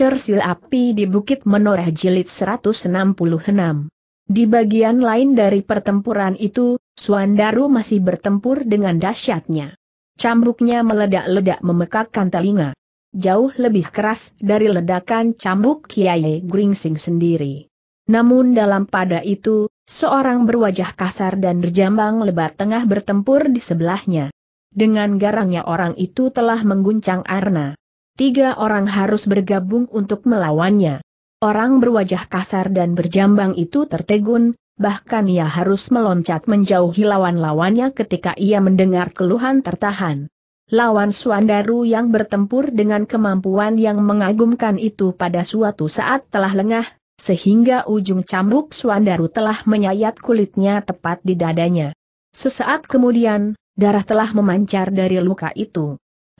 Cersil Api di Bukit Menoreh Jilid 166. Di bagian lain dari pertempuran itu, Suandaru masih bertempur dengan dahsyatnya. Cambuknya meledak-ledak memekakkan telinga. Jauh lebih keras dari ledakan cambuk Kiai Gringsing sendiri. Namun dalam pada itu, seorang berwajah kasar dan berjambang lebar tengah bertempur di sebelahnya. Dengan garangnya orang itu telah mengguncang Arna tiga orang harus bergabung untuk melawannya. Orang berwajah kasar dan berjambang itu tertegun, bahkan ia harus meloncat menjauhi lawan-lawannya ketika ia mendengar keluhan tertahan. Lawan Suandaru yang bertempur dengan kemampuan yang mengagumkan itu pada suatu saat telah lengah, sehingga ujung cambuk Suandaru telah menyayat kulitnya tepat di dadanya. Sesaat kemudian, darah telah memancar dari luka itu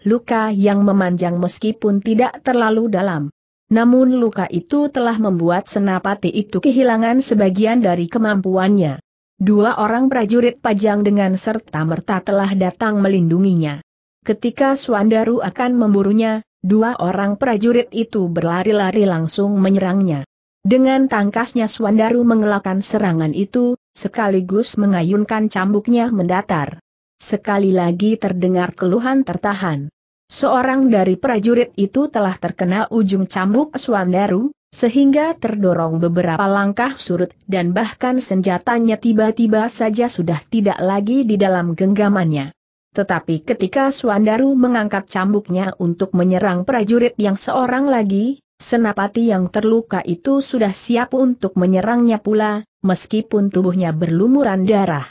luka yang memanjang meskipun tidak terlalu dalam. Namun luka itu telah membuat senapati itu kehilangan sebagian dari kemampuannya. Dua orang prajurit pajang dengan serta-merta telah datang melindunginya. Ketika Suandaru akan memburunya, dua orang prajurit itu berlari-lari langsung menyerangnya. Dengan tangkasnya Suandaru mengelakkan serangan itu, sekaligus mengayunkan cambuknya mendatar. Sekali lagi terdengar keluhan tertahan. Seorang dari prajurit itu telah terkena ujung cambuk Swandaru, sehingga terdorong beberapa langkah surut dan bahkan senjatanya tiba-tiba saja sudah tidak lagi di dalam genggamannya. Tetapi ketika Swandaru mengangkat cambuknya untuk menyerang prajurit yang seorang lagi, senapati yang terluka itu sudah siap untuk menyerangnya pula, meskipun tubuhnya berlumuran darah.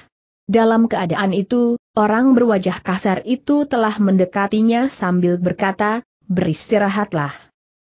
Dalam keadaan itu, orang berwajah kasar itu telah mendekatinya sambil berkata, beristirahatlah.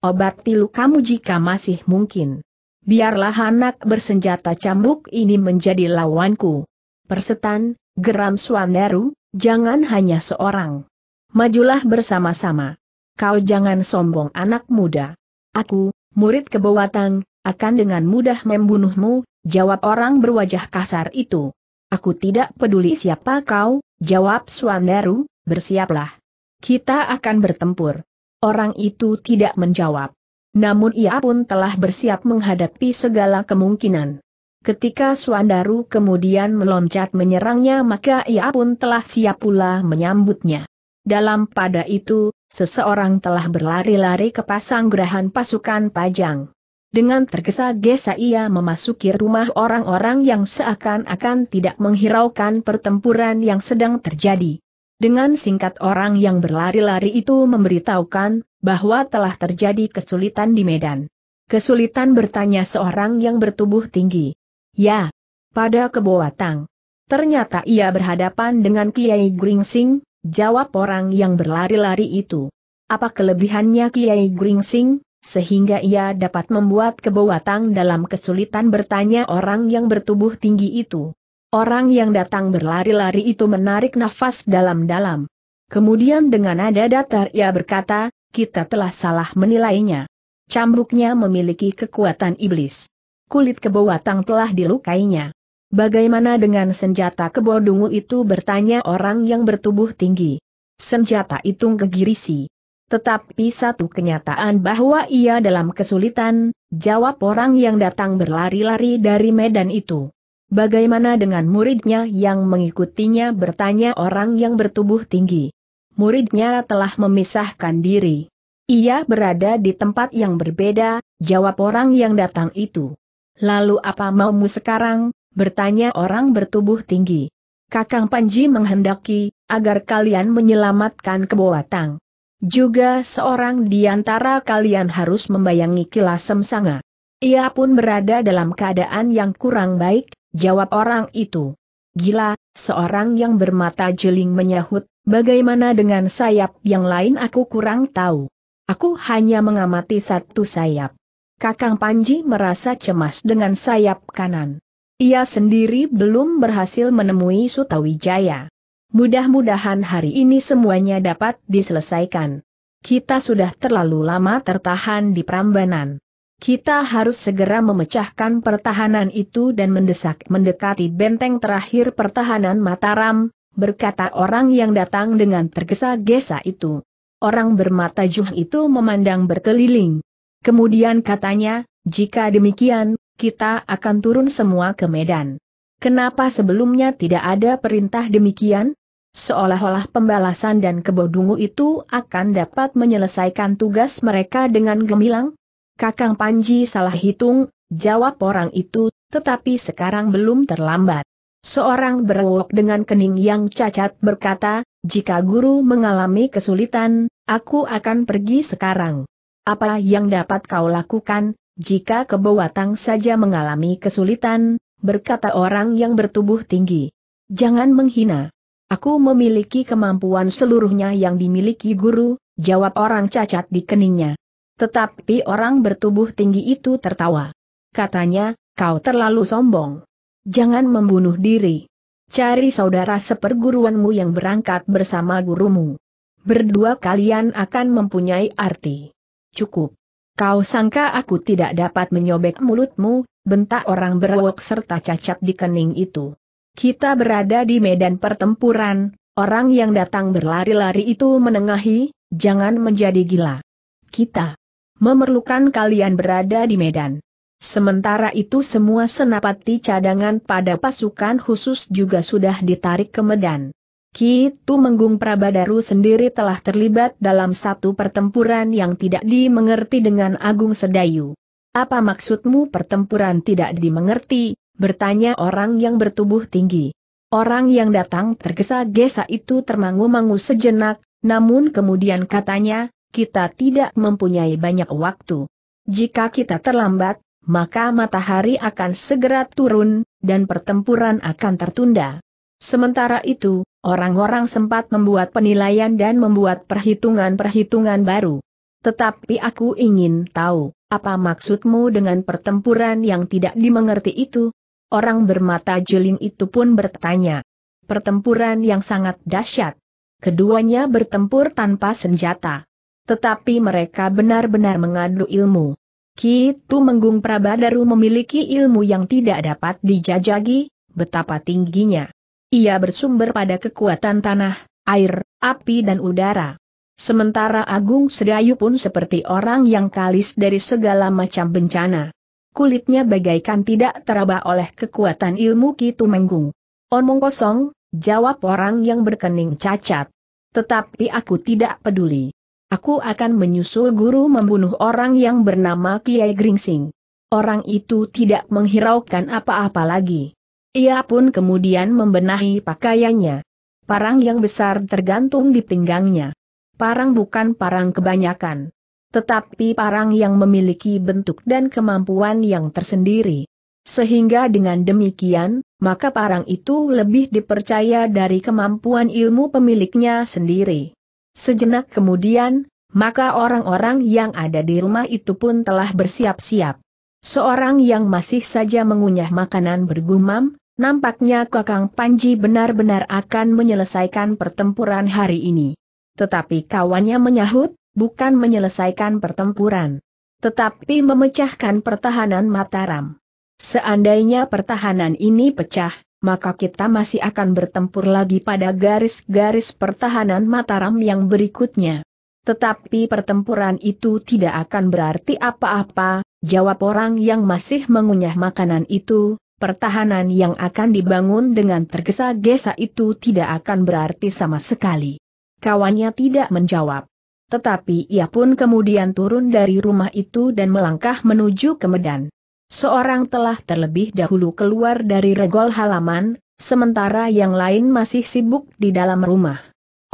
Obat pilu kamu jika masih mungkin. Biarlah anak bersenjata cambuk ini menjadi lawanku. Persetan, geram Suaneru, jangan hanya seorang. Majulah bersama-sama. Kau jangan sombong anak muda. Aku, murid kebawatang, akan dengan mudah membunuhmu, jawab orang berwajah kasar itu. Aku tidak peduli siapa kau, jawab Suandaru, bersiaplah. Kita akan bertempur. Orang itu tidak menjawab. Namun ia pun telah bersiap menghadapi segala kemungkinan. Ketika Suandaru kemudian meloncat menyerangnya maka ia pun telah siap pula menyambutnya. Dalam pada itu, seseorang telah berlari-lari ke pasang gerahan pasukan pajang. Dengan tergesa-gesa ia memasuki rumah orang-orang yang seakan-akan tidak menghiraukan pertempuran yang sedang terjadi. Dengan singkat orang yang berlari-lari itu memberitahukan bahwa telah terjadi kesulitan di medan. Kesulitan bertanya seorang yang bertubuh tinggi. Ya, pada keboatang. Ternyata ia berhadapan dengan Kiai Gringsing, jawab orang yang berlari-lari itu. Apa kelebihannya Kiai Gringsing? sehingga ia dapat membuat kebawatang dalam kesulitan bertanya orang yang bertubuh tinggi itu. Orang yang datang berlari-lari itu menarik nafas dalam-dalam. Kemudian dengan nada datar ia berkata, kita telah salah menilainya. Cambuknya memiliki kekuatan iblis. Kulit kebawatang telah dilukainya. Bagaimana dengan senjata kebodungu itu bertanya orang yang bertubuh tinggi. Senjata itu kegirisi. Tetapi satu kenyataan bahwa ia dalam kesulitan, jawab orang yang datang berlari-lari dari medan itu. Bagaimana dengan muridnya yang mengikutinya bertanya orang yang bertubuh tinggi. Muridnya telah memisahkan diri. Ia berada di tempat yang berbeda, jawab orang yang datang itu. Lalu apa maumu sekarang, bertanya orang bertubuh tinggi. Kakang Panji menghendaki, agar kalian menyelamatkan keboatang. Juga seorang di antara kalian harus membayangi kilas semsanga. Ia pun berada dalam keadaan yang kurang baik, jawab orang itu. Gila, seorang yang bermata jeling menyahut, bagaimana dengan sayap yang lain aku kurang tahu. Aku hanya mengamati satu sayap. Kakang Panji merasa cemas dengan sayap kanan. Ia sendiri belum berhasil menemui Sutawijaya. Mudah-mudahan hari ini semuanya dapat diselesaikan. Kita sudah terlalu lama tertahan di Prambanan. Kita harus segera memecahkan pertahanan itu dan mendesak mendekati benteng terakhir pertahanan Mataram, berkata orang yang datang dengan tergesa-gesa itu. Orang bermata juh itu memandang berkeliling. Kemudian katanya, jika demikian, kita akan turun semua ke Medan. Kenapa sebelumnya tidak ada perintah demikian? Seolah-olah pembalasan dan kebodungu itu akan dapat menyelesaikan tugas mereka dengan gemilang? Kakang Panji salah hitung, jawab orang itu, tetapi sekarang belum terlambat. Seorang berwok dengan kening yang cacat berkata, jika guru mengalami kesulitan, aku akan pergi sekarang. Apa yang dapat kau lakukan, jika kebawatang saja mengalami kesulitan, berkata orang yang bertubuh tinggi. Jangan menghina. Aku memiliki kemampuan seluruhnya yang dimiliki guru, jawab orang cacat di keningnya. Tetapi orang bertubuh tinggi itu tertawa. Katanya, kau terlalu sombong. Jangan membunuh diri. Cari saudara seperguruanmu yang berangkat bersama gurumu. Berdua kalian akan mempunyai arti. Cukup. Kau sangka aku tidak dapat menyobek mulutmu, bentak orang berwok serta cacat di kening itu. Kita berada di medan pertempuran, orang yang datang berlari-lari itu menengahi, jangan menjadi gila. Kita memerlukan kalian berada di medan. Sementara itu semua senapati cadangan pada pasukan khusus juga sudah ditarik ke Medan. Kitu Menggung Prabadaru sendiri telah terlibat dalam satu pertempuran yang tidak dimengerti dengan Agung Sedayu. Apa maksudmu pertempuran tidak dimengerti? bertanya orang yang bertubuh tinggi. Orang yang datang tergesa-gesa itu termangu-mangu sejenak, namun kemudian katanya, kita tidak mempunyai banyak waktu. Jika kita terlambat, maka matahari akan segera turun, dan pertempuran akan tertunda. Sementara itu, orang-orang sempat membuat penilaian dan membuat perhitungan-perhitungan baru. Tetapi aku ingin tahu, apa maksudmu dengan pertempuran yang tidak dimengerti itu? Orang bermata jeling itu pun bertanya. Pertempuran yang sangat dahsyat. Keduanya bertempur tanpa senjata. Tetapi mereka benar-benar mengadu ilmu. Kitu Menggung Prabadaru memiliki ilmu yang tidak dapat dijajagi, betapa tingginya. Ia bersumber pada kekuatan tanah, air, api dan udara. Sementara Agung Sedayu pun seperti orang yang kalis dari segala macam bencana kulitnya bagaikan tidak teraba oleh kekuatan ilmu Kitu Menggung. Omong kosong, jawab orang yang berkening cacat. Tetapi aku tidak peduli. Aku akan menyusul guru membunuh orang yang bernama Kiai Gringsing. Orang itu tidak menghiraukan apa-apa lagi. Ia pun kemudian membenahi pakaiannya. Parang yang besar tergantung di pinggangnya. Parang bukan parang kebanyakan tetapi parang yang memiliki bentuk dan kemampuan yang tersendiri. Sehingga dengan demikian, maka parang itu lebih dipercaya dari kemampuan ilmu pemiliknya sendiri. Sejenak kemudian, maka orang-orang yang ada di rumah itu pun telah bersiap-siap. Seorang yang masih saja mengunyah makanan bergumam, nampaknya Kakang Panji benar-benar akan menyelesaikan pertempuran hari ini. Tetapi kawannya menyahut, bukan menyelesaikan pertempuran. Tetapi memecahkan pertahanan Mataram. Seandainya pertahanan ini pecah, maka kita masih akan bertempur lagi pada garis-garis pertahanan Mataram yang berikutnya. Tetapi pertempuran itu tidak akan berarti apa-apa, jawab orang yang masih mengunyah makanan itu, pertahanan yang akan dibangun dengan tergesa-gesa itu tidak akan berarti sama sekali. Kawannya tidak menjawab. Tetapi ia pun kemudian turun dari rumah itu dan melangkah menuju ke Medan. Seorang telah terlebih dahulu keluar dari regol halaman, sementara yang lain masih sibuk di dalam rumah.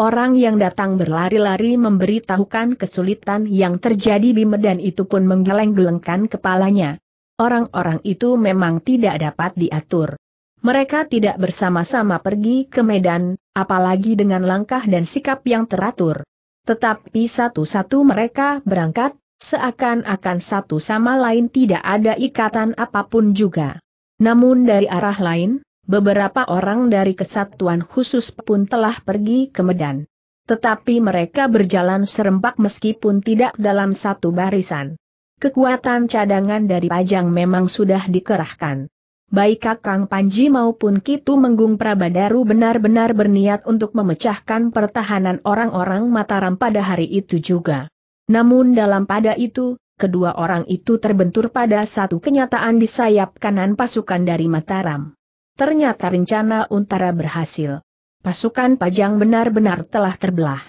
Orang yang datang berlari-lari memberitahukan kesulitan yang terjadi di Medan itu pun menggeleng-gelengkan kepalanya. Orang-orang itu memang tidak dapat diatur. Mereka tidak bersama-sama pergi ke Medan, apalagi dengan langkah dan sikap yang teratur. Tetapi satu-satu mereka berangkat, seakan-akan satu sama lain tidak ada ikatan apapun juga. Namun dari arah lain, beberapa orang dari kesatuan khusus pun telah pergi ke Medan. Tetapi mereka berjalan serempak meskipun tidak dalam satu barisan. Kekuatan cadangan dari Pajang memang sudah dikerahkan baik Kakang Panji maupun Kitu Menggung Prabadaru benar-benar berniat untuk memecahkan pertahanan orang-orang Mataram pada hari itu juga. Namun dalam pada itu, kedua orang itu terbentur pada satu kenyataan di sayap kanan pasukan dari Mataram. Ternyata rencana Untara berhasil. Pasukan Pajang benar-benar telah terbelah.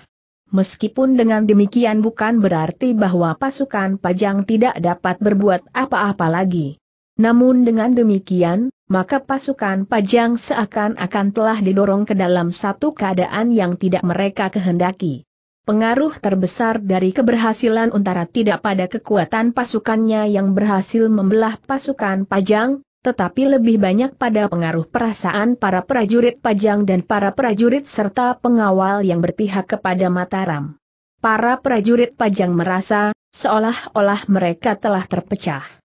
Meskipun dengan demikian bukan berarti bahwa pasukan Pajang tidak dapat berbuat apa-apa lagi. Namun dengan demikian, maka pasukan Pajang seakan-akan telah didorong ke dalam satu keadaan yang tidak mereka kehendaki. Pengaruh terbesar dari keberhasilan Untara tidak pada kekuatan pasukannya yang berhasil membelah pasukan Pajang, tetapi lebih banyak pada pengaruh perasaan para prajurit Pajang dan para prajurit serta pengawal yang berpihak kepada Mataram. Para prajurit Pajang merasa, seolah-olah mereka telah terpecah.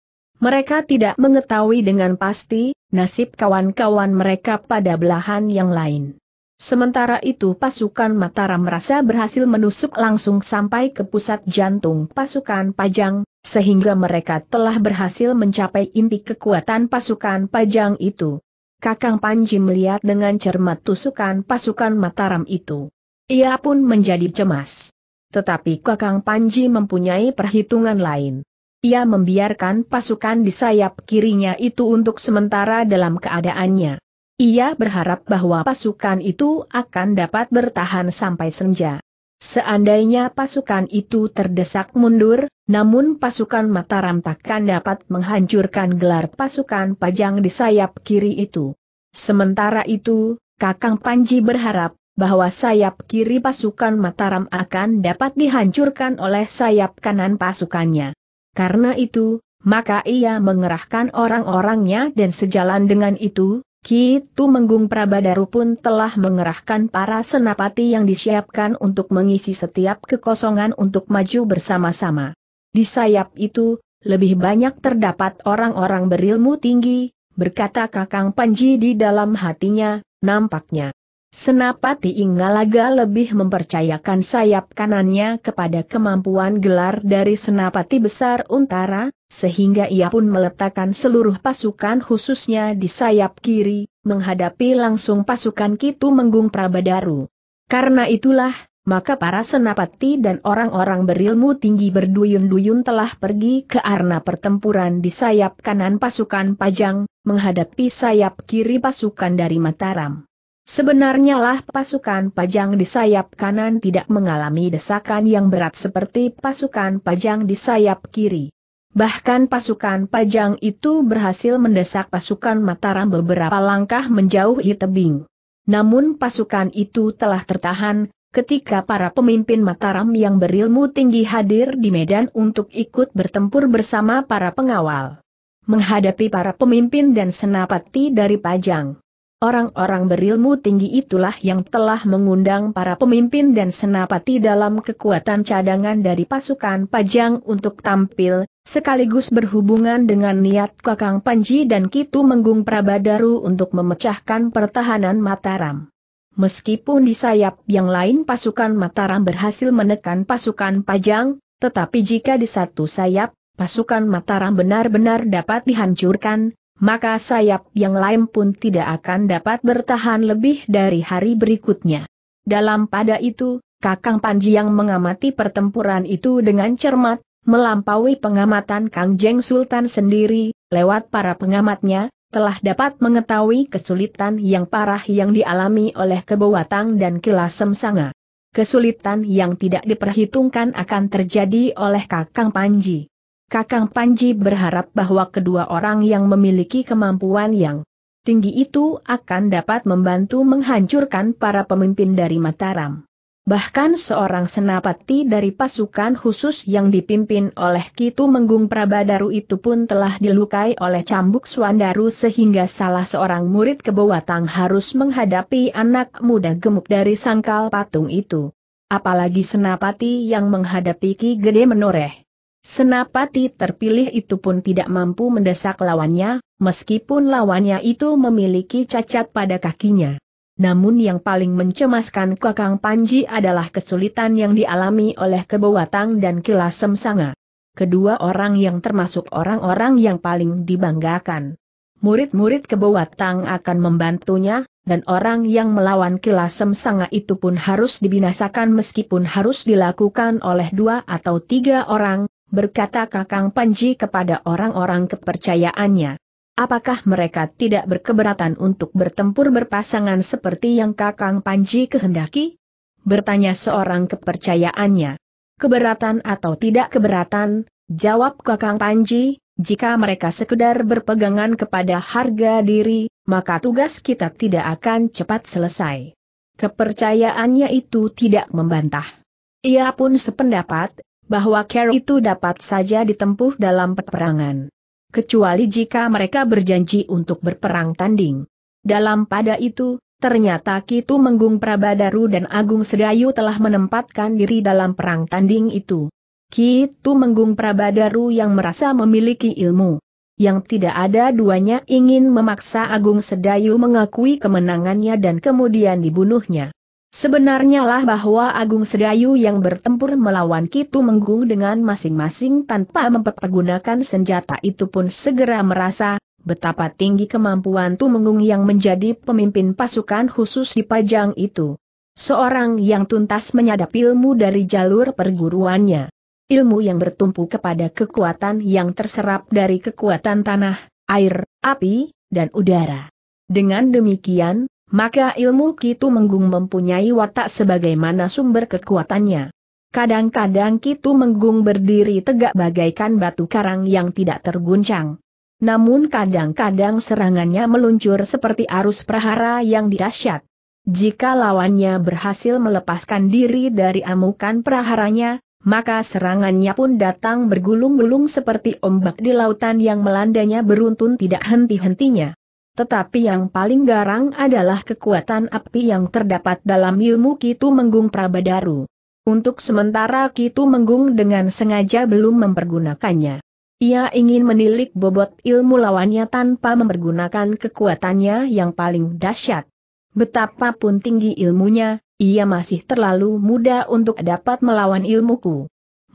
Mereka tidak mengetahui dengan pasti, nasib kawan-kawan mereka pada belahan yang lain. Sementara itu pasukan Mataram merasa berhasil menusuk langsung sampai ke pusat jantung pasukan Pajang, sehingga mereka telah berhasil mencapai inti kekuatan pasukan Pajang itu. Kakang Panji melihat dengan cermat tusukan pasukan Mataram itu. Ia pun menjadi cemas. Tetapi Kakang Panji mempunyai perhitungan lain ia membiarkan pasukan di sayap kirinya itu untuk sementara dalam keadaannya. Ia berharap bahwa pasukan itu akan dapat bertahan sampai senja. Seandainya pasukan itu terdesak mundur, namun pasukan Mataram takkan dapat menghancurkan gelar pasukan pajang di sayap kiri itu. Sementara itu, Kakang Panji berharap bahwa sayap kiri pasukan Mataram akan dapat dihancurkan oleh sayap kanan pasukannya. Karena itu, maka ia mengerahkan orang-orangnya dan sejalan dengan itu, Kitu Menggung Prabadaru pun telah mengerahkan para senapati yang disiapkan untuk mengisi setiap kekosongan untuk maju bersama-sama. Di sayap itu, lebih banyak terdapat orang-orang berilmu tinggi, berkata Kakang Panji di dalam hatinya, nampaknya. Senapati Inggalaga lebih mempercayakan sayap kanannya kepada kemampuan gelar dari Senapati Besar Untara, sehingga ia pun meletakkan seluruh pasukan khususnya di sayap kiri, menghadapi langsung pasukan Kitu Menggung Prabadaru. Karena itulah, maka para senapati dan orang-orang berilmu tinggi berduyun-duyun telah pergi ke arena pertempuran di sayap kanan pasukan Pajang, menghadapi sayap kiri pasukan dari Mataram. Sebenarnya lah pasukan pajang di sayap kanan tidak mengalami desakan yang berat seperti pasukan pajang di sayap kiri. Bahkan pasukan pajang itu berhasil mendesak pasukan Mataram beberapa langkah menjauhi tebing. Namun pasukan itu telah tertahan, ketika para pemimpin Mataram yang berilmu tinggi hadir di medan untuk ikut bertempur bersama para pengawal. Menghadapi para pemimpin dan senapati dari Pajang. Orang-orang berilmu tinggi itulah yang telah mengundang para pemimpin dan senapati dalam kekuatan cadangan dari pasukan pajang untuk tampil, sekaligus berhubungan dengan niat Kakang Panji dan Kitu Menggung Prabadaru untuk memecahkan pertahanan Mataram. Meskipun di sayap yang lain pasukan Mataram berhasil menekan pasukan pajang, tetapi jika di satu sayap, pasukan Mataram benar-benar dapat dihancurkan, maka sayap yang lain pun tidak akan dapat bertahan lebih dari hari berikutnya. Dalam pada itu, Kakang Panji yang mengamati pertempuran itu dengan cermat, melampaui pengamatan Kang Jeng Sultan sendiri, lewat para pengamatnya, telah dapat mengetahui kesulitan yang parah yang dialami oleh Kebawatang dan Kilasem Sanga. Kesulitan yang tidak diperhitungkan akan terjadi oleh Kakang Panji. Kakang Panji berharap bahwa kedua orang yang memiliki kemampuan yang tinggi itu akan dapat membantu menghancurkan para pemimpin dari Mataram. Bahkan seorang senapati dari pasukan khusus yang dipimpin oleh Kitu Menggung Prabadaru itu pun telah dilukai oleh cambuk Swandaru sehingga salah seorang murid kebawatang harus menghadapi anak muda gemuk dari sangkal patung itu. Apalagi senapati yang menghadapi Ki Gede Menoreh. Senapati terpilih itu pun tidak mampu mendesak lawannya, meskipun lawannya itu memiliki cacat pada kakinya. Namun yang paling mencemaskan Kakang Panji adalah kesulitan yang dialami oleh Kebowatang dan Kilas Sanga. Kedua orang yang termasuk orang-orang yang paling dibanggakan. Murid-murid Kebowatang akan membantunya, dan orang yang melawan Kilas Sanga itu pun harus dibinasakan meskipun harus dilakukan oleh dua atau tiga orang, berkata Kakang Panji kepada orang-orang kepercayaannya. Apakah mereka tidak berkeberatan untuk bertempur berpasangan seperti yang Kakang Panji kehendaki? Bertanya seorang kepercayaannya. Keberatan atau tidak keberatan, jawab Kakang Panji, jika mereka sekedar berpegangan kepada harga diri, maka tugas kita tidak akan cepat selesai. Kepercayaannya itu tidak membantah. Ia pun sependapat, bahwa care itu dapat saja ditempuh dalam peperangan. Kecuali jika mereka berjanji untuk berperang tanding. Dalam pada itu, ternyata Kitu Menggung Prabadaru dan Agung Sedayu telah menempatkan diri dalam perang tanding itu. Kitu Menggung Prabadaru yang merasa memiliki ilmu. Yang tidak ada duanya ingin memaksa Agung Sedayu mengakui kemenangannya dan kemudian dibunuhnya. Sebenarnya lah bahwa Agung Sedayu yang bertempur melawan Kitu Menggung dengan masing-masing tanpa mempergunakan senjata itu pun segera merasa betapa tinggi kemampuan tu Tumenggung yang menjadi pemimpin pasukan khusus di Pajang itu. Seorang yang tuntas menyadap ilmu dari jalur perguruannya. Ilmu yang bertumpu kepada kekuatan yang terserap dari kekuatan tanah, air, api, dan udara. Dengan demikian, maka ilmu Kitu Menggung mempunyai watak sebagaimana sumber kekuatannya. Kadang-kadang Kitu Menggung berdiri tegak bagaikan batu karang yang tidak terguncang. Namun kadang-kadang serangannya meluncur seperti arus prahara yang dirasyat. Jika lawannya berhasil melepaskan diri dari amukan praharanya, maka serangannya pun datang bergulung-gulung seperti ombak di lautan yang melandanya beruntun tidak henti-hentinya. Tetapi yang paling garang adalah kekuatan api yang terdapat dalam ilmu Kitu Menggung Prabadaru. Untuk sementara Kitu Menggung dengan sengaja belum mempergunakannya. Ia ingin menilik bobot ilmu lawannya tanpa mempergunakan kekuatannya yang paling dahsyat. Betapapun tinggi ilmunya, ia masih terlalu muda untuk dapat melawan ilmuku.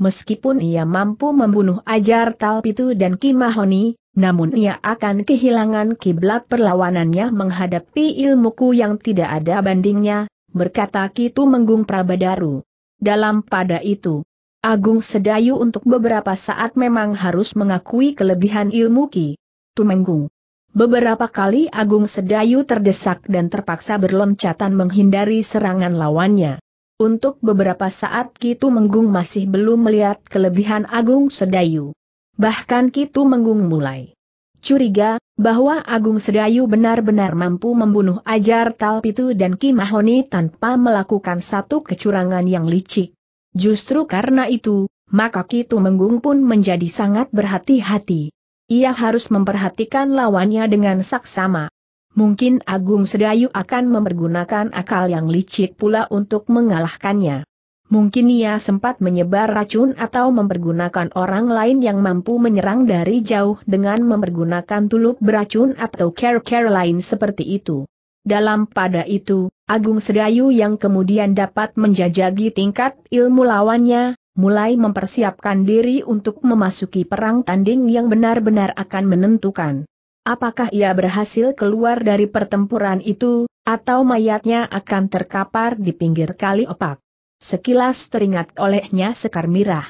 Meskipun ia mampu membunuh Ajar Talpitu dan Kimahoni, namun ia akan kehilangan kiblat perlawanannya menghadapi ilmuku yang tidak ada bandingnya, berkata Kitu Menggung Prabadaru. Dalam pada itu, Agung Sedayu untuk beberapa saat memang harus mengakui kelebihan ilmu Ki. Tumenggung. Beberapa kali Agung Sedayu terdesak dan terpaksa berloncatan menghindari serangan lawannya. Untuk beberapa saat Ki Tumenggung masih belum melihat kelebihan Agung Sedayu. Bahkan Kitu Menggung mulai curiga bahwa Agung Sedayu benar-benar mampu membunuh Ajar Talpitu dan Kim Mahoni tanpa melakukan satu kecurangan yang licik. Justru karena itu, maka Kitu Menggung pun menjadi sangat berhati-hati. Ia harus memperhatikan lawannya dengan saksama. Mungkin Agung Sedayu akan mempergunakan akal yang licik pula untuk mengalahkannya. Mungkin ia sempat menyebar racun atau mempergunakan orang lain yang mampu menyerang dari jauh dengan mempergunakan tulup beracun atau care-care lain seperti itu. Dalam pada itu, Agung Sedayu yang kemudian dapat menjajagi tingkat ilmu lawannya, mulai mempersiapkan diri untuk memasuki perang tanding yang benar-benar akan menentukan. Apakah ia berhasil keluar dari pertempuran itu, atau mayatnya akan terkapar di pinggir kali opak? Sekilas teringat olehnya Sekar Mirah.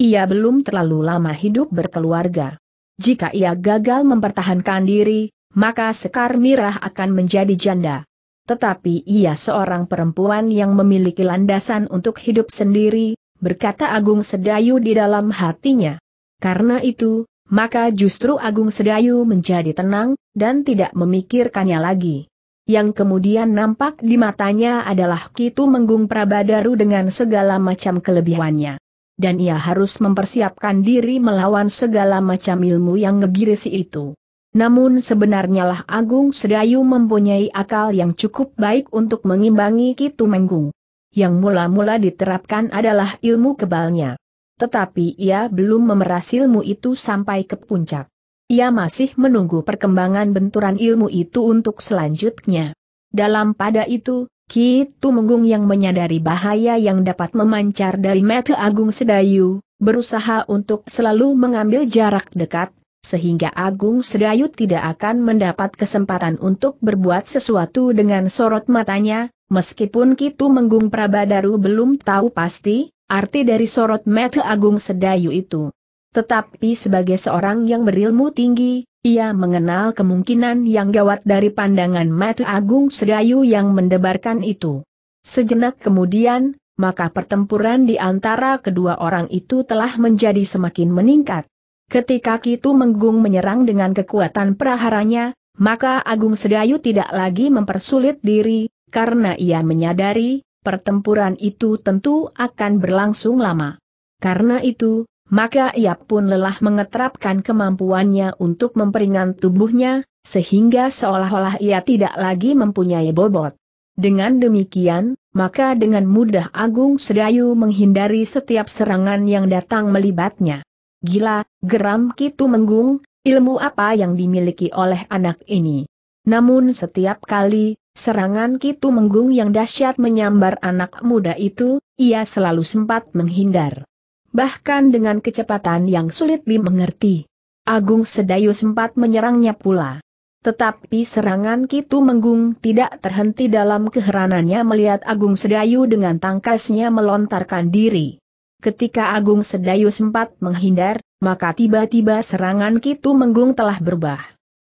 Ia belum terlalu lama hidup berkeluarga. Jika ia gagal mempertahankan diri, maka Sekar Mirah akan menjadi janda. Tetapi ia seorang perempuan yang memiliki landasan untuk hidup sendiri, berkata Agung Sedayu di dalam hatinya. Karena itu, maka justru Agung Sedayu menjadi tenang, dan tidak memikirkannya lagi. Yang kemudian nampak di matanya adalah Kitu Menggung Prabadaru dengan segala macam kelebihannya. Dan ia harus mempersiapkan diri melawan segala macam ilmu yang ngegirisi itu. Namun sebenarnya lah Agung Sedayu mempunyai akal yang cukup baik untuk mengimbangi Kitu Menggung. Yang mula-mula diterapkan adalah ilmu kebalnya. Tetapi ia belum memeras ilmu itu sampai ke puncak. Ia masih menunggu perkembangan benturan ilmu itu untuk selanjutnya. Dalam pada itu, Ki Tumenggung yang menyadari bahaya yang dapat memancar dari mata Agung Sedayu, berusaha untuk selalu mengambil jarak dekat, sehingga Agung Sedayu tidak akan mendapat kesempatan untuk berbuat sesuatu dengan sorot matanya, meskipun Ki Tumenggung Prabadaru belum tahu pasti, arti dari sorot mata Agung Sedayu itu. Tetapi sebagai seorang yang berilmu tinggi, ia mengenal kemungkinan yang gawat dari pandangan mata Agung Sedayu yang mendebarkan itu. Sejenak kemudian, maka pertempuran di antara kedua orang itu telah menjadi semakin meningkat. Ketika Kitu Menggung menyerang dengan kekuatan praharanya, maka Agung Sedayu tidak lagi mempersulit diri, karena ia menyadari, pertempuran itu tentu akan berlangsung lama. Karena itu, maka ia pun lelah mengeterapkan kemampuannya untuk memperingan tubuhnya, sehingga seolah-olah ia tidak lagi mempunyai bobot. Dengan demikian, maka dengan mudah Agung Sedayu menghindari setiap serangan yang datang melibatnya. Gila, geram Kitu Menggung, ilmu apa yang dimiliki oleh anak ini. Namun setiap kali, serangan Kitu Menggung yang dahsyat menyambar anak muda itu, ia selalu sempat menghindar bahkan dengan kecepatan yang sulit dimengerti. Agung Sedayu sempat menyerangnya pula. Tetapi serangan Kitu Menggung tidak terhenti dalam keheranannya melihat Agung Sedayu dengan tangkasnya melontarkan diri. Ketika Agung Sedayu sempat menghindar, maka tiba-tiba serangan Kitu Menggung telah berubah.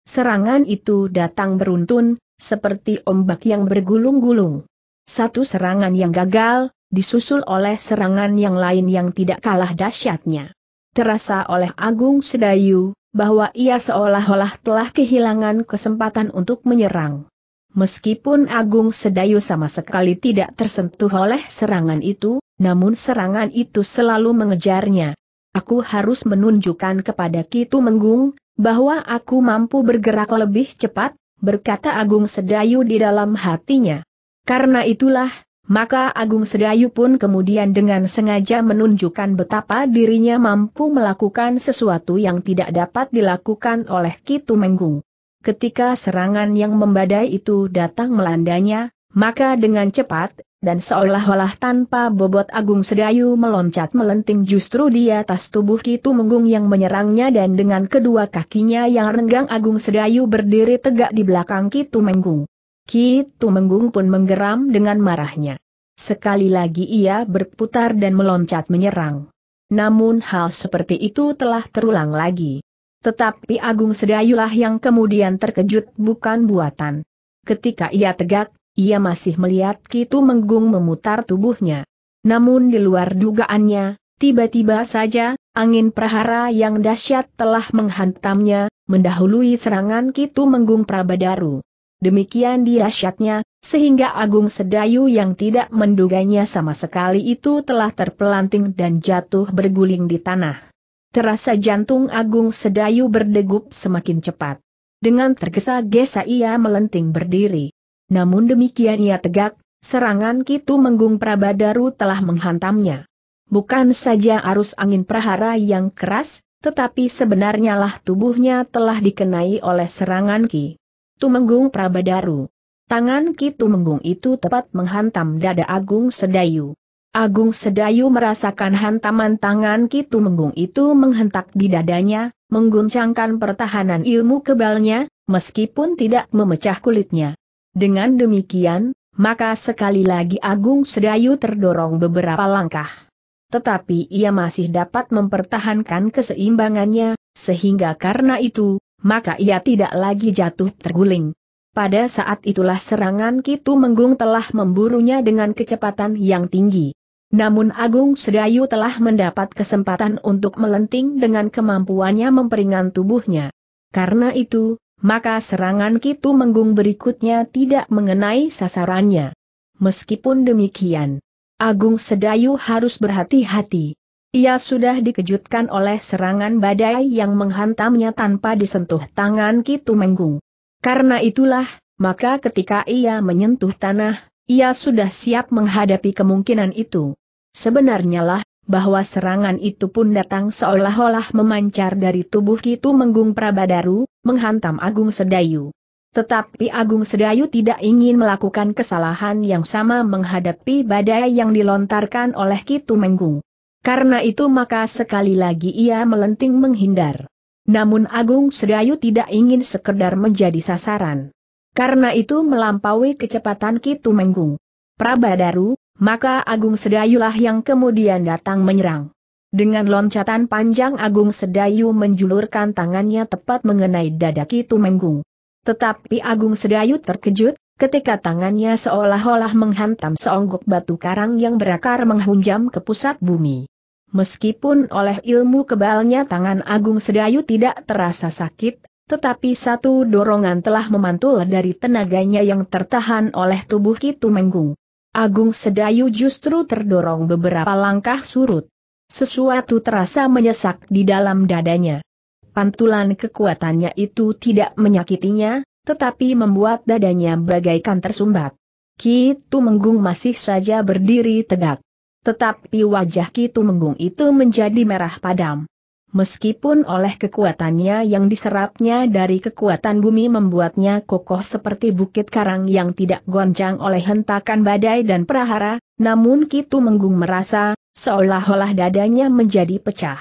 Serangan itu datang beruntun, seperti ombak yang bergulung-gulung. Satu serangan yang gagal, disusul oleh serangan yang lain yang tidak kalah dahsyatnya. Terasa oleh Agung Sedayu, bahwa ia seolah-olah telah kehilangan kesempatan untuk menyerang. Meskipun Agung Sedayu sama sekali tidak tersentuh oleh serangan itu, namun serangan itu selalu mengejarnya. Aku harus menunjukkan kepada Kitu Menggung, bahwa aku mampu bergerak lebih cepat, berkata Agung Sedayu di dalam hatinya. Karena itulah, maka Agung Sedayu pun kemudian dengan sengaja menunjukkan betapa dirinya mampu melakukan sesuatu yang tidak dapat dilakukan oleh Kitu Menggung. Ketika serangan yang membadai itu datang melandanya, maka dengan cepat, dan seolah-olah tanpa bobot Agung Sedayu meloncat melenting justru di atas tubuh Kitu Menggung yang menyerangnya dan dengan kedua kakinya yang renggang Agung Sedayu berdiri tegak di belakang Kitu Menggung. Ki Tumenggung pun menggeram dengan marahnya. Sekali lagi ia berputar dan meloncat menyerang. Namun hal seperti itu telah terulang lagi. Tetapi Agung Sedayulah yang kemudian terkejut bukan buatan. Ketika ia tegak, ia masih melihat Ki Tumenggung memutar tubuhnya. Namun di luar dugaannya, tiba-tiba saja, angin prahara yang dahsyat telah menghantamnya, mendahului serangan Ki Tumenggung Prabadaru. Demikian dia syatnya, sehingga Agung Sedayu yang tidak menduganya sama sekali itu telah terpelanting dan jatuh berguling di tanah. Terasa jantung Agung Sedayu berdegup semakin cepat. Dengan tergesa-gesa ia melenting berdiri. Namun demikian ia tegak, serangan Kitu Menggung Prabadaru telah menghantamnya. Bukan saja arus angin prahara yang keras, tetapi sebenarnya lah tubuhnya telah dikenai oleh serangan Ki. Tumenggung Prabadaru. Tangan Ki Tumenggung itu tepat menghantam dada Agung Sedayu. Agung Sedayu merasakan hantaman tangan Ki Tumenggung itu menghentak di dadanya, mengguncangkan pertahanan ilmu kebalnya, meskipun tidak memecah kulitnya. Dengan demikian, maka sekali lagi Agung Sedayu terdorong beberapa langkah. Tetapi ia masih dapat mempertahankan keseimbangannya, sehingga karena itu, maka ia tidak lagi jatuh terguling. Pada saat itulah serangan Kitu Menggung telah memburunya dengan kecepatan yang tinggi. Namun Agung Sedayu telah mendapat kesempatan untuk melenting dengan kemampuannya memperingan tubuhnya. Karena itu, maka serangan Kitu Menggung berikutnya tidak mengenai sasarannya. Meskipun demikian, Agung Sedayu harus berhati-hati. Ia sudah dikejutkan oleh serangan badai yang menghantamnya tanpa disentuh tangan Kitu Menggung. Karena itulah, maka ketika ia menyentuh tanah, ia sudah siap menghadapi kemungkinan itu. Sebenarnya lah, bahwa serangan itu pun datang seolah-olah memancar dari tubuh Kitu Menggung Prabadaru, menghantam Agung Sedayu. Tetapi Agung Sedayu tidak ingin melakukan kesalahan yang sama menghadapi badai yang dilontarkan oleh Kitu Menggung. Karena itu maka sekali lagi ia melenting menghindar. Namun Agung Sedayu tidak ingin sekedar menjadi sasaran. Karena itu melampaui kecepatan Kitu Menggung. Prabadaru, maka Agung Sedayulah yang kemudian datang menyerang. Dengan loncatan panjang Agung Sedayu menjulurkan tangannya tepat mengenai dada Kitu Menggung. Tetapi Agung Sedayu terkejut, ketika tangannya seolah-olah menghantam seonggok batu karang yang berakar menghunjam ke pusat bumi meskipun oleh ilmu kebalnya tangan Agung Sedayu tidak terasa sakit, tetapi satu dorongan telah memantul dari tenaganya yang tertahan oleh tubuh Kitu Menggung. Agung Sedayu justru terdorong beberapa langkah surut. Sesuatu terasa menyesak di dalam dadanya. Pantulan kekuatannya itu tidak menyakitinya, tetapi membuat dadanya bagaikan tersumbat. Kitu Menggung masih saja berdiri tegak. Tetapi wajah Kitu Menggung itu menjadi merah padam. Meskipun oleh kekuatannya yang diserapnya dari kekuatan bumi membuatnya kokoh seperti bukit karang yang tidak goncang oleh hentakan badai dan prahara, namun Kitu Menggung merasa, seolah-olah dadanya menjadi pecah.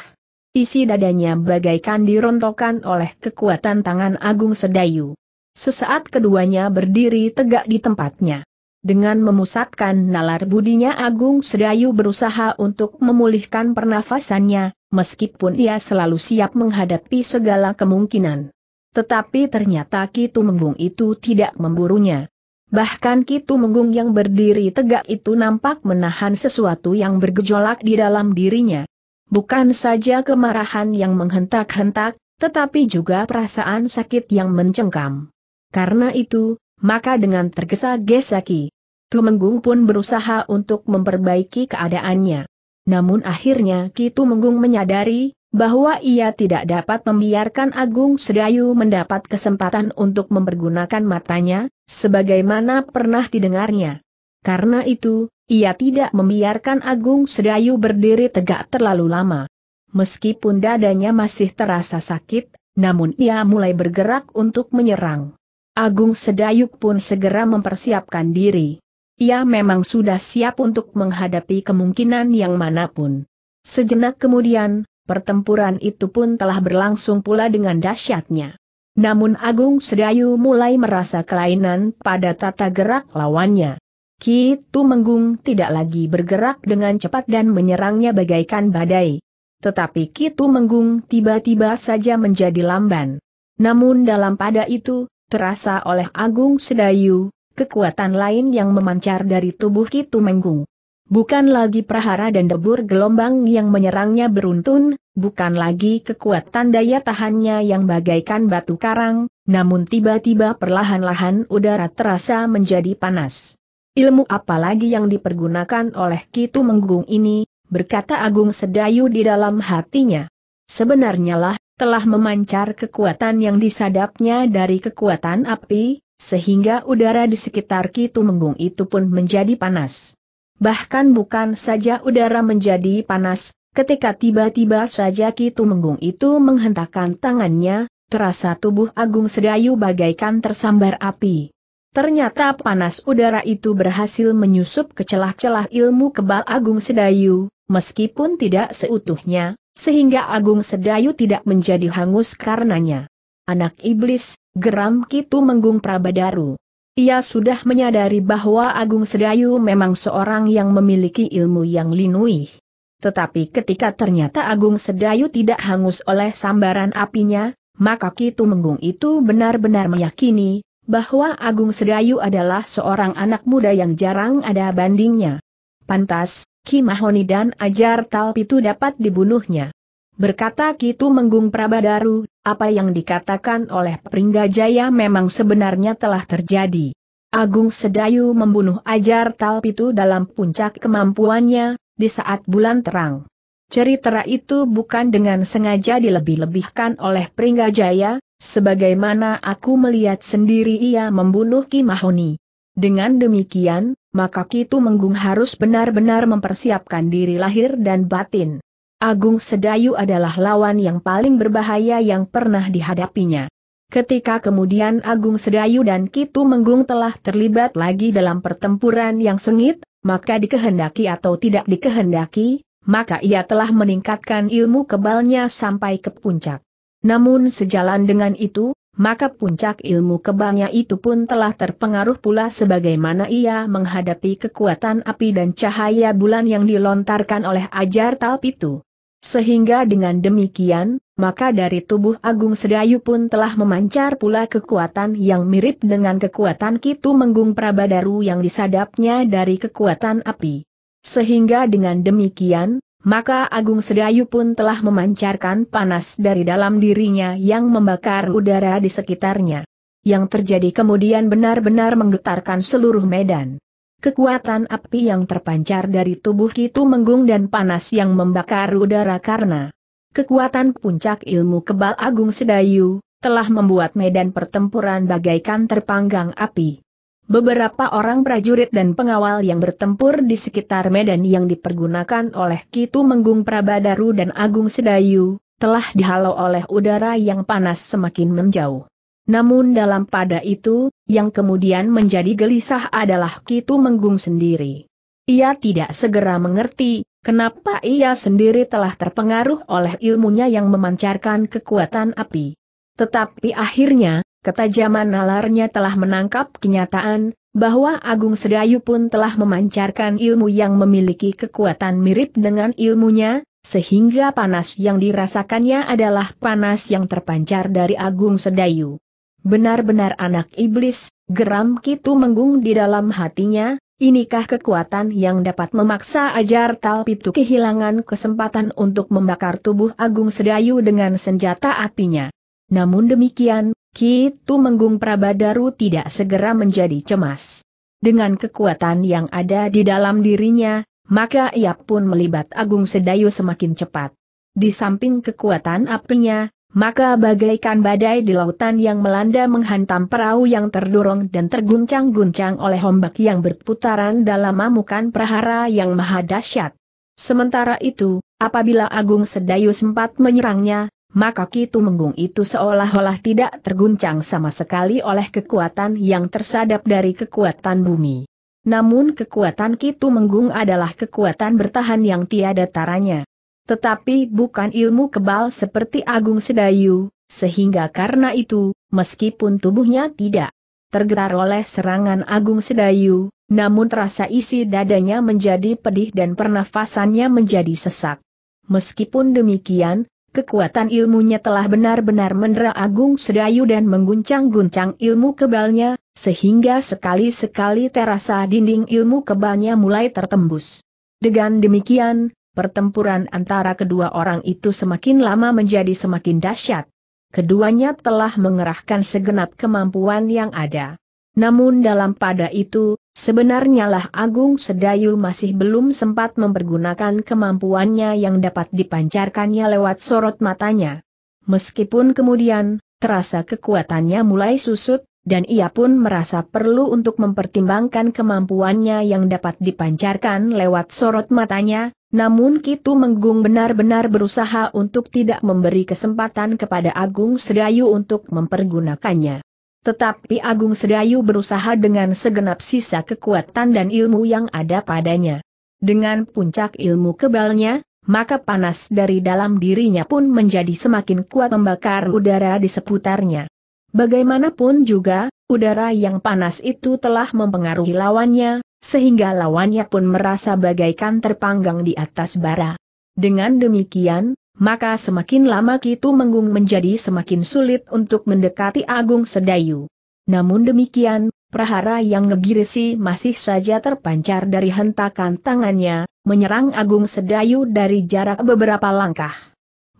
Isi dadanya bagaikan dirontokkan oleh kekuatan tangan Agung Sedayu. Sesaat keduanya berdiri tegak di tempatnya. Dengan memusatkan nalar budinya Agung Sedayu berusaha untuk memulihkan pernafasannya, meskipun ia selalu siap menghadapi segala kemungkinan. Tetapi ternyata Kitu Menggung itu tidak memburunya. Bahkan Kitu Menggung yang berdiri tegak itu nampak menahan sesuatu yang bergejolak di dalam dirinya. Bukan saja kemarahan yang menghentak-hentak, tetapi juga perasaan sakit yang mencengkam. Karena itu, maka dengan tergesa-gesa Ki Tumenggung pun berusaha untuk memperbaiki keadaannya. Namun akhirnya Ki Menggung menyadari, bahwa ia tidak dapat membiarkan Agung Sedayu mendapat kesempatan untuk mempergunakan matanya, sebagaimana pernah didengarnya. Karena itu, ia tidak membiarkan Agung Sedayu berdiri tegak terlalu lama. Meskipun dadanya masih terasa sakit, namun ia mulai bergerak untuk menyerang. Agung Sedayu pun segera mempersiapkan diri. Ia memang sudah siap untuk menghadapi kemungkinan yang manapun. Sejenak kemudian, pertempuran itu pun telah berlangsung pula dengan dahsyatnya. Namun Agung Sedayu mulai merasa kelainan pada tata gerak lawannya. Kitu Menggung tidak lagi bergerak dengan cepat dan menyerangnya bagaikan badai. Tetapi Kitu Menggung tiba-tiba saja menjadi lamban. Namun dalam pada itu, terasa oleh Agung Sedayu, kekuatan lain yang memancar dari tubuh Kitu Menggung. Bukan lagi prahara dan debur gelombang yang menyerangnya beruntun, bukan lagi kekuatan daya tahannya yang bagaikan batu karang, namun tiba-tiba perlahan-lahan udara terasa menjadi panas. Ilmu apa lagi yang dipergunakan oleh Kitu Menggung ini, berkata Agung Sedayu di dalam hatinya. Sebenarnya lah, telah memancar kekuatan yang disadapnya dari kekuatan api, sehingga udara di sekitar kitu menggung itu pun menjadi panas. Bahkan bukan saja udara menjadi panas, ketika tiba-tiba saja kitu menggung itu menghentakkan tangannya, terasa tubuh Agung Sedayu bagaikan tersambar api. Ternyata panas udara itu berhasil menyusup ke celah-celah ilmu kebal Agung Sedayu, meskipun tidak seutuhnya, sehingga Agung Sedayu tidak menjadi hangus karenanya. Anak iblis, Geram Kitu Menggung Prabadaru. Ia sudah menyadari bahwa Agung Sedayu memang seorang yang memiliki ilmu yang linui. Tetapi ketika ternyata Agung Sedayu tidak hangus oleh sambaran apinya, maka Kitu Menggung itu benar-benar meyakini bahwa Agung Sedayu adalah seorang anak muda yang jarang ada bandingnya. Pantas, Ki Mahoni dan Ajar Talpitu dapat dibunuhnya. Berkata Kitu Menggung Prabadaru, apa yang dikatakan oleh Pringgajaya memang sebenarnya telah terjadi. Agung Sedayu membunuh Ajar Talpitu dalam puncak kemampuannya, di saat bulan terang. Cerita itu bukan dengan sengaja dilebih-lebihkan oleh Pringgajaya, sebagaimana aku melihat sendiri ia membunuh Kimahoni. Dengan demikian, maka Kitu Menggung harus benar-benar mempersiapkan diri lahir dan batin. Agung Sedayu adalah lawan yang paling berbahaya yang pernah dihadapinya. Ketika kemudian Agung Sedayu dan Kitu Menggung telah terlibat lagi dalam pertempuran yang sengit, maka dikehendaki atau tidak dikehendaki, maka ia telah meningkatkan ilmu kebalnya sampai ke puncak. Namun sejalan dengan itu, maka puncak ilmu kebalnya itu pun telah terpengaruh pula sebagaimana ia menghadapi kekuatan api dan cahaya bulan yang dilontarkan oleh ajar talp itu. Sehingga dengan demikian, maka dari tubuh Agung Sedayu pun telah memancar pula kekuatan yang mirip dengan kekuatan Kitu Menggung Prabadaru yang disadapnya dari kekuatan api. Sehingga dengan demikian, maka Agung Sedayu pun telah memancarkan panas dari dalam dirinya yang membakar udara di sekitarnya. Yang terjadi kemudian benar-benar menggetarkan seluruh medan. Kekuatan api yang terpancar dari tubuh itu Menggung dan panas yang membakar udara karena kekuatan puncak ilmu kebal Agung Sedayu, telah membuat medan pertempuran bagaikan terpanggang api. Beberapa orang prajurit dan pengawal yang bertempur di sekitar medan yang dipergunakan oleh Kitu Menggung Prabadaru dan Agung Sedayu, telah dihalau oleh udara yang panas semakin menjauh. Namun dalam pada itu, yang kemudian menjadi gelisah adalah Kitu Menggung sendiri. Ia tidak segera mengerti, kenapa ia sendiri telah terpengaruh oleh ilmunya yang memancarkan kekuatan api. Tetapi akhirnya, ketajaman nalarnya telah menangkap kenyataan, bahwa Agung Sedayu pun telah memancarkan ilmu yang memiliki kekuatan mirip dengan ilmunya, sehingga panas yang dirasakannya adalah panas yang terpancar dari Agung Sedayu. Benar-benar anak iblis, geram Kitu menggung di dalam hatinya, inikah kekuatan yang dapat memaksa ajar Talpitu kehilangan kesempatan untuk membakar tubuh Agung Sedayu dengan senjata apinya. Namun demikian, Kitu menggung Prabadaru tidak segera menjadi cemas. Dengan kekuatan yang ada di dalam dirinya, maka ia pun melibat Agung Sedayu semakin cepat. Di samping kekuatan apinya, maka bagaikan badai di lautan yang melanda menghantam perahu yang terdorong dan terguncang-guncang oleh ombak yang berputaran dalam amukan prahara yang maha dahsyat. Sementara itu, apabila Agung Sedayu sempat menyerangnya, maka Kitu Menggung itu seolah-olah tidak terguncang sama sekali oleh kekuatan yang tersadap dari kekuatan bumi. Namun kekuatan Kitu Menggung adalah kekuatan bertahan yang tiada taranya tetapi bukan ilmu kebal seperti Agung Sedayu, sehingga karena itu, meskipun tubuhnya tidak tergetar oleh serangan Agung Sedayu, namun terasa isi dadanya menjadi pedih dan pernafasannya menjadi sesak. Meskipun demikian, kekuatan ilmunya telah benar-benar mendera Agung Sedayu dan mengguncang-guncang ilmu kebalnya, sehingga sekali-sekali terasa dinding ilmu kebalnya mulai tertembus. Dengan demikian, pertempuran antara kedua orang itu semakin lama menjadi semakin dahsyat. Keduanya telah mengerahkan segenap kemampuan yang ada. Namun dalam pada itu, sebenarnya lah Agung Sedayu masih belum sempat mempergunakan kemampuannya yang dapat dipancarkannya lewat sorot matanya. Meskipun kemudian, terasa kekuatannya mulai susut, dan ia pun merasa perlu untuk mempertimbangkan kemampuannya yang dapat dipancarkan lewat sorot matanya, namun Kitu Menggung benar-benar berusaha untuk tidak memberi kesempatan kepada Agung Sedayu untuk mempergunakannya. Tetapi Agung Sedayu berusaha dengan segenap sisa kekuatan dan ilmu yang ada padanya. Dengan puncak ilmu kebalnya, maka panas dari dalam dirinya pun menjadi semakin kuat membakar udara di seputarnya. Bagaimanapun juga, Udara yang panas itu telah mempengaruhi lawannya, sehingga lawannya pun merasa bagaikan terpanggang di atas bara. Dengan demikian, maka semakin lama Kitu Menggung menjadi semakin sulit untuk mendekati Agung Sedayu. Namun demikian, prahara yang ngegirisi masih saja terpancar dari hentakan tangannya, menyerang Agung Sedayu dari jarak beberapa langkah.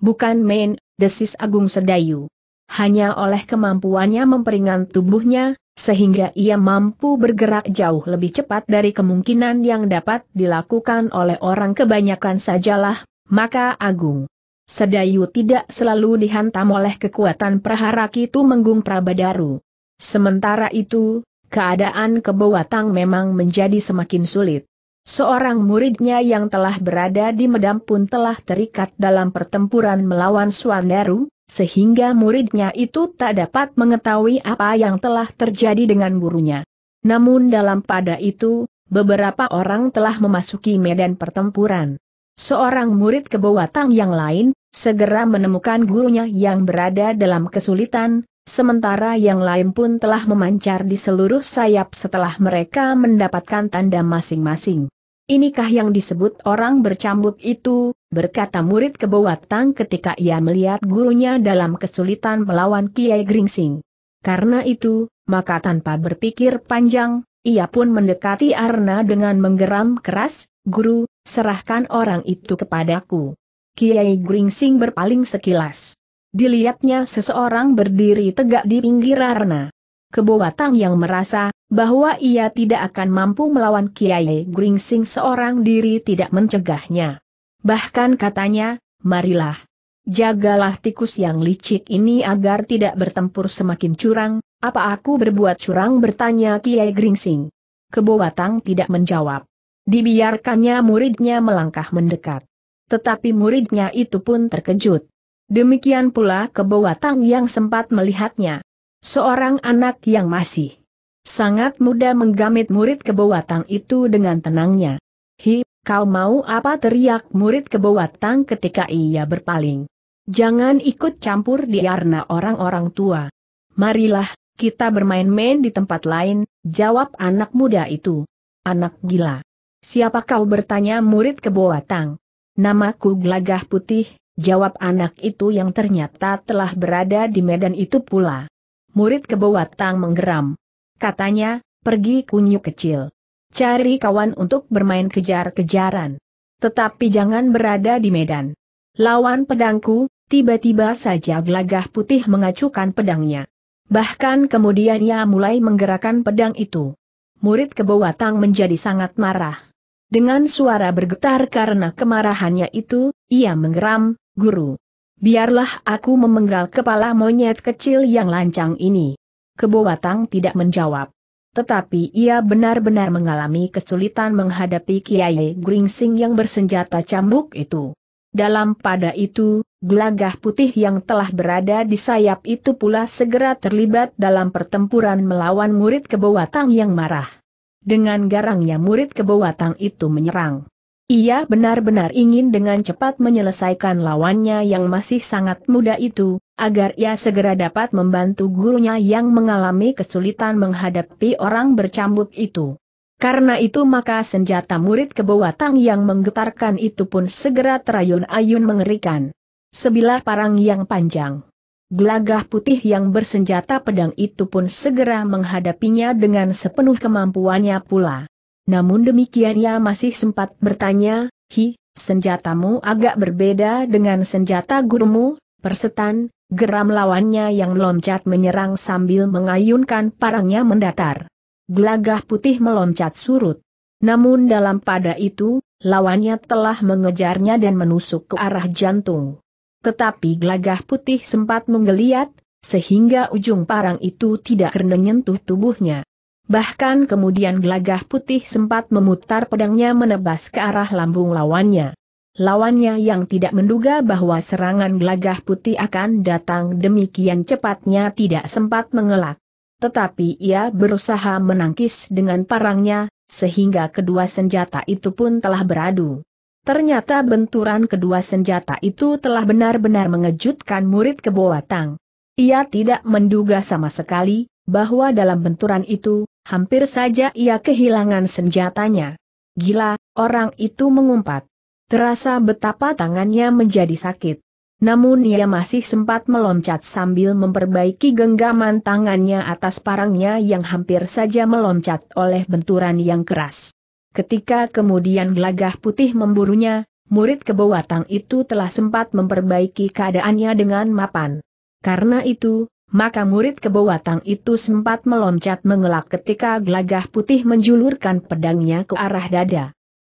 Bukan main, desis Agung Sedayu. Hanya oleh kemampuannya memperingan tubuhnya, sehingga ia mampu bergerak jauh lebih cepat dari kemungkinan yang dapat dilakukan oleh orang kebanyakan sajalah, maka Agung Sedayu tidak selalu dihantam oleh kekuatan prahara itu menggung Prabadaru. Sementara itu, keadaan kebawatang memang menjadi semakin sulit. Seorang muridnya yang telah berada di medan pun telah terikat dalam pertempuran melawan Swandaru, sehingga muridnya itu tak dapat mengetahui apa yang telah terjadi dengan gurunya. Namun dalam pada itu, beberapa orang telah memasuki medan pertempuran. Seorang murid kebawatang yang lain, segera menemukan gurunya yang berada dalam kesulitan, sementara yang lain pun telah memancar di seluruh sayap setelah mereka mendapatkan tanda masing-masing. Inikah yang disebut orang bercambuk itu, berkata murid kebawatang ketika ia melihat gurunya dalam kesulitan melawan Kiai Gringsing. Karena itu, maka tanpa berpikir panjang, ia pun mendekati Arna dengan menggeram keras, Guru, serahkan orang itu kepadaku. Kiai Gringsing berpaling sekilas. Dilihatnya seseorang berdiri tegak di pinggir Arna. Kebowatang yang merasa bahwa ia tidak akan mampu melawan Kiai Gringsing seorang diri tidak mencegahnya. Bahkan katanya, marilah. Jagalah tikus yang licik ini agar tidak bertempur semakin curang, apa aku berbuat curang bertanya Kiai Gringsing. Kebowatang tidak menjawab. Dibiarkannya muridnya melangkah mendekat. Tetapi muridnya itu pun terkejut. Demikian pula kebowatang yang sempat melihatnya. Seorang anak yang masih sangat muda menggamit murid kebawatang itu dengan tenangnya. Hi, kau mau apa teriak murid kebawatang ketika ia berpaling. Jangan ikut campur di arna orang-orang tua. Marilah, kita bermain-main di tempat lain, jawab anak muda itu. Anak gila. Siapa kau bertanya murid kebawatang? Namaku Glagah Putih, jawab anak itu yang ternyata telah berada di medan itu pula murid kebawatang menggeram. Katanya, pergi kunyuk kecil. Cari kawan untuk bermain kejar-kejaran. Tetapi jangan berada di medan. Lawan pedangku, tiba-tiba saja gelagah putih mengacukan pedangnya. Bahkan kemudian ia mulai menggerakkan pedang itu. Murid kebawatang menjadi sangat marah. Dengan suara bergetar karena kemarahannya itu, ia menggeram, guru biarlah aku memenggal kepala monyet kecil yang lancang ini. Kebo Watang tidak menjawab. Tetapi ia benar-benar mengalami kesulitan menghadapi Kiai Gringsing yang bersenjata cambuk itu. Dalam pada itu, gelagah putih yang telah berada di sayap itu pula segera terlibat dalam pertempuran melawan murid Kebo Watang yang marah. Dengan garangnya murid Kebo Watang itu menyerang. Ia benar-benar ingin dengan cepat menyelesaikan lawannya yang masih sangat muda itu, agar ia segera dapat membantu gurunya yang mengalami kesulitan menghadapi orang bercambuk itu. Karena itu maka senjata murid kebawatang yang menggetarkan itu pun segera terayun-ayun mengerikan. Sebilah parang yang panjang. Gelagah putih yang bersenjata pedang itu pun segera menghadapinya dengan sepenuh kemampuannya pula. Namun demikian ia masih sempat bertanya, Hi, senjatamu agak berbeda dengan senjata gurumu, persetan, geram lawannya yang loncat menyerang sambil mengayunkan parangnya mendatar. Gelagah putih meloncat surut. Namun dalam pada itu, lawannya telah mengejarnya dan menusuk ke arah jantung. Tetapi gelagah putih sempat menggeliat, sehingga ujung parang itu tidak kena menyentuh tubuhnya. Bahkan kemudian gelagah putih sempat memutar pedangnya menebas ke arah lambung lawannya. Lawannya yang tidak menduga bahwa serangan gelagah putih akan datang demikian cepatnya tidak sempat mengelak. Tetapi ia berusaha menangkis dengan parangnya, sehingga kedua senjata itu pun telah beradu. Ternyata benturan kedua senjata itu telah benar-benar mengejutkan murid kebawatang. Ia tidak menduga sama sekali, bahwa dalam benturan itu, Hampir saja ia kehilangan senjatanya. Gila, orang itu mengumpat. Terasa betapa tangannya menjadi sakit. Namun ia masih sempat meloncat sambil memperbaiki genggaman tangannya atas parangnya yang hampir saja meloncat oleh benturan yang keras. Ketika kemudian gelagah putih memburunya, murid kebawatang itu telah sempat memperbaiki keadaannya dengan mapan. Karena itu, maka murid kebawatang itu sempat meloncat mengelak ketika gelagah putih menjulurkan pedangnya ke arah dada.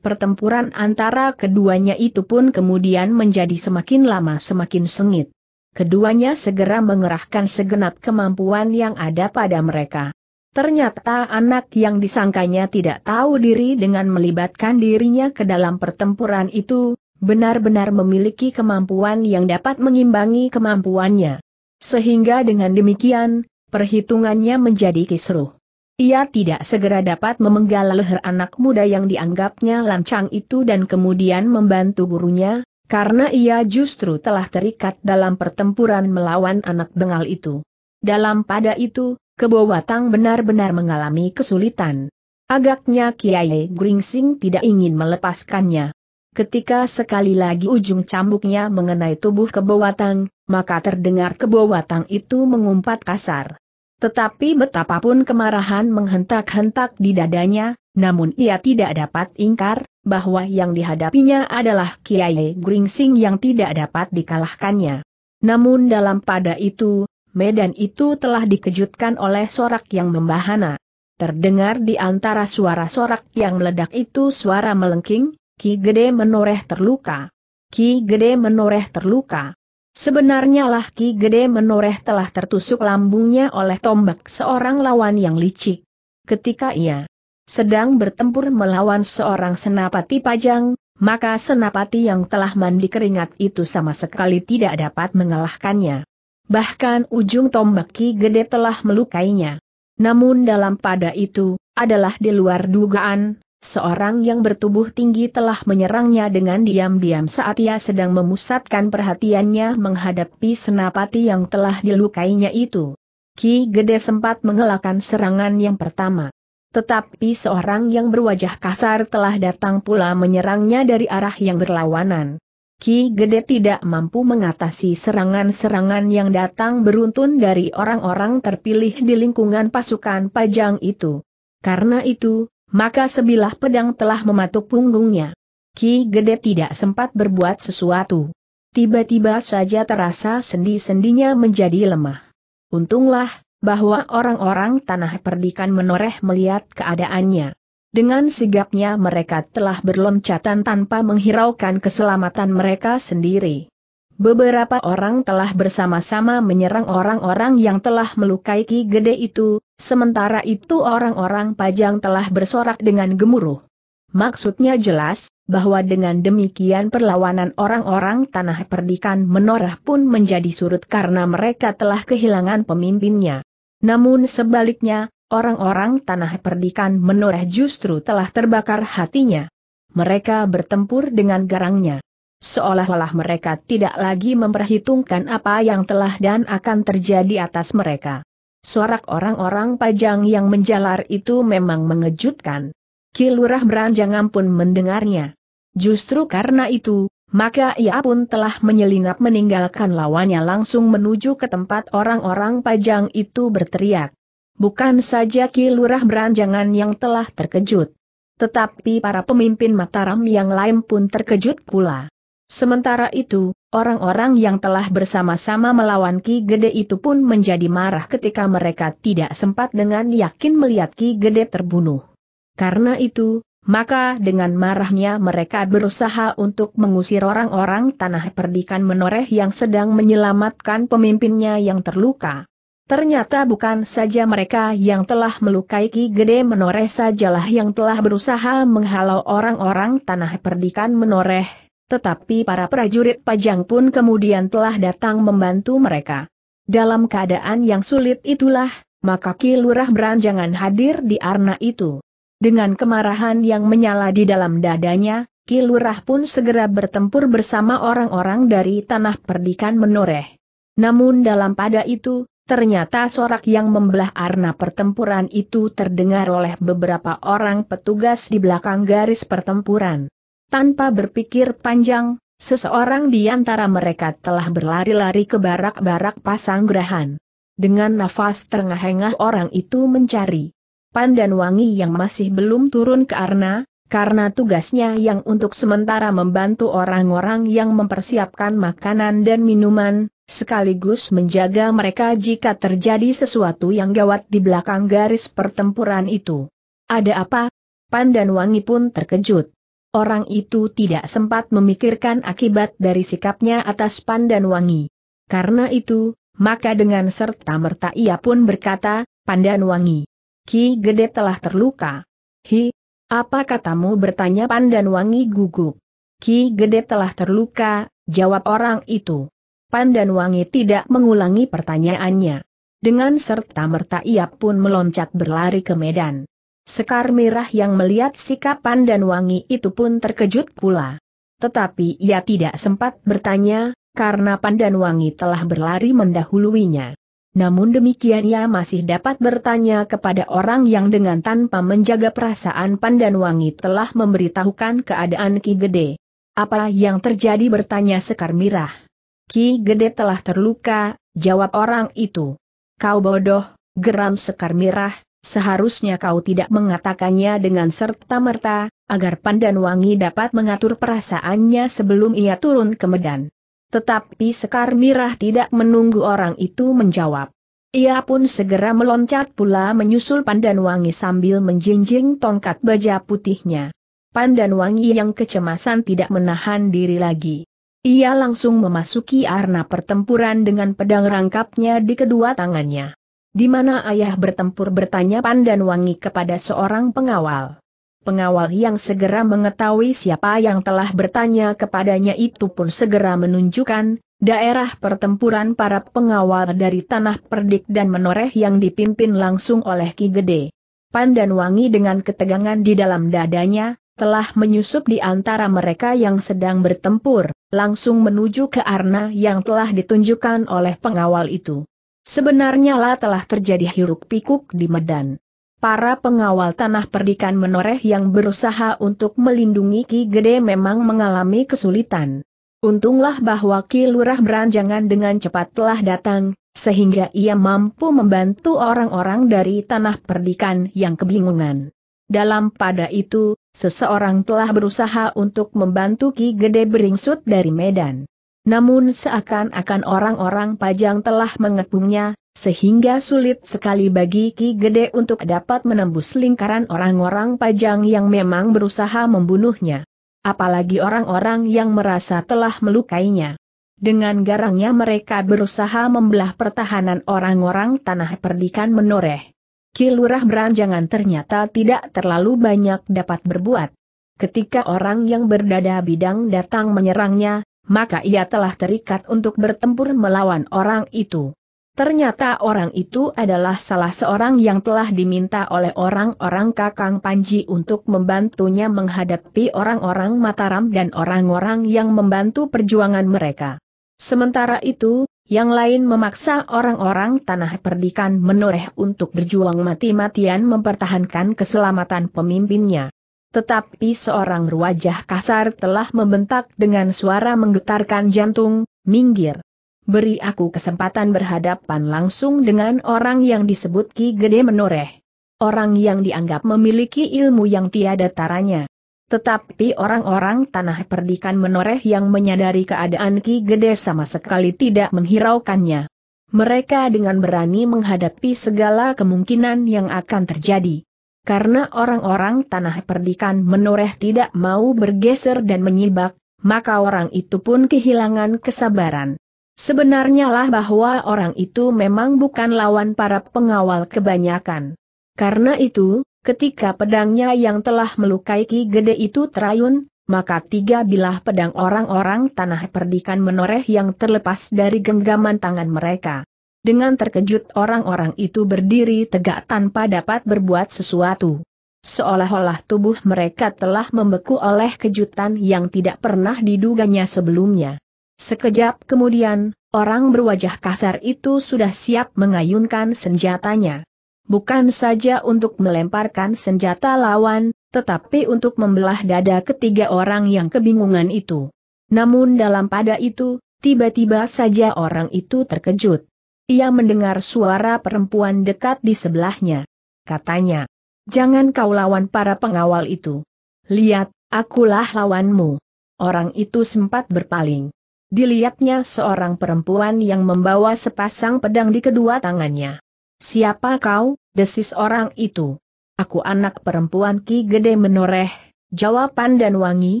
Pertempuran antara keduanya itu pun kemudian menjadi semakin lama semakin sengit. Keduanya segera mengerahkan segenap kemampuan yang ada pada mereka. Ternyata anak yang disangkanya tidak tahu diri dengan melibatkan dirinya ke dalam pertempuran itu, benar-benar memiliki kemampuan yang dapat mengimbangi kemampuannya. Sehingga dengan demikian, perhitungannya menjadi kisruh. Ia tidak segera dapat memenggal leher anak muda yang dianggapnya lancang itu dan kemudian membantu gurunya, karena ia justru telah terikat dalam pertempuran melawan anak bengal itu. Dalam pada itu, kebo Watang benar-benar mengalami kesulitan. Agaknya Kiai Gringsing tidak ingin melepaskannya. Ketika sekali lagi ujung cambuknya mengenai tubuh kebowatang, maka terdengar kebowatang itu mengumpat kasar. Tetapi betapapun kemarahan menghentak-hentak di dadanya, namun ia tidak dapat ingkar, bahwa yang dihadapinya adalah Kiai Gringsing yang tidak dapat dikalahkannya. Namun dalam pada itu, medan itu telah dikejutkan oleh sorak yang membahana. Terdengar di antara suara sorak yang meledak itu suara melengking, Ki Gede menoreh terluka. Ki Gede menoreh terluka. Sebenarnya lah Ki Gede menoreh telah tertusuk lambungnya oleh tombak seorang lawan yang licik. Ketika ia sedang bertempur melawan seorang senapati pajang, maka senapati yang telah mandi keringat itu sama sekali tidak dapat mengalahkannya. Bahkan ujung tombak Ki Gede telah melukainya. Namun dalam pada itu, adalah di luar dugaan, Seorang yang bertubuh tinggi telah menyerangnya dengan diam-diam saat ia sedang memusatkan perhatiannya menghadapi senapati yang telah dilukainya itu. Ki Gede sempat mengelakkan serangan yang pertama. Tetapi seorang yang berwajah kasar telah datang pula menyerangnya dari arah yang berlawanan. Ki Gede tidak mampu mengatasi serangan-serangan yang datang beruntun dari orang-orang terpilih di lingkungan pasukan pajang itu. Karena itu, maka sebilah pedang telah mematuk punggungnya. Ki Gede tidak sempat berbuat sesuatu. Tiba-tiba saja terasa sendi-sendinya menjadi lemah. Untunglah, bahwa orang-orang tanah perdikan menoreh melihat keadaannya. Dengan sigapnya mereka telah berloncatan tanpa menghiraukan keselamatan mereka sendiri. Beberapa orang telah bersama-sama menyerang orang-orang yang telah melukai Ki Gede itu, Sementara itu orang-orang pajang telah bersorak dengan gemuruh. Maksudnya jelas, bahwa dengan demikian perlawanan orang-orang tanah perdikan menorah pun menjadi surut karena mereka telah kehilangan pemimpinnya. Namun sebaliknya, orang-orang tanah perdikan menorah justru telah terbakar hatinya. Mereka bertempur dengan garangnya. Seolah-olah mereka tidak lagi memperhitungkan apa yang telah dan akan terjadi atas mereka. Sorak orang-orang pajang yang menjalar itu memang mengejutkan. Kilurah Beranjangan pun mendengarnya. Justru karena itu, maka ia pun telah menyelinap meninggalkan lawannya langsung menuju ke tempat orang-orang pajang itu berteriak. Bukan saja Kilurah Beranjangan yang telah terkejut. Tetapi para pemimpin Mataram yang lain pun terkejut pula. Sementara itu, orang-orang yang telah bersama-sama melawan Ki Gede itu pun menjadi marah ketika mereka tidak sempat dengan yakin melihat Ki Gede terbunuh. Karena itu, maka dengan marahnya mereka berusaha untuk mengusir orang-orang tanah perdikan menoreh yang sedang menyelamatkan pemimpinnya yang terluka. Ternyata bukan saja mereka yang telah melukai Ki Gede Menoreh sajalah yang telah berusaha menghalau orang-orang tanah perdikan menoreh tetapi para prajurit pajang pun kemudian telah datang membantu mereka. Dalam keadaan yang sulit itulah, maka Ki Lurah beranjangan hadir di arna itu. Dengan kemarahan yang menyala di dalam dadanya, Ki Lurah pun segera bertempur bersama orang-orang dari tanah perdikan menoreh. Namun dalam pada itu, ternyata sorak yang membelah arna pertempuran itu terdengar oleh beberapa orang petugas di belakang garis pertempuran. Tanpa berpikir panjang, seseorang di antara mereka telah berlari-lari ke barak-barak pasang gerahan. Dengan nafas terengah-engah orang itu mencari pandan wangi yang masih belum turun ke arna, karena tugasnya yang untuk sementara membantu orang-orang yang mempersiapkan makanan dan minuman, sekaligus menjaga mereka jika terjadi sesuatu yang gawat di belakang garis pertempuran itu. Ada apa? Pandan Wangi pun terkejut orang itu tidak sempat memikirkan akibat dari sikapnya atas Pandan Wangi. Karena itu, maka dengan serta-merta ia pun berkata, Pandan Wangi, Ki Gede telah terluka. Hi, apa katamu bertanya Pandan Wangi gugup. Ki Gede telah terluka, jawab orang itu. Pandan Wangi tidak mengulangi pertanyaannya. Dengan serta-merta ia pun meloncat berlari ke medan. Sekar Mirah yang melihat sikapan dan wangi itu pun terkejut pula. Tetapi ia tidak sempat bertanya, karena Pandan Wangi telah berlari mendahuluinya. Namun demikian ia masih dapat bertanya kepada orang yang dengan tanpa menjaga perasaan Pandan Wangi telah memberitahukan keadaan Ki Gede. Apa yang terjadi bertanya Sekar Mirah. Ki Gede telah terluka, jawab orang itu. Kau bodoh, geram Sekar Mirah, Seharusnya kau tidak mengatakannya dengan serta-merta, agar Pandan Wangi dapat mengatur perasaannya sebelum ia turun ke Medan. Tetapi Sekar Mirah tidak menunggu orang itu menjawab. Ia pun segera meloncat pula menyusul Pandan Wangi sambil menjinjing tongkat baja putihnya. Pandan Wangi yang kecemasan tidak menahan diri lagi. Ia langsung memasuki arena pertempuran dengan pedang rangkapnya di kedua tangannya. Di mana ayah bertempur bertanya Pandan Wangi kepada seorang pengawal. Pengawal yang segera mengetahui siapa yang telah bertanya kepadanya itu pun segera menunjukkan, daerah pertempuran para pengawal dari Tanah Perdik dan Menoreh yang dipimpin langsung oleh Ki Gede. Pandan Wangi dengan ketegangan di dalam dadanya, telah menyusup di antara mereka yang sedang bertempur, langsung menuju ke arna yang telah ditunjukkan oleh pengawal itu. Sebenarnya lah telah terjadi hiruk pikuk di Medan. Para pengawal tanah perdikan menoreh yang berusaha untuk melindungi Ki Gede memang mengalami kesulitan. Untunglah bahwa Ki Lurah beranjangan dengan cepat telah datang, sehingga ia mampu membantu orang-orang dari tanah perdikan yang kebingungan. Dalam pada itu, seseorang telah berusaha untuk membantu Ki Gede beringsut dari Medan. Namun seakan-akan orang-orang pajang telah mengepungnya, sehingga sulit sekali bagi Ki Gede untuk dapat menembus lingkaran orang-orang pajang yang memang berusaha membunuhnya. Apalagi orang-orang yang merasa telah melukainya. Dengan garangnya mereka berusaha membelah pertahanan orang-orang tanah perdikan menoreh. Ki Lurah Beranjangan ternyata tidak terlalu banyak dapat berbuat. Ketika orang yang berdada bidang datang menyerangnya, maka ia telah terikat untuk bertempur melawan orang itu. Ternyata orang itu adalah salah seorang yang telah diminta oleh orang-orang Kakang Panji untuk membantunya menghadapi orang-orang Mataram dan orang-orang yang membantu perjuangan mereka. Sementara itu, yang lain memaksa orang-orang tanah perdikan menoreh untuk berjuang mati-matian mempertahankan keselamatan pemimpinnya. Tetapi seorang wajah kasar telah membentak dengan suara menggetarkan jantung, minggir. Beri aku kesempatan berhadapan langsung dengan orang yang disebut Ki Gede Menoreh. Orang yang dianggap memiliki ilmu yang tiada taranya. Tetapi orang-orang tanah perdikan menoreh yang menyadari keadaan Ki Gede sama sekali tidak menghiraukannya. Mereka dengan berani menghadapi segala kemungkinan yang akan terjadi karena orang-orang tanah perdikan menoreh tidak mau bergeser dan menyibak, maka orang itu pun kehilangan kesabaran. Sebenarnya lah bahwa orang itu memang bukan lawan para pengawal kebanyakan. Karena itu, ketika pedangnya yang telah melukai Ki Gede itu terayun, maka tiga bilah pedang orang-orang tanah perdikan menoreh yang terlepas dari genggaman tangan mereka. Dengan terkejut orang-orang itu berdiri tegak tanpa dapat berbuat sesuatu. Seolah-olah tubuh mereka telah membeku oleh kejutan yang tidak pernah diduganya sebelumnya. Sekejap kemudian, orang berwajah kasar itu sudah siap mengayunkan senjatanya. Bukan saja untuk melemparkan senjata lawan, tetapi untuk membelah dada ketiga orang yang kebingungan itu. Namun dalam pada itu, tiba-tiba saja orang itu terkejut. Ia mendengar suara perempuan dekat di sebelahnya. Katanya, jangan kau lawan para pengawal itu. Lihat, akulah lawanmu. Orang itu sempat berpaling. Dilihatnya seorang perempuan yang membawa sepasang pedang di kedua tangannya. Siapa kau, desis orang itu. Aku anak perempuan Ki Gede menoreh, jawaban dan wangi,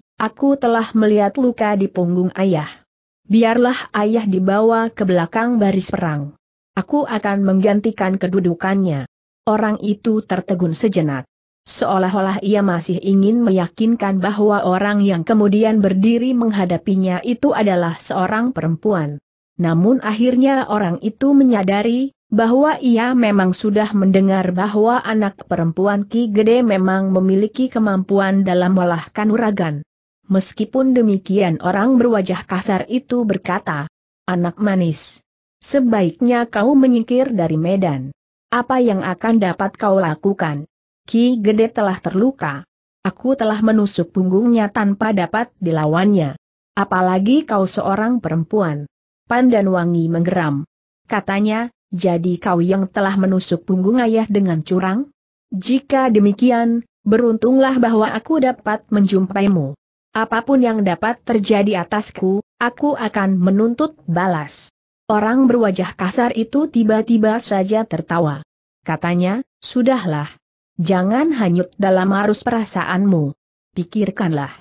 aku telah melihat luka di punggung ayah. Biarlah ayah dibawa ke belakang baris perang. Aku akan menggantikan kedudukannya. Orang itu tertegun sejenak. Seolah-olah ia masih ingin meyakinkan bahwa orang yang kemudian berdiri menghadapinya itu adalah seorang perempuan. Namun akhirnya orang itu menyadari bahwa ia memang sudah mendengar bahwa anak perempuan Ki Gede memang memiliki kemampuan dalam olah kanuragan. Meskipun demikian orang berwajah kasar itu berkata, anak manis, Sebaiknya kau menyingkir dari Medan. Apa yang akan dapat kau lakukan? Ki Gede telah terluka. Aku telah menusuk punggungnya tanpa dapat dilawannya. Apalagi kau seorang perempuan. Wangi menggeram. Katanya, jadi kau yang telah menusuk punggung ayah dengan curang? Jika demikian, beruntunglah bahwa aku dapat menjumpaimu. Apapun yang dapat terjadi atasku, aku akan menuntut balas. Orang berwajah kasar itu tiba-tiba saja tertawa. Katanya, sudahlah. Jangan hanyut dalam arus perasaanmu. Pikirkanlah.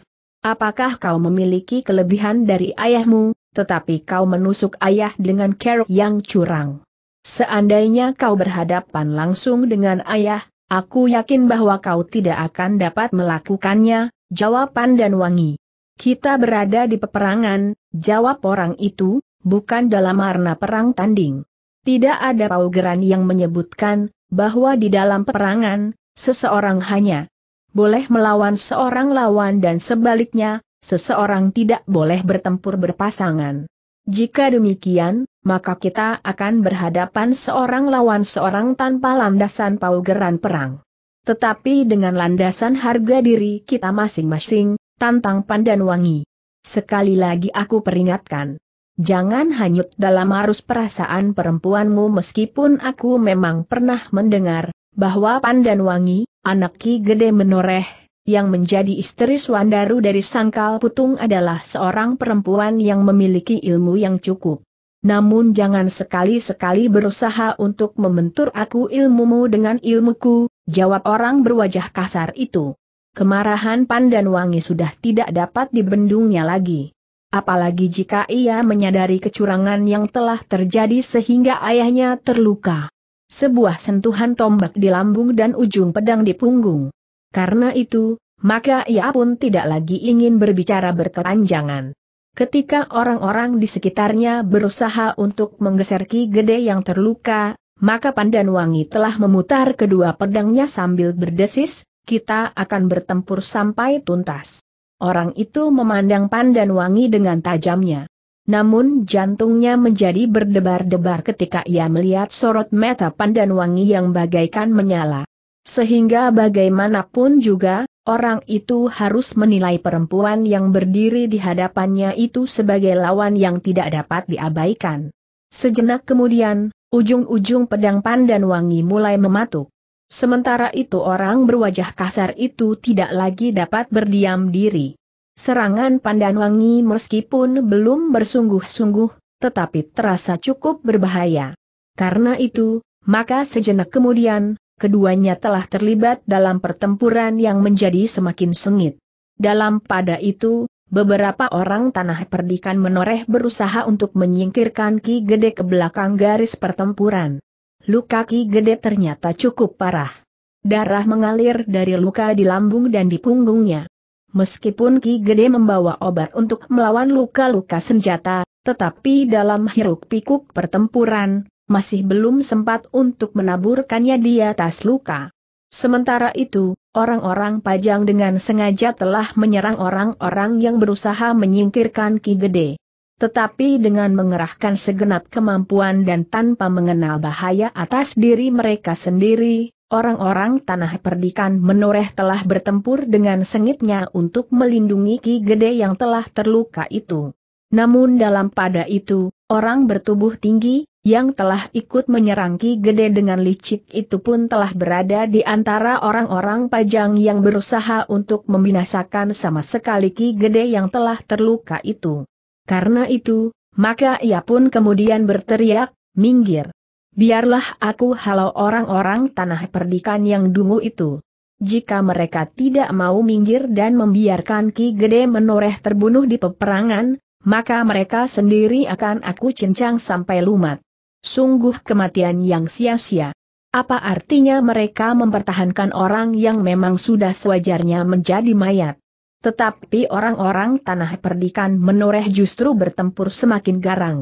Apakah kau memiliki kelebihan dari ayahmu, tetapi kau menusuk ayah dengan care yang curang? Seandainya kau berhadapan langsung dengan ayah, aku yakin bahwa kau tidak akan dapat melakukannya, Jawaban dan Wangi. Kita berada di peperangan, jawab orang itu, bukan dalam warna perang tanding. Tidak ada paugeran yang menyebutkan bahwa di dalam peperangan, seseorang hanya boleh melawan seorang lawan dan sebaliknya, seseorang tidak boleh bertempur berpasangan. Jika demikian, maka kita akan berhadapan seorang lawan seorang tanpa landasan paugeran perang. Tetapi dengan landasan harga diri kita masing-masing, tantang pandan wangi. Sekali lagi aku peringatkan. Jangan hanyut dalam arus perasaan perempuanmu meskipun aku memang pernah mendengar bahwa Pandan Wangi, anak Ki Gede Menoreh, yang menjadi istri Swandaru dari Sangkal Putung adalah seorang perempuan yang memiliki ilmu yang cukup. Namun jangan sekali-sekali berusaha untuk membentur aku ilmumu dengan ilmuku, jawab orang berwajah kasar itu. Kemarahan Pandan Wangi sudah tidak dapat dibendungnya lagi apalagi jika ia menyadari kecurangan yang telah terjadi sehingga ayahnya terluka. Sebuah sentuhan tombak di lambung dan ujung pedang di punggung. Karena itu, maka ia pun tidak lagi ingin berbicara berkelanjangan. Ketika orang-orang di sekitarnya berusaha untuk menggeser Ki Gede yang terluka, maka Pandan Wangi telah memutar kedua pedangnya sambil berdesis, kita akan bertempur sampai tuntas. Orang itu memandang Pandan Wangi dengan tajamnya. Namun jantungnya menjadi berdebar-debar ketika ia melihat sorot mata Pandan Wangi yang bagaikan menyala. Sehingga bagaimanapun juga, orang itu harus menilai perempuan yang berdiri di hadapannya itu sebagai lawan yang tidak dapat diabaikan. Sejenak kemudian, ujung-ujung pedang Pandan Wangi mulai mematuk. Sementara itu orang berwajah kasar itu tidak lagi dapat berdiam diri. Serangan pandan wangi meskipun belum bersungguh-sungguh, tetapi terasa cukup berbahaya. Karena itu, maka sejenak kemudian, keduanya telah terlibat dalam pertempuran yang menjadi semakin sengit. Dalam pada itu, beberapa orang tanah perdikan menoreh berusaha untuk menyingkirkan Ki Gede ke belakang garis pertempuran. Luka Ki Gede ternyata cukup parah. Darah mengalir dari luka di lambung dan di punggungnya. Meskipun Ki Gede membawa obat untuk melawan luka-luka senjata, tetapi dalam hiruk-pikuk pertempuran, masih belum sempat untuk menaburkannya di atas luka. Sementara itu, orang-orang pajang dengan sengaja telah menyerang orang-orang yang berusaha menyingkirkan Ki Gede. Tetapi dengan mengerahkan segenap kemampuan dan tanpa mengenal bahaya atas diri mereka sendiri, orang-orang tanah perdikan menoreh telah bertempur dengan sengitnya untuk melindungi Ki Gede yang telah terluka itu. Namun dalam pada itu, orang bertubuh tinggi, yang telah ikut menyerang Ki Gede dengan licik itu pun telah berada di antara orang-orang pajang yang berusaha untuk membinasakan sama sekali Ki Gede yang telah terluka itu. Karena itu, maka ia pun kemudian berteriak, minggir. Biarlah aku halau orang-orang tanah perdikan yang dungu itu. Jika mereka tidak mau minggir dan membiarkan Ki Gede menoreh terbunuh di peperangan, maka mereka sendiri akan aku cincang sampai lumat. Sungguh kematian yang sia-sia. Apa artinya mereka mempertahankan orang yang memang sudah sewajarnya menjadi mayat? Tetapi orang-orang tanah perdikan menoreh justru bertempur semakin garang.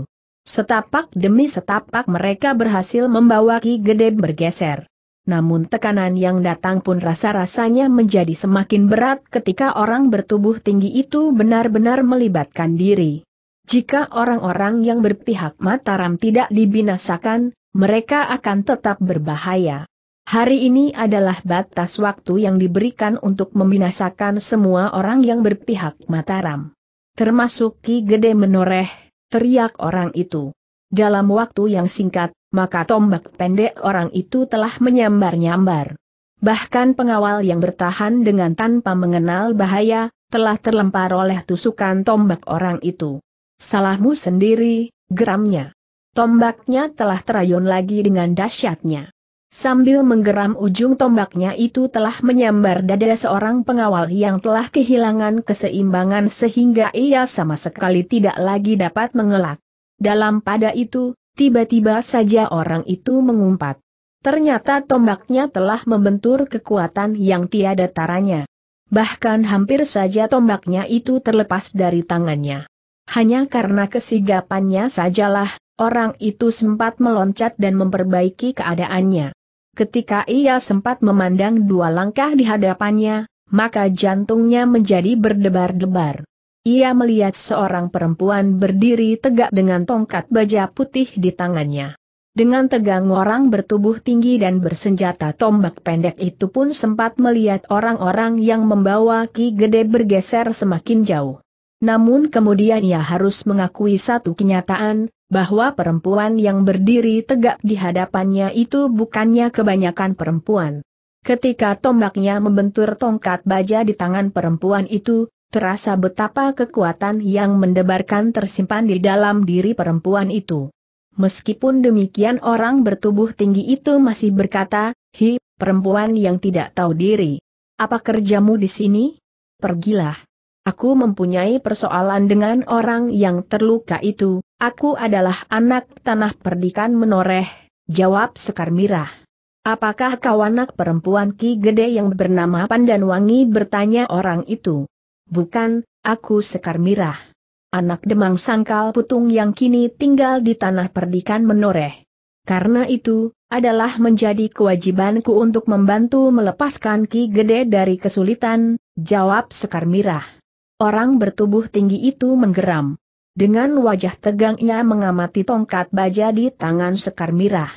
Setapak demi setapak mereka berhasil membawa Ki Gede bergeser. Namun tekanan yang datang pun rasa-rasanya menjadi semakin berat ketika orang bertubuh tinggi itu benar-benar melibatkan diri. Jika orang-orang yang berpihak Mataram tidak dibinasakan, mereka akan tetap berbahaya. Hari ini adalah batas waktu yang diberikan untuk membinasakan semua orang yang berpihak Mataram. Termasuk Ki Gede menoreh, teriak orang itu. Dalam waktu yang singkat, maka tombak pendek orang itu telah menyambar-nyambar. Bahkan pengawal yang bertahan dengan tanpa mengenal bahaya, telah terlempar oleh tusukan tombak orang itu. Salahmu sendiri, geramnya. Tombaknya telah terayun lagi dengan dahsyatnya. Sambil menggeram ujung tombaknya itu telah menyambar dada seorang pengawal yang telah kehilangan keseimbangan sehingga ia sama sekali tidak lagi dapat mengelak. Dalam pada itu, tiba-tiba saja orang itu mengumpat. Ternyata tombaknya telah membentur kekuatan yang tiada taranya. Bahkan hampir saja tombaknya itu terlepas dari tangannya. Hanya karena kesigapannya sajalah, orang itu sempat meloncat dan memperbaiki keadaannya. Ketika ia sempat memandang dua langkah di hadapannya, maka jantungnya menjadi berdebar-debar. Ia melihat seorang perempuan berdiri tegak dengan tongkat baja putih di tangannya. Dengan tegang orang bertubuh tinggi dan bersenjata tombak pendek itu pun sempat melihat orang-orang yang membawa ki gede bergeser semakin jauh. Namun kemudian ia harus mengakui satu kenyataan, bahwa perempuan yang berdiri tegak di hadapannya itu bukannya kebanyakan perempuan. Ketika tombaknya membentur tongkat baja di tangan perempuan itu, terasa betapa kekuatan yang mendebarkan tersimpan di dalam diri perempuan itu. Meskipun demikian orang bertubuh tinggi itu masih berkata, hi, perempuan yang tidak tahu diri. Apa kerjamu di sini? Pergilah. Aku mempunyai persoalan dengan orang yang terluka itu, aku adalah anak tanah perdikan menoreh, jawab Sekar Mirah. Apakah kau anak perempuan Ki Gede yang bernama Pandanwangi bertanya orang itu? Bukan, aku Sekar Mirah. Anak demang sangkal putung yang kini tinggal di tanah perdikan menoreh. Karena itu, adalah menjadi kewajibanku untuk membantu melepaskan Ki Gede dari kesulitan, jawab Sekar Mirah. Orang bertubuh tinggi itu menggeram. Dengan wajah tegang ia mengamati tongkat baja di tangan Sekar Mirah.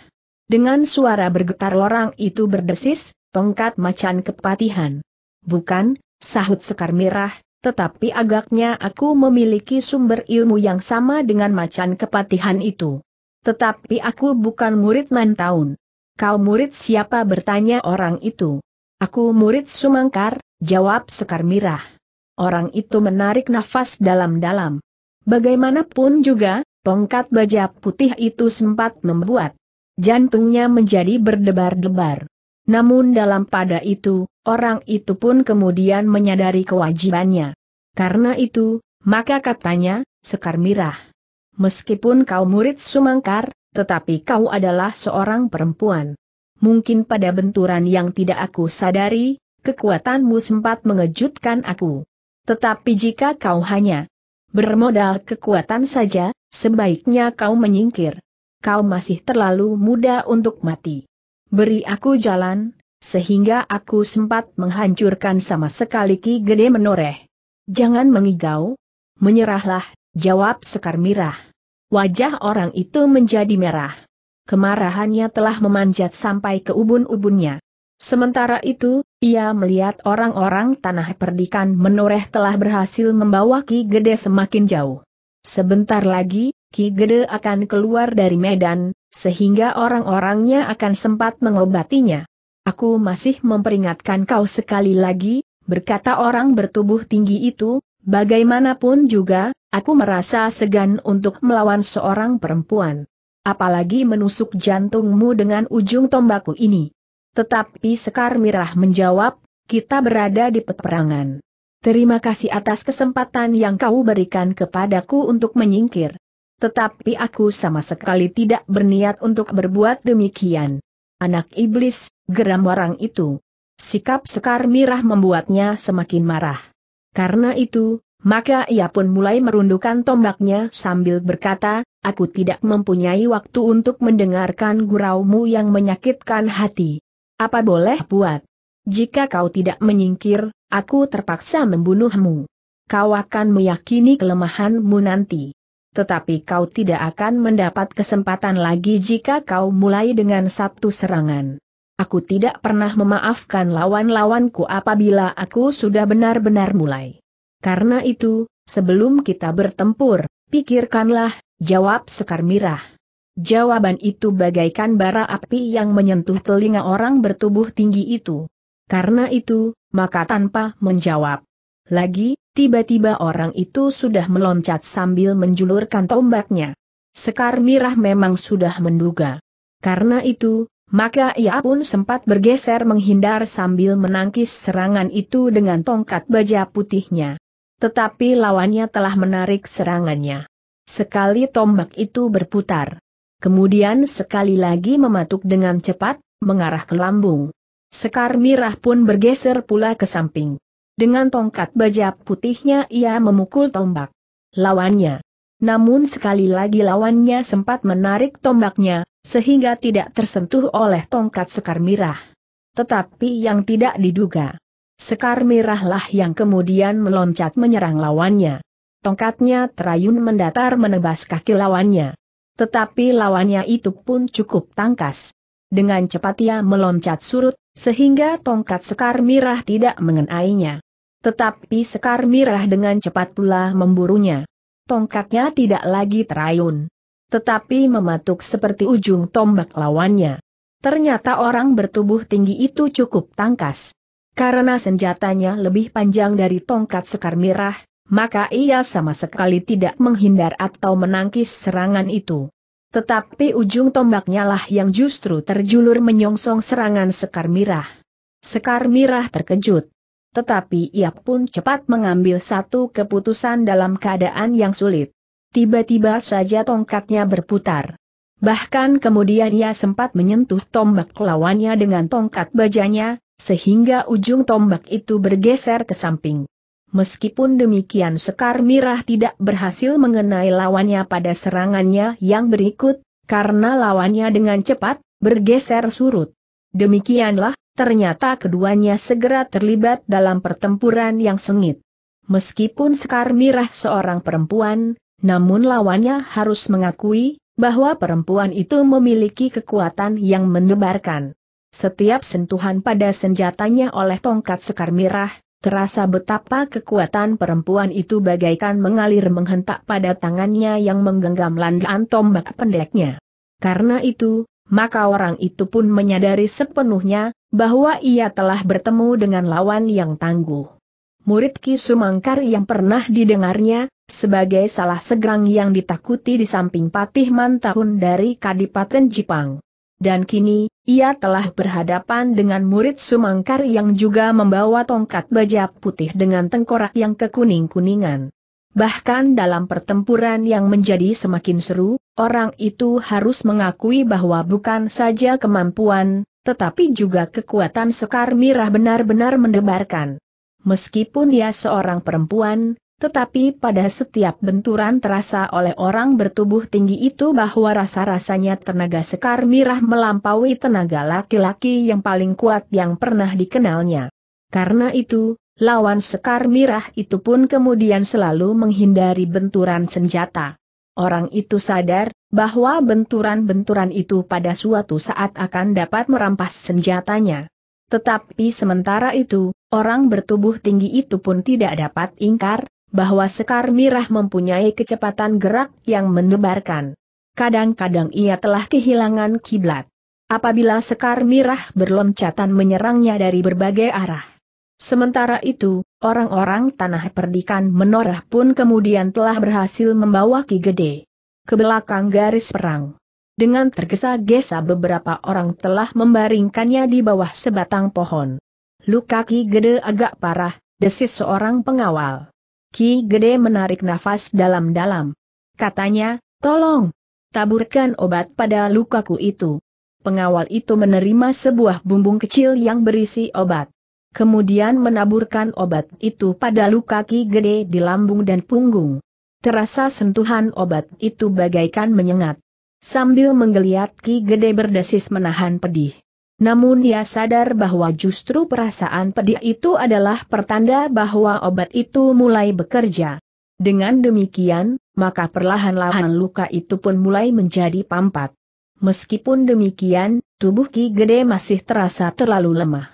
Dengan suara bergetar orang itu berdesis, tongkat macan kepatihan. Bukan, sahut Sekar Mirah, tetapi agaknya aku memiliki sumber ilmu yang sama dengan macan kepatihan itu. Tetapi aku bukan murid Mantaun. Kau murid siapa bertanya orang itu. Aku murid Sumangkar, jawab Sekar Mirah. Orang itu menarik nafas dalam-dalam. Bagaimanapun juga, tongkat baja putih itu sempat membuat jantungnya menjadi berdebar-debar. Namun dalam pada itu, orang itu pun kemudian menyadari kewajibannya. Karena itu, maka katanya, Sekar Mirah. Meskipun kau murid Sumangkar, tetapi kau adalah seorang perempuan. Mungkin pada benturan yang tidak aku sadari, kekuatanmu sempat mengejutkan aku. Tetapi jika kau hanya bermodal kekuatan saja, sebaiknya kau menyingkir. Kau masih terlalu muda untuk mati. Beri aku jalan, sehingga aku sempat menghancurkan sama sekali Ki Gede menoreh. Jangan mengigau. Menyerahlah, jawab Sekar Mirah. Wajah orang itu menjadi merah. Kemarahannya telah memanjat sampai ke ubun-ubunnya. Sementara itu, ia melihat orang-orang tanah perdikan menoreh telah berhasil membawa Ki Gede semakin jauh. Sebentar lagi, Ki Gede akan keluar dari Medan, sehingga orang-orangnya akan sempat mengobatinya. Aku masih memperingatkan kau sekali lagi, berkata orang bertubuh tinggi itu, bagaimanapun juga, aku merasa segan untuk melawan seorang perempuan. Apalagi menusuk jantungmu dengan ujung tombakku ini. Tetapi Sekar Mirah menjawab, kita berada di peperangan. Terima kasih atas kesempatan yang kau berikan kepadaku untuk menyingkir. Tetapi aku sama sekali tidak berniat untuk berbuat demikian. Anak iblis, geram orang itu. Sikap Sekar Mirah membuatnya semakin marah. Karena itu, maka ia pun mulai merundukkan tombaknya sambil berkata, aku tidak mempunyai waktu untuk mendengarkan guraumu yang menyakitkan hati. Apa boleh buat? Jika kau tidak menyingkir, aku terpaksa membunuhmu. Kau akan meyakini kelemahanmu nanti. Tetapi kau tidak akan mendapat kesempatan lagi jika kau mulai dengan satu serangan. Aku tidak pernah memaafkan lawan-lawanku apabila aku sudah benar-benar mulai. Karena itu, sebelum kita bertempur, pikirkanlah, jawab Sekar Mirah. Jawaban itu bagaikan bara api yang menyentuh telinga orang bertubuh tinggi itu. Karena itu, maka tanpa menjawab. Lagi, tiba-tiba orang itu sudah meloncat sambil menjulurkan tombaknya. Sekar Mirah memang sudah menduga. Karena itu, maka ia pun sempat bergeser menghindar sambil menangkis serangan itu dengan tongkat baja putihnya. Tetapi lawannya telah menarik serangannya. Sekali tombak itu berputar kemudian sekali lagi mematuk dengan cepat, mengarah ke lambung. Sekar Mirah pun bergeser pula ke samping. Dengan tongkat baja putihnya ia memukul tombak lawannya. Namun sekali lagi lawannya sempat menarik tombaknya, sehingga tidak tersentuh oleh tongkat Sekar Mirah. Tetapi yang tidak diduga. Sekar Mirahlah yang kemudian meloncat menyerang lawannya. Tongkatnya terayun mendatar menebas kaki lawannya. Tetapi lawannya itu pun cukup tangkas. Dengan cepat ia meloncat surut, sehingga tongkat sekar mirah tidak mengenainya. Tetapi sekar mirah dengan cepat pula memburunya. Tongkatnya tidak lagi terayun. Tetapi mematuk seperti ujung tombak lawannya. Ternyata orang bertubuh tinggi itu cukup tangkas. Karena senjatanya lebih panjang dari tongkat sekar mirah, maka ia sama sekali tidak menghindar atau menangkis serangan itu. Tetapi ujung tombaknya lah yang justru terjulur menyongsong serangan Sekar Mirah. Sekar Mirah terkejut. Tetapi ia pun cepat mengambil satu keputusan dalam keadaan yang sulit. Tiba-tiba saja tongkatnya berputar. Bahkan kemudian ia sempat menyentuh tombak lawannya dengan tongkat bajanya, sehingga ujung tombak itu bergeser ke samping. Meskipun demikian Sekar Mirah tidak berhasil mengenai lawannya pada serangannya yang berikut, karena lawannya dengan cepat, bergeser surut. Demikianlah, ternyata keduanya segera terlibat dalam pertempuran yang sengit. Meskipun Sekar Mirah seorang perempuan, namun lawannya harus mengakui, bahwa perempuan itu memiliki kekuatan yang menebarkan. Setiap sentuhan pada senjatanya oleh tongkat Sekar Mirah, Terasa betapa kekuatan perempuan itu bagaikan mengalir menghentak pada tangannya yang menggenggam landaan tombak pendeknya. Karena itu, maka orang itu pun menyadari sepenuhnya, bahwa ia telah bertemu dengan lawan yang tangguh. Murid Ki Sumangkar yang pernah didengarnya, sebagai salah segerang yang ditakuti di samping Patih Mantahun dari Kadipaten Jipang dan kini, ia telah berhadapan dengan murid Sumangkar yang juga membawa tongkat baja putih dengan tengkorak yang kekuning-kuningan. Bahkan dalam pertempuran yang menjadi semakin seru, orang itu harus mengakui bahwa bukan saja kemampuan, tetapi juga kekuatan Sekar Mirah benar-benar mendebarkan. Meskipun dia seorang perempuan, tetapi pada setiap benturan terasa oleh orang bertubuh tinggi itu bahwa rasa-rasanya tenaga sekar mirah melampaui tenaga laki-laki yang paling kuat yang pernah dikenalnya. Karena itu, lawan sekar mirah itu pun kemudian selalu menghindari benturan senjata. Orang itu sadar bahwa benturan-benturan itu pada suatu saat akan dapat merampas senjatanya. Tetapi sementara itu, orang bertubuh tinggi itu pun tidak dapat ingkar, bahwa Sekar Mirah mempunyai kecepatan gerak yang menebarkan. Kadang-kadang ia telah kehilangan kiblat. Apabila Sekar Mirah berloncatan menyerangnya dari berbagai arah. Sementara itu, orang-orang tanah perdikan menorah pun kemudian telah berhasil membawa Ki Gede ke belakang garis perang. Dengan tergesa-gesa beberapa orang telah membaringkannya di bawah sebatang pohon. Luka Ki Gede agak parah, desis seorang pengawal. Ki Gede menarik nafas dalam-dalam. Katanya, tolong, taburkan obat pada lukaku itu. Pengawal itu menerima sebuah bumbung kecil yang berisi obat. Kemudian menaburkan obat itu pada luka Ki Gede di lambung dan punggung. Terasa sentuhan obat itu bagaikan menyengat. Sambil menggeliat Ki Gede berdesis menahan pedih. Namun ia sadar bahwa justru perasaan pedih itu adalah pertanda bahwa obat itu mulai bekerja. Dengan demikian, maka perlahan-lahan luka itu pun mulai menjadi pampat. Meskipun demikian, tubuh Ki Gede masih terasa terlalu lemah.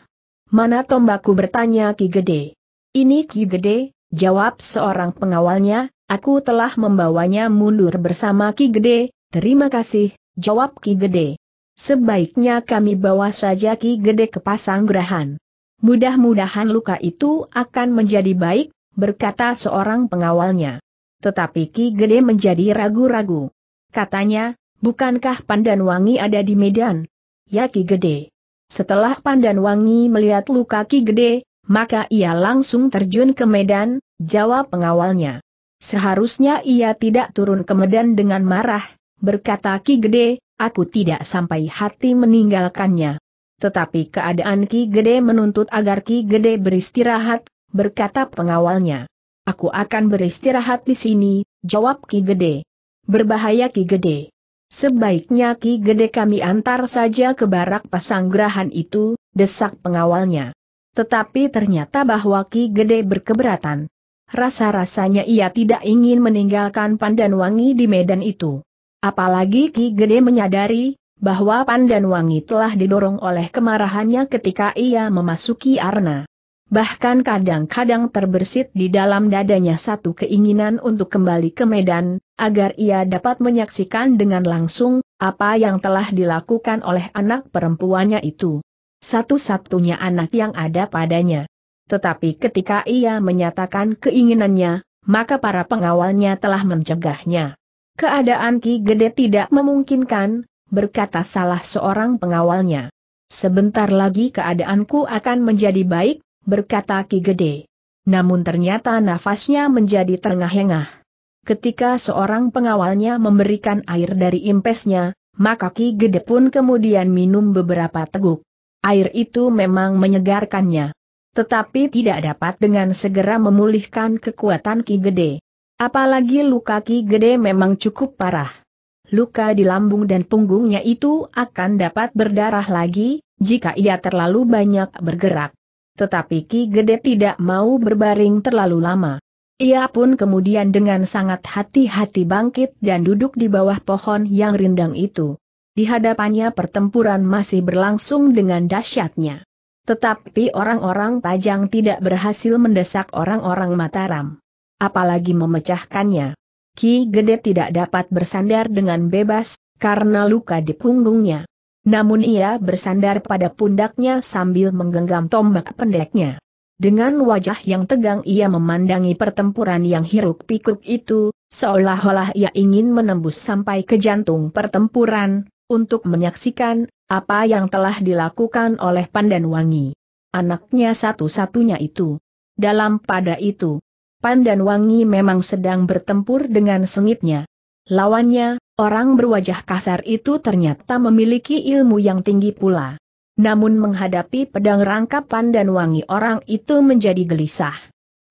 Mana tombakku bertanya Ki Gede? Ini Ki Gede, jawab seorang pengawalnya, aku telah membawanya mundur bersama Ki Gede, terima kasih, jawab Ki Gede. Sebaiknya kami bawa saja Ki Gede ke Pasanggrahan. Mudah-mudahan luka itu akan menjadi baik, berkata seorang pengawalnya. Tetapi Ki Gede menjadi ragu-ragu. Katanya, bukankah Pandan Wangi ada di Medan? Ya Ki Gede. Setelah Pandan Wangi melihat luka Ki Gede, maka ia langsung terjun ke Medan, jawab pengawalnya. Seharusnya ia tidak turun ke Medan dengan marah, berkata Ki Gede, Aku tidak sampai hati meninggalkannya. Tetapi keadaan Ki Gede menuntut agar Ki Gede beristirahat, berkata pengawalnya. Aku akan beristirahat di sini, jawab Ki Gede. Berbahaya Ki Gede. Sebaiknya Ki Gede kami antar saja ke barak pasanggrahan itu, desak pengawalnya. Tetapi ternyata bahwa Ki Gede berkeberatan. Rasa-rasanya ia tidak ingin meninggalkan pandan wangi di medan itu. Apalagi Ki Gede menyadari, bahwa Pandan Wangi telah didorong oleh kemarahannya ketika ia memasuki Arna. Bahkan kadang-kadang terbersit di dalam dadanya satu keinginan untuk kembali ke Medan, agar ia dapat menyaksikan dengan langsung, apa yang telah dilakukan oleh anak perempuannya itu. Satu-satunya anak yang ada padanya. Tetapi ketika ia menyatakan keinginannya, maka para pengawalnya telah mencegahnya. Keadaan Ki Gede tidak memungkinkan, berkata salah seorang pengawalnya. Sebentar lagi keadaanku akan menjadi baik, berkata Ki Gede. Namun ternyata nafasnya menjadi terengah-engah. Ketika seorang pengawalnya memberikan air dari impesnya, maka Ki Gede pun kemudian minum beberapa teguk. Air itu memang menyegarkannya. Tetapi tidak dapat dengan segera memulihkan kekuatan Ki Gede. Apalagi luka Ki Gede memang cukup parah. Luka di lambung dan punggungnya itu akan dapat berdarah lagi, jika ia terlalu banyak bergerak. Tetapi Ki Gede tidak mau berbaring terlalu lama. Ia pun kemudian dengan sangat hati-hati bangkit dan duduk di bawah pohon yang rindang itu. Di hadapannya pertempuran masih berlangsung dengan dahsyatnya. Tetapi orang-orang Pajang tidak berhasil mendesak orang-orang Mataram apalagi memecahkannya. Ki Gede tidak dapat bersandar dengan bebas, karena luka di punggungnya. Namun ia bersandar pada pundaknya sambil menggenggam tombak pendeknya. Dengan wajah yang tegang ia memandangi pertempuran yang hiruk-pikuk itu, seolah-olah ia ingin menembus sampai ke jantung pertempuran, untuk menyaksikan, apa yang telah dilakukan oleh Pandan Wangi. Anaknya satu-satunya itu. Dalam pada itu, Pandan Wangi memang sedang bertempur dengan sengitnya. Lawannya, orang berwajah kasar itu ternyata memiliki ilmu yang tinggi pula. Namun menghadapi pedang rangkap Pandan Wangi orang itu menjadi gelisah.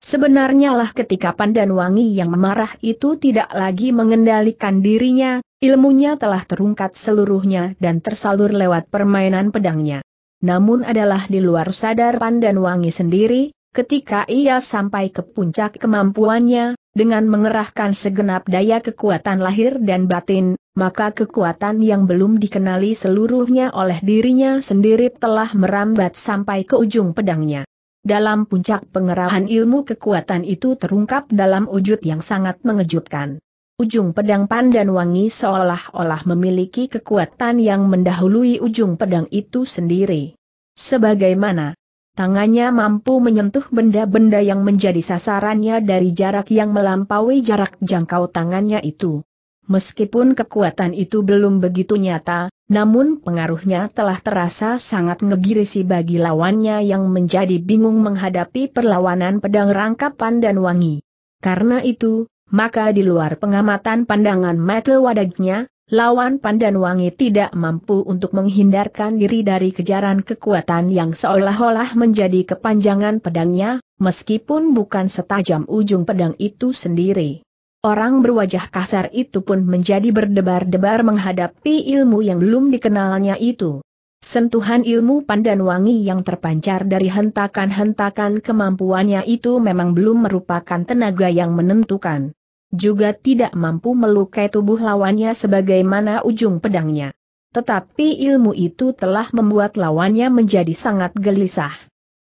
Sebenarnya lah ketika Pandan Wangi yang marah itu tidak lagi mengendalikan dirinya, ilmunya telah terungkat seluruhnya dan tersalur lewat permainan pedangnya. Namun adalah di luar sadar Pandan Wangi sendiri, Ketika ia sampai ke puncak kemampuannya, dengan mengerahkan segenap daya kekuatan lahir dan batin, maka kekuatan yang belum dikenali seluruhnya oleh dirinya sendiri telah merambat sampai ke ujung pedangnya. Dalam puncak pengerahan ilmu kekuatan itu terungkap dalam wujud yang sangat mengejutkan. Ujung pedang pandan wangi seolah-olah memiliki kekuatan yang mendahului ujung pedang itu sendiri. Sebagaimana Tangannya mampu menyentuh benda-benda yang menjadi sasarannya dari jarak yang melampaui jarak jangkau tangannya itu. Meskipun kekuatan itu belum begitu nyata, namun pengaruhnya telah terasa sangat ngegirisi bagi lawannya yang menjadi bingung menghadapi perlawanan pedang rangkapan dan wangi. Karena itu, maka di luar pengamatan pandangan mata wadagnya, lawan Pandan Wangi tidak mampu untuk menghindarkan diri dari kejaran kekuatan yang seolah-olah menjadi kepanjangan pedangnya, meskipun bukan setajam ujung pedang itu sendiri. Orang berwajah kasar itu pun menjadi berdebar-debar menghadapi ilmu yang belum dikenalnya itu. Sentuhan ilmu Pandan Wangi yang terpancar dari hentakan-hentakan kemampuannya itu memang belum merupakan tenaga yang menentukan juga tidak mampu melukai tubuh lawannya sebagaimana ujung pedangnya. Tetapi ilmu itu telah membuat lawannya menjadi sangat gelisah.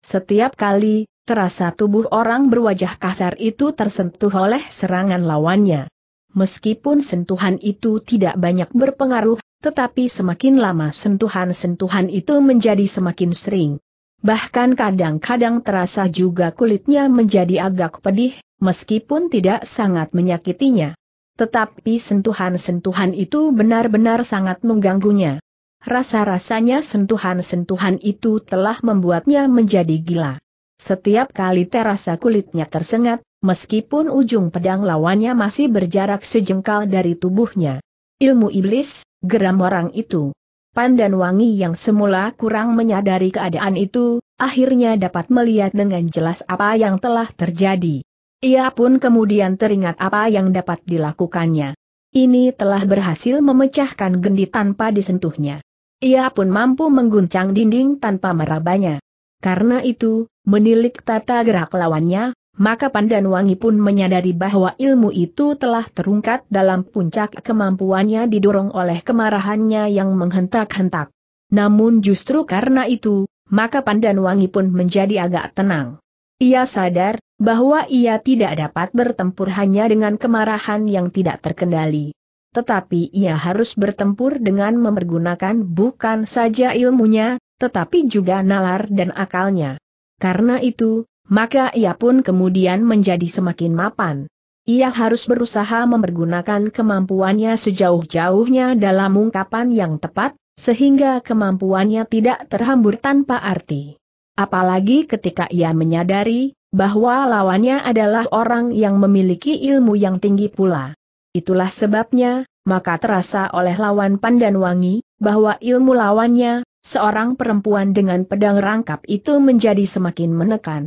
Setiap kali, terasa tubuh orang berwajah kasar itu tersentuh oleh serangan lawannya. Meskipun sentuhan itu tidak banyak berpengaruh, tetapi semakin lama sentuhan-sentuhan itu menjadi semakin sering. Bahkan kadang-kadang terasa juga kulitnya menjadi agak pedih, meskipun tidak sangat menyakitinya. Tetapi sentuhan-sentuhan itu benar-benar sangat mengganggunya. Rasa-rasanya sentuhan-sentuhan itu telah membuatnya menjadi gila. Setiap kali terasa kulitnya tersengat, meskipun ujung pedang lawannya masih berjarak sejengkal dari tubuhnya. Ilmu iblis, geram orang itu. Pandan Wangi yang semula kurang menyadari keadaan itu, akhirnya dapat melihat dengan jelas apa yang telah terjadi. Ia pun kemudian teringat apa yang dapat dilakukannya. Ini telah berhasil memecahkan gendi tanpa disentuhnya. Ia pun mampu mengguncang dinding tanpa merabanya. Karena itu, menilik tata gerak lawannya, maka Pandan Wangi pun menyadari bahwa ilmu itu telah terungkat dalam puncak kemampuannya didorong oleh kemarahannya yang menghentak-hentak. Namun justru karena itu, maka Pandan Wangi pun menjadi agak tenang. Ia sadar bahwa ia tidak dapat bertempur hanya dengan kemarahan yang tidak terkendali. Tetapi ia harus bertempur dengan memergunakan bukan saja ilmunya, tetapi juga nalar dan akalnya. Karena itu, maka ia pun kemudian menjadi semakin mapan. Ia harus berusaha mempergunakan kemampuannya sejauh-jauhnya dalam ungkapan yang tepat, sehingga kemampuannya tidak terhambur tanpa arti. Apalagi ketika ia menyadari bahwa lawannya adalah orang yang memiliki ilmu yang tinggi pula. Itulah sebabnya, maka terasa oleh lawan Pandan Wangi bahwa ilmu lawannya, seorang perempuan dengan pedang rangkap itu menjadi semakin menekan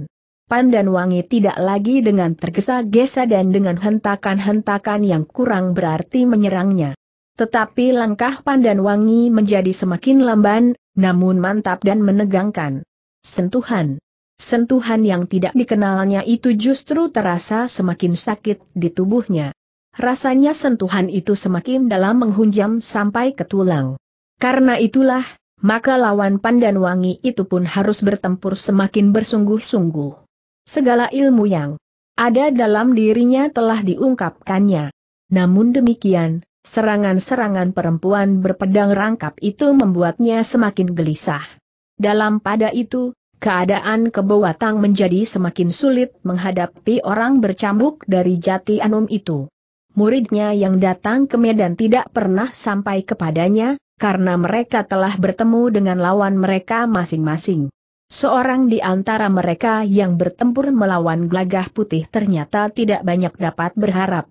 pandan wangi tidak lagi dengan tergesa-gesa dan dengan hentakan-hentakan yang kurang berarti menyerangnya. Tetapi langkah pandan wangi menjadi semakin lamban, namun mantap dan menegangkan. Sentuhan. Sentuhan yang tidak dikenalnya itu justru terasa semakin sakit di tubuhnya. Rasanya sentuhan itu semakin dalam menghunjam sampai ke tulang. Karena itulah, maka lawan pandan wangi itu pun harus bertempur semakin bersungguh-sungguh. Segala ilmu yang ada dalam dirinya telah diungkapkannya. Namun demikian, serangan-serangan perempuan berpedang rangkap itu membuatnya semakin gelisah. Dalam pada itu, keadaan kebawatang menjadi semakin sulit menghadapi orang bercambuk dari jati anum itu. Muridnya yang datang ke Medan tidak pernah sampai kepadanya, karena mereka telah bertemu dengan lawan mereka masing-masing. Seorang di antara mereka yang bertempur melawan gelagah putih ternyata tidak banyak dapat berharap.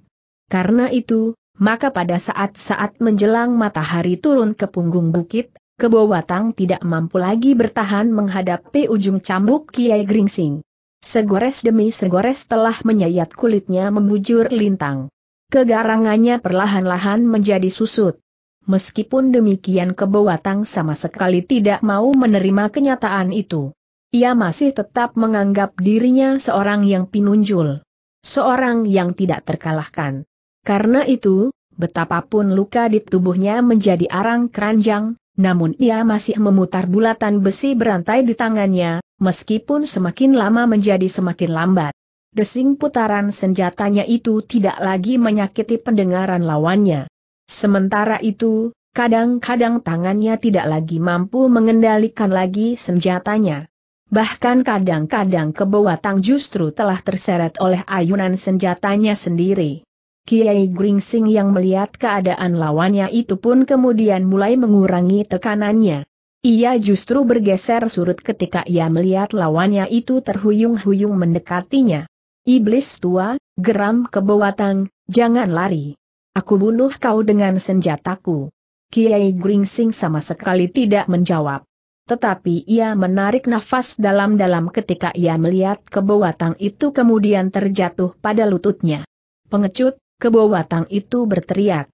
Karena itu, maka pada saat-saat menjelang matahari turun ke punggung bukit, Kebowatang tidak mampu lagi bertahan menghadapi ujung cambuk Kiai Gringsing. Segores demi segores telah menyayat kulitnya membujur lintang. Kegarangannya perlahan-lahan menjadi susut meskipun demikian kebawatang sama sekali tidak mau menerima kenyataan itu. Ia masih tetap menganggap dirinya seorang yang pinunjul. Seorang yang tidak terkalahkan. Karena itu, betapapun luka di tubuhnya menjadi arang keranjang, namun ia masih memutar bulatan besi berantai di tangannya, meskipun semakin lama menjadi semakin lambat. Desing putaran senjatanya itu tidak lagi menyakiti pendengaran lawannya. Sementara itu, kadang-kadang tangannya tidak lagi mampu mengendalikan lagi senjatanya. Bahkan kadang-kadang kebawatang justru telah terseret oleh ayunan senjatanya sendiri. Kiai Gringsing yang melihat keadaan lawannya itu pun kemudian mulai mengurangi tekanannya. Ia justru bergeser surut ketika ia melihat lawannya itu terhuyung-huyung mendekatinya. Iblis tua, geram kebawatang, jangan lari. Aku bunuh kau dengan senjataku. Kiai Gringsing sama sekali tidak menjawab. Tetapi ia menarik nafas dalam-dalam ketika ia melihat kebawatang itu kemudian terjatuh pada lututnya. Pengecut, kebawatang itu berteriak.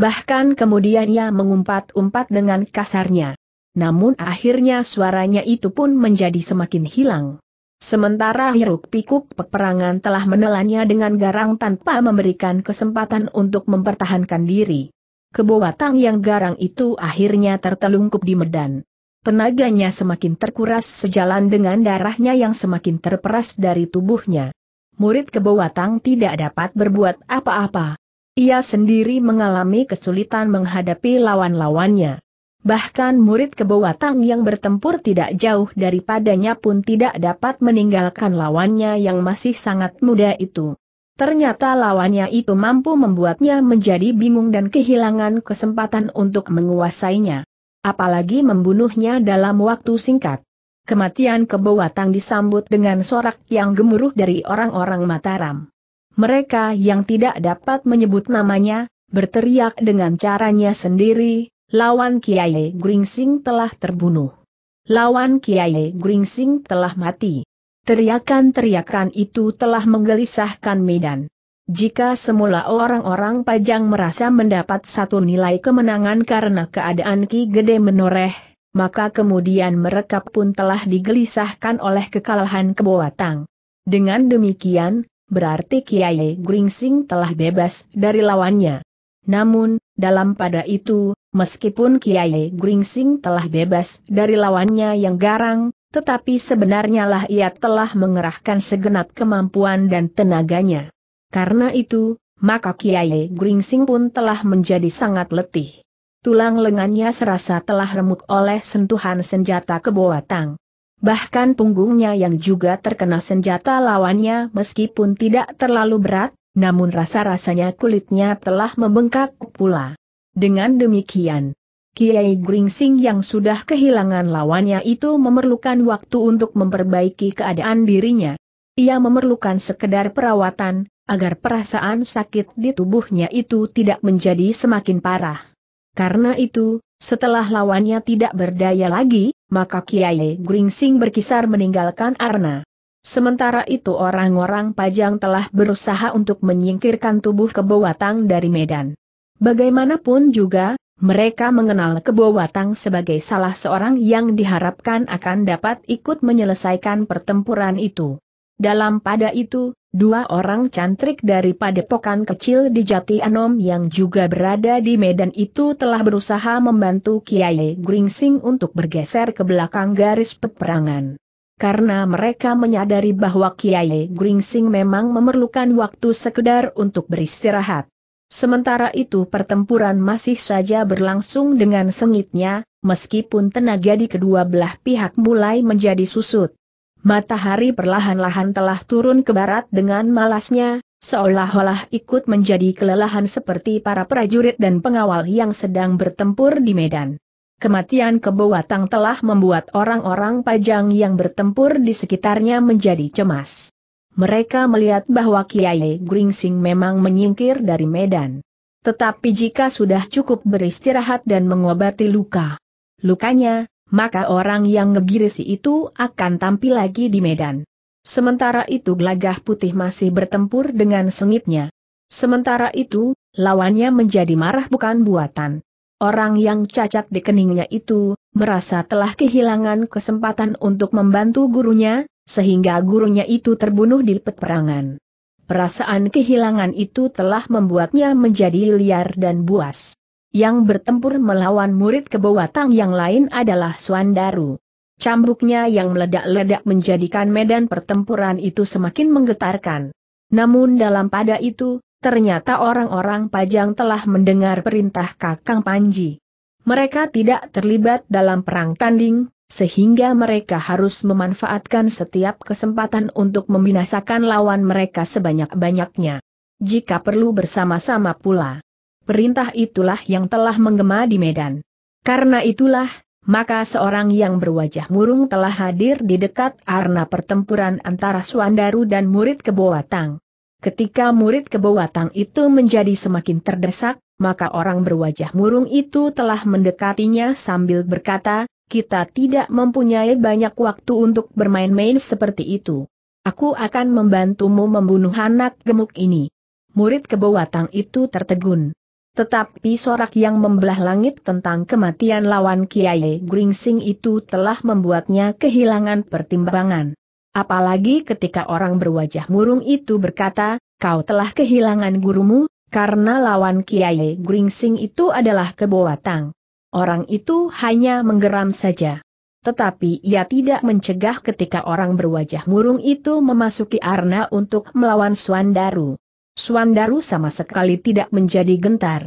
Bahkan kemudian ia mengumpat-umpat dengan kasarnya. Namun akhirnya suaranya itu pun menjadi semakin hilang. Sementara hiruk pikuk peperangan telah menelannya dengan garang tanpa memberikan kesempatan untuk mempertahankan diri. Kebowatang yang garang itu akhirnya tertelungkup di medan. Tenaganya semakin terkuras sejalan dengan darahnya yang semakin terperas dari tubuhnya. Murid kebowatang tidak dapat berbuat apa-apa. Ia sendiri mengalami kesulitan menghadapi lawan-lawannya. Bahkan murid kebawatang yang bertempur tidak jauh daripadanya pun tidak dapat meninggalkan lawannya yang masih sangat muda itu. Ternyata lawannya itu mampu membuatnya menjadi bingung dan kehilangan kesempatan untuk menguasainya. Apalagi membunuhnya dalam waktu singkat. Kematian kebawatang disambut dengan sorak yang gemuruh dari orang-orang Mataram. Mereka yang tidak dapat menyebut namanya, berteriak dengan caranya sendiri, lawan Kiai Gringsing telah terbunuh. Lawan Kiai Gringsing telah mati. Teriakan-teriakan itu telah menggelisahkan medan. Jika semula orang-orang Pajang merasa mendapat satu nilai kemenangan karena keadaan Ki Gede menoreh, maka kemudian mereka pun telah digelisahkan oleh kekalahan Keboatang. Dengan demikian, berarti Kiai Gringsing telah bebas dari lawannya. Namun, dalam pada itu, Meskipun Kiai Gringsing telah bebas dari lawannya yang garang, tetapi sebenarnya lah ia telah mengerahkan segenap kemampuan dan tenaganya. Karena itu, maka Kiai Gringsing pun telah menjadi sangat letih. Tulang lengannya serasa telah remuk oleh sentuhan senjata keboatang. Bahkan punggungnya yang juga terkena senjata lawannya meskipun tidak terlalu berat, namun rasa-rasanya kulitnya telah membengkak pula. Dengan demikian, Kiai Gringsing yang sudah kehilangan lawannya itu memerlukan waktu untuk memperbaiki keadaan dirinya. Ia memerlukan sekedar perawatan, agar perasaan sakit di tubuhnya itu tidak menjadi semakin parah. Karena itu, setelah lawannya tidak berdaya lagi, maka Kiai Gringsing berkisar meninggalkan Arna. Sementara itu orang-orang Pajang telah berusaha untuk menyingkirkan tubuh kebawatang dari Medan. Bagaimanapun juga, mereka mengenal Kebo Watang sebagai salah seorang yang diharapkan akan dapat ikut menyelesaikan pertempuran itu. Dalam pada itu, dua orang cantrik dari padepokan kecil di Jati Anom yang juga berada di medan itu telah berusaha membantu Kiai Gringsing untuk bergeser ke belakang garis peperangan. Karena mereka menyadari bahwa Kiai Gringsing memang memerlukan waktu sekedar untuk beristirahat. Sementara itu pertempuran masih saja berlangsung dengan sengitnya, meskipun tenaga di kedua belah pihak mulai menjadi susut. Matahari perlahan-lahan telah turun ke barat dengan malasnya, seolah-olah ikut menjadi kelelahan seperti para prajurit dan pengawal yang sedang bertempur di medan. Kematian kebawatang telah membuat orang-orang pajang yang bertempur di sekitarnya menjadi cemas mereka melihat bahwa Kiai Gringsing memang menyingkir dari Medan. Tetapi jika sudah cukup beristirahat dan mengobati luka lukanya, maka orang yang ngegirisi itu akan tampil lagi di Medan. Sementara itu gelagah putih masih bertempur dengan sengitnya. Sementara itu, lawannya menjadi marah bukan buatan. Orang yang cacat di keningnya itu, merasa telah kehilangan kesempatan untuk membantu gurunya, sehingga gurunya itu terbunuh di peperangan. Perasaan kehilangan itu telah membuatnya menjadi liar dan buas. Yang bertempur melawan murid kebawatang yang lain adalah Suandaru. Cambuknya yang meledak-ledak menjadikan medan pertempuran itu semakin menggetarkan. Namun dalam pada itu, ternyata orang-orang Pajang telah mendengar perintah Kakang Panji. Mereka tidak terlibat dalam perang tanding, sehingga mereka harus memanfaatkan setiap kesempatan untuk membinasakan lawan mereka sebanyak-banyaknya. Jika perlu bersama-sama pula. Perintah itulah yang telah menggema di Medan. Karena itulah, maka seorang yang berwajah murung telah hadir di dekat arena pertempuran antara Suandaru dan murid Kebowatang. Ketika murid Kebowatang itu menjadi semakin terdesak, maka orang berwajah murung itu telah mendekatinya sambil berkata, kita tidak mempunyai banyak waktu untuk bermain-main seperti itu. Aku akan membantumu membunuh anak gemuk ini. Murid kebawatang itu tertegun. Tetapi sorak yang membelah langit tentang kematian lawan Kiai Gringsing itu telah membuatnya kehilangan pertimbangan. Apalagi ketika orang berwajah murung itu berkata, kau telah kehilangan gurumu, karena lawan Kiai Gringsing itu adalah kebawatang. Orang itu hanya menggeram saja. Tetapi ia tidak mencegah ketika orang berwajah murung itu memasuki arna untuk melawan Suandaru. Suandaru sama sekali tidak menjadi gentar.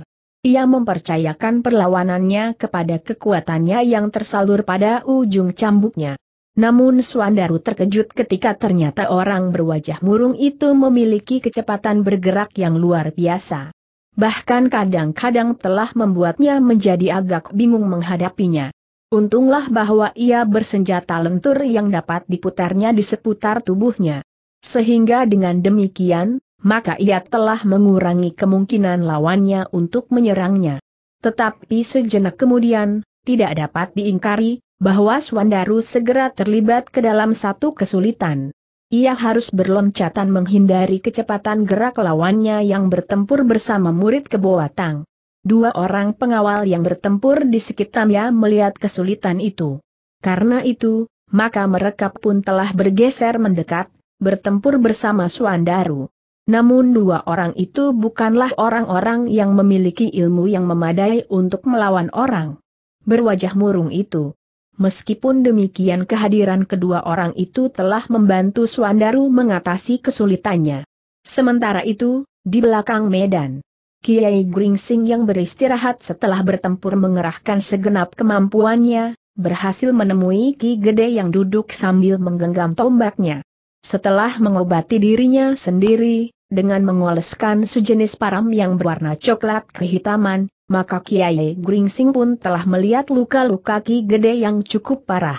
Ia mempercayakan perlawanannya kepada kekuatannya yang tersalur pada ujung cambuknya. Namun Suandaru terkejut ketika ternyata orang berwajah murung itu memiliki kecepatan bergerak yang luar biasa bahkan kadang-kadang telah membuatnya menjadi agak bingung menghadapinya. Untunglah bahwa ia bersenjata lentur yang dapat diputarnya di seputar tubuhnya. Sehingga dengan demikian, maka ia telah mengurangi kemungkinan lawannya untuk menyerangnya. Tetapi sejenak kemudian, tidak dapat diingkari, bahwa Swandaru segera terlibat ke dalam satu kesulitan. Ia harus berloncatan menghindari kecepatan gerak lawannya yang bertempur bersama murid keboatang. Dua orang pengawal yang bertempur di sekitarnya melihat kesulitan itu. Karena itu, maka mereka pun telah bergeser mendekat, bertempur bersama Suandaru. Namun dua orang itu bukanlah orang-orang yang memiliki ilmu yang memadai untuk melawan orang berwajah murung itu. Meskipun demikian kehadiran kedua orang itu telah membantu Suandaru mengatasi kesulitannya. Sementara itu, di belakang medan, Kiai Gringsing yang beristirahat setelah bertempur mengerahkan segenap kemampuannya, berhasil menemui Ki Gede yang duduk sambil menggenggam tombaknya. Setelah mengobati dirinya sendiri, dengan mengoleskan sejenis param yang berwarna coklat kehitaman, maka Kiai Gringsing pun telah melihat luka-luka Ki Gede yang cukup parah.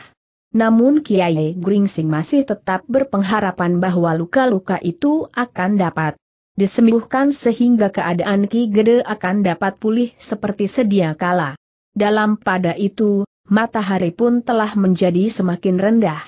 Namun Kiai Gringsing masih tetap berpengharapan bahwa luka-luka itu akan dapat disembuhkan sehingga keadaan Ki Gede akan dapat pulih seperti sedia kala. Dalam pada itu, matahari pun telah menjadi semakin rendah.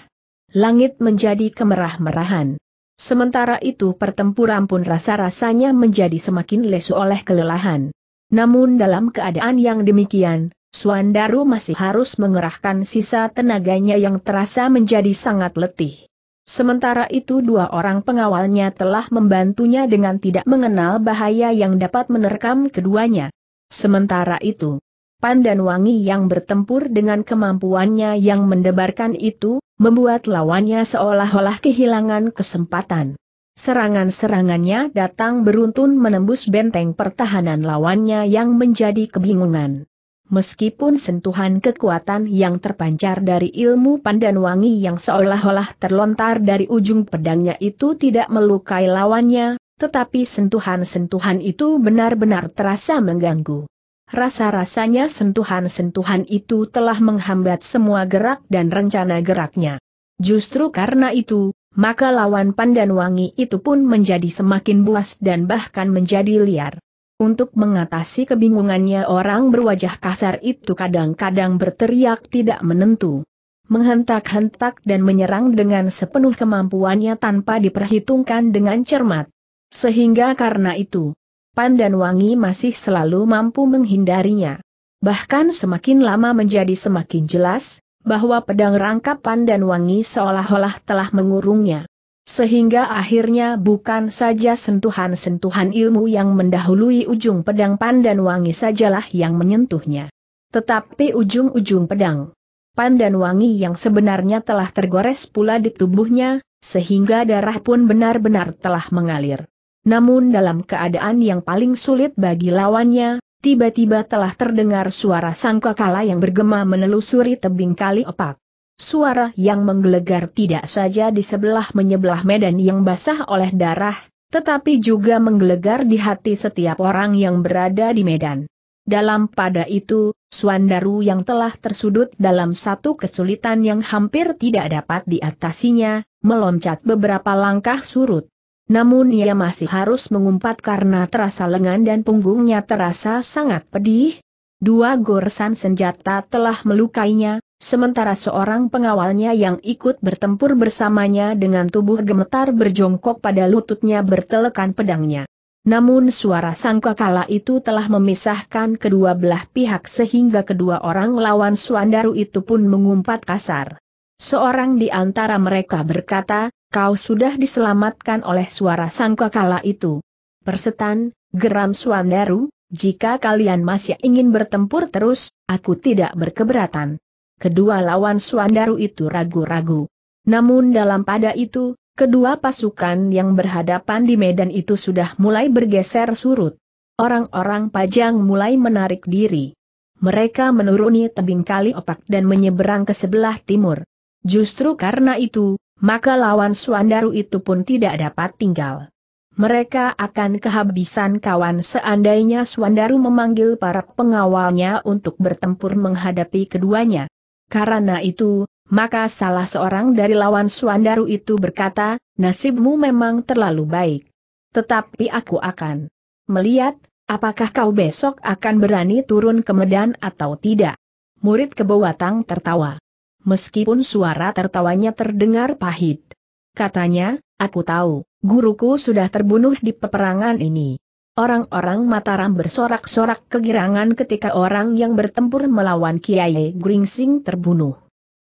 Langit menjadi kemerah-merahan. Sementara itu pertempuran pun rasa-rasanya menjadi semakin lesu oleh kelelahan. Namun dalam keadaan yang demikian, Suandaru masih harus mengerahkan sisa tenaganya yang terasa menjadi sangat letih. Sementara itu dua orang pengawalnya telah membantunya dengan tidak mengenal bahaya yang dapat menerkam keduanya. Sementara itu, Pandan Wangi yang bertempur dengan kemampuannya yang mendebarkan itu, membuat lawannya seolah-olah kehilangan kesempatan. Serangan-serangannya datang beruntun menembus benteng pertahanan lawannya yang menjadi kebingungan. Meskipun sentuhan kekuatan yang terpancar dari ilmu pandan wangi yang seolah-olah terlontar dari ujung pedangnya itu tidak melukai lawannya, tetapi sentuhan-sentuhan itu benar-benar terasa mengganggu. Rasa-rasanya sentuhan-sentuhan itu telah menghambat semua gerak dan rencana geraknya. Justru karena itu, maka lawan pandan wangi itu pun menjadi semakin buas dan bahkan menjadi liar. Untuk mengatasi kebingungannya orang berwajah kasar itu kadang-kadang berteriak tidak menentu. Menghentak-hentak dan menyerang dengan sepenuh kemampuannya tanpa diperhitungkan dengan cermat. Sehingga karena itu, Pandan Wangi masih selalu mampu menghindarinya. Bahkan semakin lama menjadi semakin jelas, bahwa pedang rangkapan dan wangi seolah-olah telah mengurungnya. Sehingga akhirnya bukan saja sentuhan-sentuhan ilmu yang mendahului ujung pedang pandan wangi sajalah yang menyentuhnya. Tetapi ujung-ujung pedang pandan wangi yang sebenarnya telah tergores pula di tubuhnya, sehingga darah pun benar-benar telah mengalir. Namun dalam keadaan yang paling sulit bagi lawannya, tiba-tiba telah terdengar suara sangkakala yang bergema menelusuri tebing kali opak. Suara yang menggelegar tidak saja di sebelah menyebelah medan yang basah oleh darah, tetapi juga menggelegar di hati setiap orang yang berada di medan. Dalam pada itu, Suandaru yang telah tersudut dalam satu kesulitan yang hampir tidak dapat diatasinya, meloncat beberapa langkah surut. Namun ia masih harus mengumpat karena terasa lengan dan punggungnya terasa sangat pedih. Dua goresan senjata telah melukainya, sementara seorang pengawalnya yang ikut bertempur bersamanya dengan tubuh gemetar berjongkok pada lututnya bertelekan pedangnya. Namun suara sangkakala itu telah memisahkan kedua belah pihak sehingga kedua orang lawan Suandaru itu pun mengumpat kasar. Seorang di antara mereka berkata, kau sudah diselamatkan oleh suara sangkakala itu. Persetan, geram Suandaru, jika kalian masih ingin bertempur terus, aku tidak berkeberatan. Kedua lawan Suandaru itu ragu-ragu. Namun dalam pada itu, kedua pasukan yang berhadapan di medan itu sudah mulai bergeser surut. Orang-orang pajang mulai menarik diri. Mereka menuruni tebing kali opak dan menyeberang ke sebelah timur. Justru karena itu, maka lawan Suandaru itu pun tidak dapat tinggal. Mereka akan kehabisan kawan seandainya Suandaru memanggil para pengawalnya untuk bertempur menghadapi keduanya. Karena itu, maka salah seorang dari lawan Suandaru itu berkata, nasibmu memang terlalu baik. Tetapi aku akan melihat, apakah kau besok akan berani turun ke Medan atau tidak. Murid kebawatang tertawa meskipun suara tertawanya terdengar pahit. Katanya, aku tahu, guruku sudah terbunuh di peperangan ini. Orang-orang Mataram bersorak-sorak kegirangan ketika orang yang bertempur melawan Kiai Gringsing terbunuh.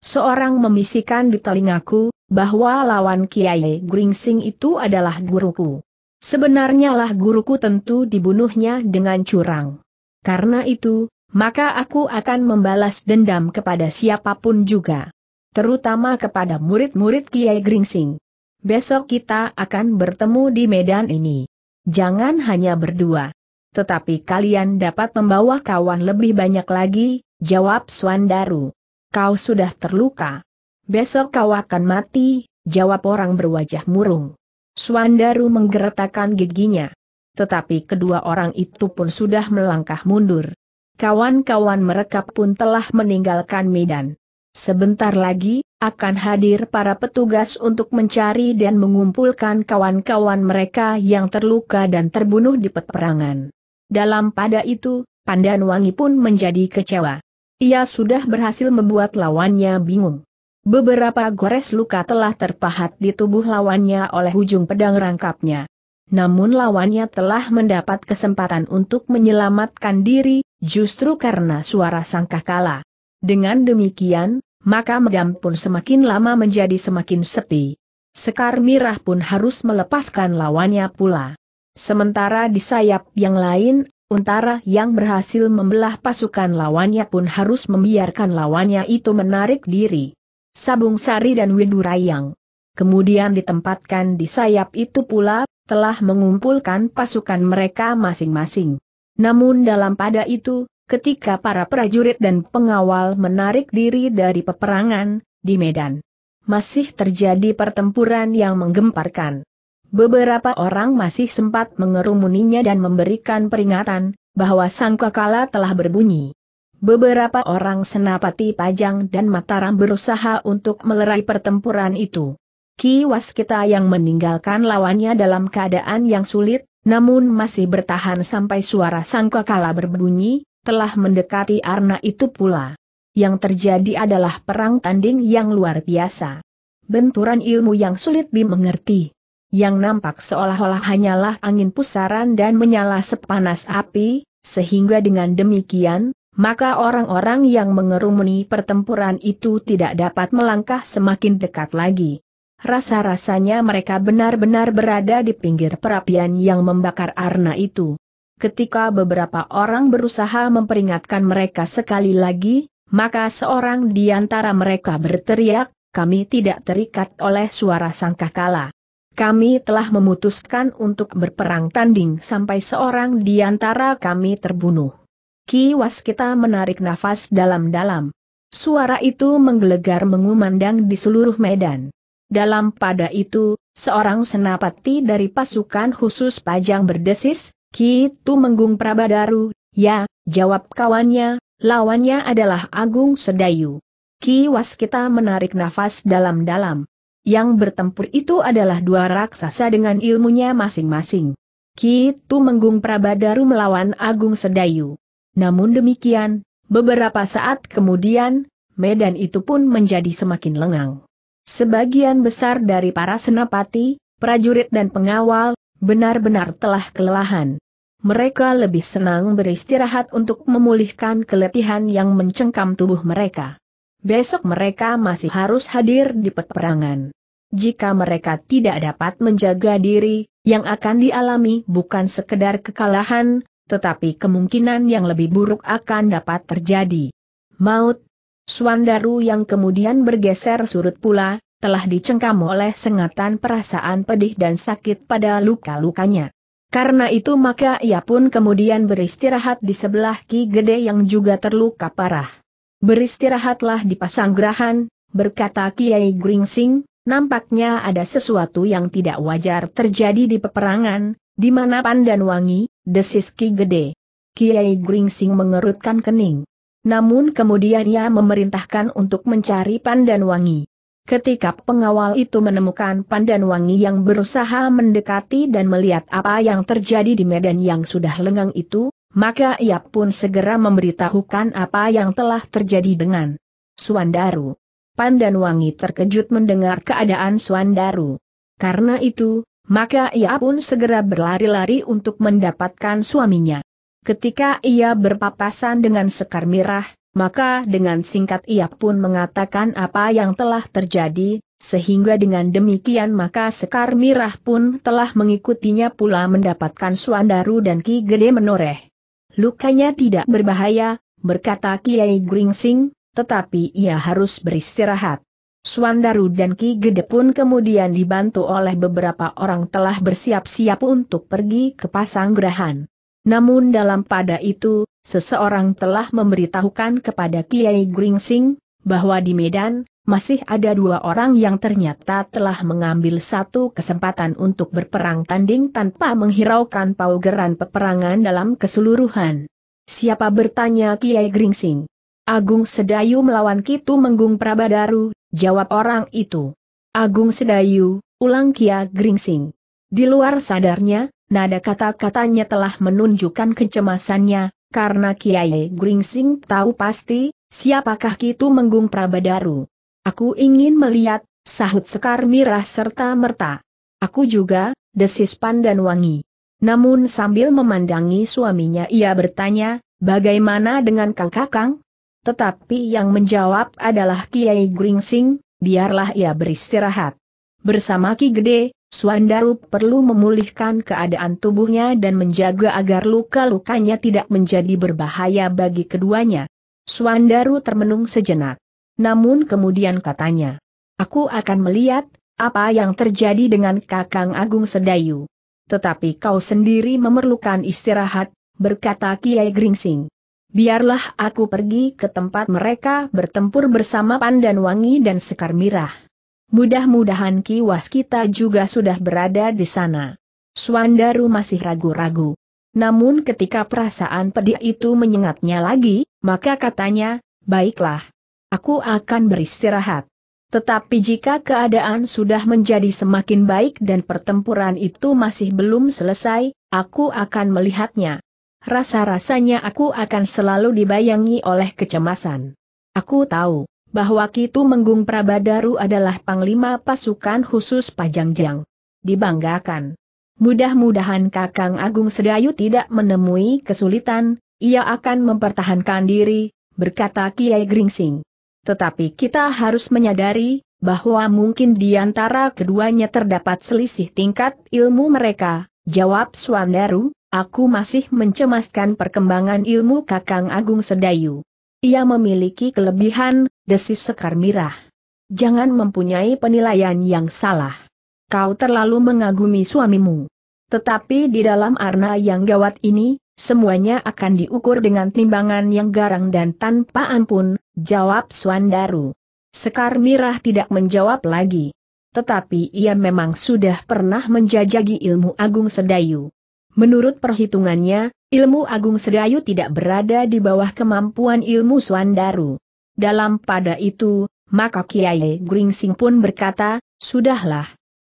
Seorang memisikan di telingaku, bahwa lawan Kiai Gringsing itu adalah guruku. Sebenarnya lah guruku tentu dibunuhnya dengan curang. Karena itu, maka aku akan membalas dendam kepada siapapun juga. Terutama kepada murid-murid Kiai Gringsing. Besok kita akan bertemu di medan ini. Jangan hanya berdua. Tetapi kalian dapat membawa kawan lebih banyak lagi, jawab Swandaru. Kau sudah terluka. Besok kau akan mati, jawab orang berwajah murung. Swandaru menggeretakkan giginya. Tetapi kedua orang itu pun sudah melangkah mundur kawan-kawan mereka pun telah meninggalkan Medan. Sebentar lagi, akan hadir para petugas untuk mencari dan mengumpulkan kawan-kawan mereka yang terluka dan terbunuh di peperangan. Dalam pada itu, Pandan Wangi pun menjadi kecewa. Ia sudah berhasil membuat lawannya bingung. Beberapa gores luka telah terpahat di tubuh lawannya oleh ujung pedang rangkapnya namun lawannya telah mendapat kesempatan untuk menyelamatkan diri, justru karena suara sangkakala. Dengan demikian, maka medam pun semakin lama menjadi semakin sepi. Sekar Mirah pun harus melepaskan lawannya pula. Sementara di sayap yang lain, Untara yang berhasil membelah pasukan lawannya pun harus membiarkan lawannya itu menarik diri. Sabung Sari dan Widurayang. Kemudian ditempatkan di sayap itu pula telah mengumpulkan pasukan mereka masing-masing. Namun dalam pada itu, ketika para prajurit dan pengawal menarik diri dari peperangan, di Medan masih terjadi pertempuran yang menggemparkan. Beberapa orang masih sempat mengerumuninya dan memberikan peringatan, bahwa sangkakala telah berbunyi. Beberapa orang senapati pajang dan Mataram berusaha untuk melerai pertempuran itu. Ki Waskita yang meninggalkan lawannya dalam keadaan yang sulit, namun masih bertahan sampai suara sangkakala berbunyi, telah mendekati Arna itu pula. Yang terjadi adalah perang tanding yang luar biasa. Benturan ilmu yang sulit dimengerti. Yang nampak seolah-olah hanyalah angin pusaran dan menyala sepanas api, sehingga dengan demikian, maka orang-orang yang mengerumuni pertempuran itu tidak dapat melangkah semakin dekat lagi. Rasa-rasanya mereka benar-benar berada di pinggir perapian yang membakar arna itu. Ketika beberapa orang berusaha memperingatkan mereka sekali lagi, maka seorang di antara mereka berteriak, kami tidak terikat oleh suara sangkakala. Kami telah memutuskan untuk berperang tanding sampai seorang di antara kami terbunuh. Kiwas kita menarik nafas dalam-dalam. Suara itu menggelegar mengumandang di seluruh medan. Dalam pada itu, seorang senapati dari pasukan khusus pajang berdesis, Kitu Menggung Prabadaru, ya, jawab kawannya, lawannya adalah Agung Sedayu. Ki Waskita menarik nafas dalam-dalam. Yang bertempur itu adalah dua raksasa dengan ilmunya masing-masing. Kitu Menggung Prabadaru melawan Agung Sedayu. Namun demikian, beberapa saat kemudian, medan itu pun menjadi semakin lengang. Sebagian besar dari para senapati, prajurit dan pengawal, benar-benar telah kelelahan. Mereka lebih senang beristirahat untuk memulihkan keletihan yang mencengkam tubuh mereka. Besok mereka masih harus hadir di peperangan. Jika mereka tidak dapat menjaga diri, yang akan dialami bukan sekedar kekalahan, tetapi kemungkinan yang lebih buruk akan dapat terjadi. Maut, Suandaru yang kemudian bergeser surut pula, telah dicengkam oleh sengatan perasaan pedih dan sakit pada luka-lukanya. Karena itu maka ia pun kemudian beristirahat di sebelah Ki Gede yang juga terluka parah. Beristirahatlah di Pasanggrahan, berkata Kiai Gringsing, nampaknya ada sesuatu yang tidak wajar terjadi di peperangan, di mana pandan wangi, desis Ki Gede. Kiai Gringsing mengerutkan kening. Namun kemudian ia memerintahkan untuk mencari Pandan Wangi. Ketika pengawal itu menemukan Pandan Wangi yang berusaha mendekati dan melihat apa yang terjadi di medan yang sudah lengang itu, maka ia pun segera memberitahukan apa yang telah terjadi dengan Suandaru. Pandan Wangi terkejut mendengar keadaan Suandaru. Karena itu, maka ia pun segera berlari-lari untuk mendapatkan suaminya. Ketika ia berpapasan dengan Sekar Mirah, maka dengan singkat ia pun mengatakan apa yang telah terjadi, sehingga dengan demikian maka Sekar Mirah pun telah mengikutinya pula mendapatkan Suandaru dan Ki Gede menoreh. Lukanya tidak berbahaya, berkata Kiai Gringsing, tetapi ia harus beristirahat. Suandaru dan Ki Gede pun kemudian dibantu oleh beberapa orang telah bersiap-siap untuk pergi ke Pasanggrahan. Namun dalam pada itu, seseorang telah memberitahukan kepada Kiai Gringsing, bahwa di Medan, masih ada dua orang yang ternyata telah mengambil satu kesempatan untuk berperang tanding tanpa menghiraukan paugeran peperangan dalam keseluruhan. Siapa bertanya Kiai Gringsing? Agung Sedayu melawan Kitu Menggung Prabadaru, jawab orang itu. Agung Sedayu, ulang Kia Gringsing. Di luar sadarnya, Nada kata-katanya telah menunjukkan kecemasannya, karena Kiai Gringsing tahu pasti, siapakah Kitu Menggung Prabadaru. Aku ingin melihat, sahut Sekar Mirah serta merta. Aku juga, desis Pandan Wangi. Namun sambil memandangi suaminya ia bertanya, bagaimana dengan Kang Kakang? Tetapi yang menjawab adalah Kiai Gringsing, biarlah ia beristirahat. Bersama Ki Gede, Suandaru perlu memulihkan keadaan tubuhnya dan menjaga agar luka-lukanya tidak menjadi berbahaya bagi keduanya. Suandaru termenung sejenak. Namun kemudian katanya, Aku akan melihat, apa yang terjadi dengan Kakang Agung Sedayu. Tetapi kau sendiri memerlukan istirahat, berkata Kiai Gringsing. Biarlah aku pergi ke tempat mereka bertempur bersama Pandan Wangi dan Sekar Mirah. Mudah-mudahan Ki Waskita juga sudah berada di sana. Suandaru masih ragu-ragu. Namun ketika perasaan pedih itu menyengatnya lagi, maka katanya, baiklah. Aku akan beristirahat. Tetapi jika keadaan sudah menjadi semakin baik dan pertempuran itu masih belum selesai, aku akan melihatnya. Rasa-rasanya aku akan selalu dibayangi oleh kecemasan. Aku tahu bahwa Kitu Menggung Prabadaru adalah Panglima Pasukan Khusus Pajangjang. Dibanggakan. Mudah-mudahan Kakang Agung Sedayu tidak menemui kesulitan, ia akan mempertahankan diri, berkata Kiai Gringsing. Tetapi kita harus menyadari, bahwa mungkin di antara keduanya terdapat selisih tingkat ilmu mereka, jawab Swandaru, aku masih mencemaskan perkembangan ilmu Kakang Agung Sedayu. Ia memiliki kelebihan, desis Sekar Mirah. Jangan mempunyai penilaian yang salah. Kau terlalu mengagumi suamimu. Tetapi di dalam arna yang gawat ini, semuanya akan diukur dengan timbangan yang garang dan tanpa ampun, jawab Swandaru. Sekar Mirah tidak menjawab lagi. Tetapi ia memang sudah pernah menjajagi ilmu agung sedayu. Menurut perhitungannya, ilmu Agung Sedayu tidak berada di bawah kemampuan ilmu Suandaru. Dalam pada itu, maka Kiai Gringsing pun berkata, Sudahlah.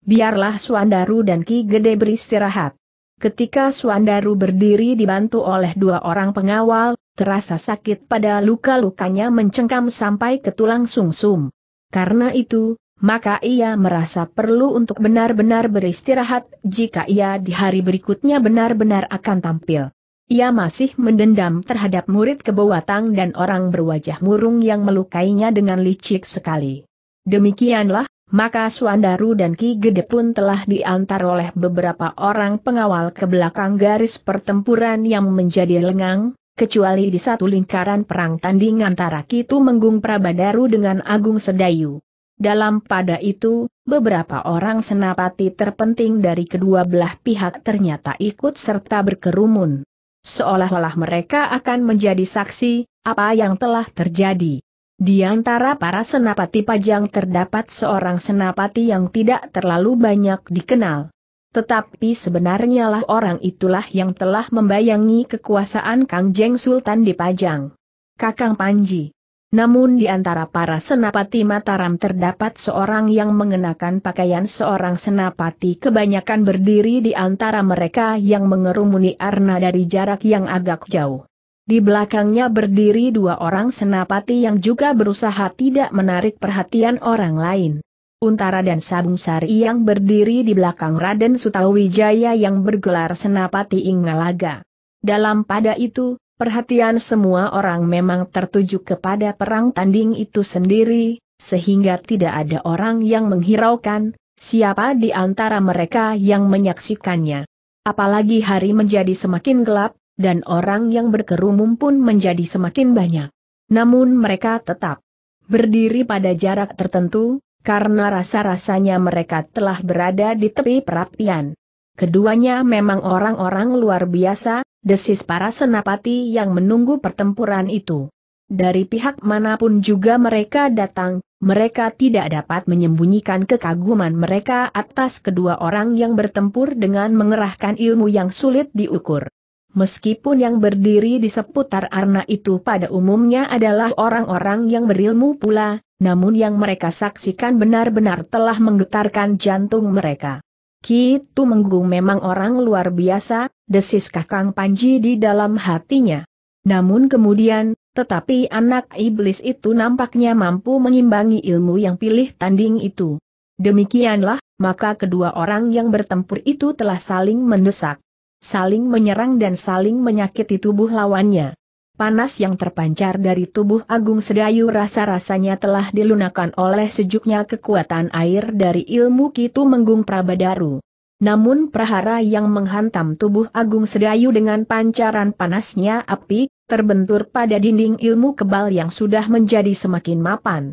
Biarlah Suandaru dan Ki Gede beristirahat. Ketika Suandaru berdiri dibantu oleh dua orang pengawal, terasa sakit pada luka-lukanya mencengkam sampai ke tulang sungsum. -sum. Karena itu, maka ia merasa perlu untuk benar-benar beristirahat jika ia di hari berikutnya benar-benar akan tampil. Ia masih mendendam terhadap murid kebawatang dan orang berwajah murung yang melukainya dengan licik sekali. Demikianlah, maka Suandaru dan Ki Gede pun telah diantar oleh beberapa orang pengawal ke belakang garis pertempuran yang menjadi lengang, kecuali di satu lingkaran perang tanding antara Kitu Menggung Prabadaru dengan Agung Sedayu. Dalam pada itu, beberapa orang senapati terpenting dari kedua belah pihak ternyata ikut serta berkerumun. Seolah-olah mereka akan menjadi saksi, apa yang telah terjadi. Di antara para senapati pajang terdapat seorang senapati yang tidak terlalu banyak dikenal. Tetapi sebenarnya lah orang itulah yang telah membayangi kekuasaan Kang Jeng Sultan di Pajang. Kakang Panji namun di antara para senapati Mataram terdapat seorang yang mengenakan pakaian seorang senapati kebanyakan berdiri di antara mereka yang mengerumuni Arna dari jarak yang agak jauh. Di belakangnya berdiri dua orang senapati yang juga berusaha tidak menarik perhatian orang lain. Untara dan Sabung Sari yang berdiri di belakang Raden Sutawijaya yang bergelar senapati Ingalaga. Dalam pada itu, Perhatian semua orang memang tertuju kepada perang tanding itu sendiri, sehingga tidak ada orang yang menghiraukan siapa di antara mereka yang menyaksikannya. Apalagi hari menjadi semakin gelap, dan orang yang berkerumun pun menjadi semakin banyak. Namun mereka tetap berdiri pada jarak tertentu, karena rasa-rasanya mereka telah berada di tepi perapian. Keduanya memang orang-orang luar biasa, desis para senapati yang menunggu pertempuran itu. Dari pihak manapun juga mereka datang, mereka tidak dapat menyembunyikan kekaguman mereka atas kedua orang yang bertempur dengan mengerahkan ilmu yang sulit diukur. Meskipun yang berdiri di seputar arna itu pada umumnya adalah orang-orang yang berilmu pula, namun yang mereka saksikan benar-benar telah menggetarkan jantung mereka. Ki menggung memang orang luar biasa, desis Kakang Panji di dalam hatinya. Namun kemudian, tetapi anak iblis itu nampaknya mampu mengimbangi ilmu yang pilih tanding itu. Demikianlah, maka kedua orang yang bertempur itu telah saling mendesak, saling menyerang dan saling menyakiti tubuh lawannya. Panas yang terpancar dari tubuh Agung Sedayu rasa-rasanya telah dilunakan oleh sejuknya kekuatan air dari ilmu Kitu Menggung Prabadaru. Namun prahara yang menghantam tubuh Agung Sedayu dengan pancaran panasnya api, terbentur pada dinding ilmu kebal yang sudah menjadi semakin mapan.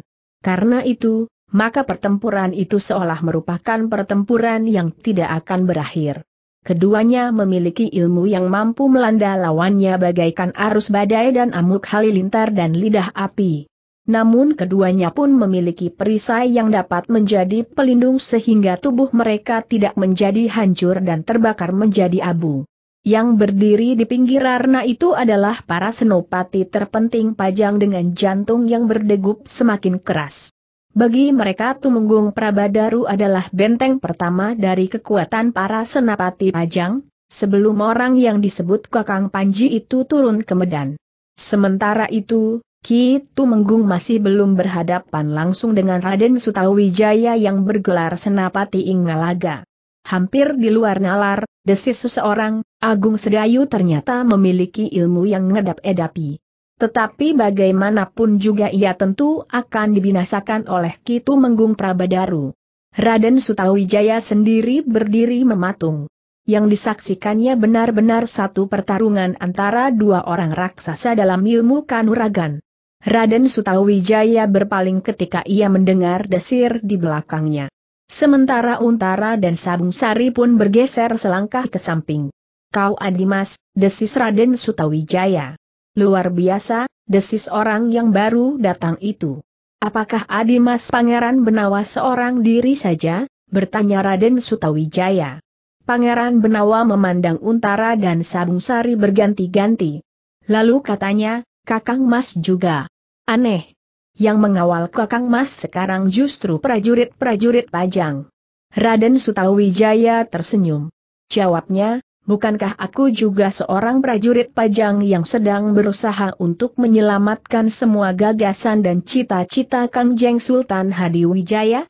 Karena itu, maka pertempuran itu seolah merupakan pertempuran yang tidak akan berakhir keduanya memiliki ilmu yang mampu melanda lawannya bagaikan arus badai dan amuk halilintar dan lidah api. Namun keduanya pun memiliki perisai yang dapat menjadi pelindung sehingga tubuh mereka tidak menjadi hancur dan terbakar menjadi abu. Yang berdiri di pinggir arna itu adalah para senopati terpenting pajang dengan jantung yang berdegup semakin keras. Bagi mereka Tumenggung Prabadaru adalah benteng pertama dari kekuatan para senapati Pajang, sebelum orang yang disebut Kakang Panji itu turun ke Medan. Sementara itu, Ki Tumenggung masih belum berhadapan langsung dengan Raden Sutawijaya yang bergelar Senapati Ingalaga. Hampir di luar nalar, desis seseorang, Agung Sedayu ternyata memiliki ilmu yang ngedap-edapi. Tetapi bagaimanapun juga ia tentu akan dibinasakan oleh Kitu Menggung Prabadaru. Raden Sutawijaya sendiri berdiri mematung. Yang disaksikannya benar-benar satu pertarungan antara dua orang raksasa dalam ilmu kanuragan. Raden Sutawijaya berpaling ketika ia mendengar desir di belakangnya. Sementara Untara dan Sabung Sari pun bergeser selangkah ke samping. Kau Adimas, desis Raden Sutawijaya. Luar biasa, desis orang yang baru datang itu. Apakah Adimas Pangeran Benawa seorang diri saja? Bertanya Raden Sutawijaya. Pangeran Benawa memandang Untara dan Sabung Sari berganti-ganti. Lalu katanya, Kakang Mas juga. Aneh. Yang mengawal Kakang Mas sekarang justru prajurit-prajurit pajang. Raden Sutawijaya tersenyum. Jawabnya, bukankah aku juga seorang prajurit pajang yang sedang berusaha untuk menyelamatkan semua gagasan dan cita-cita Kang Jeng Sultan Hadiwijaya?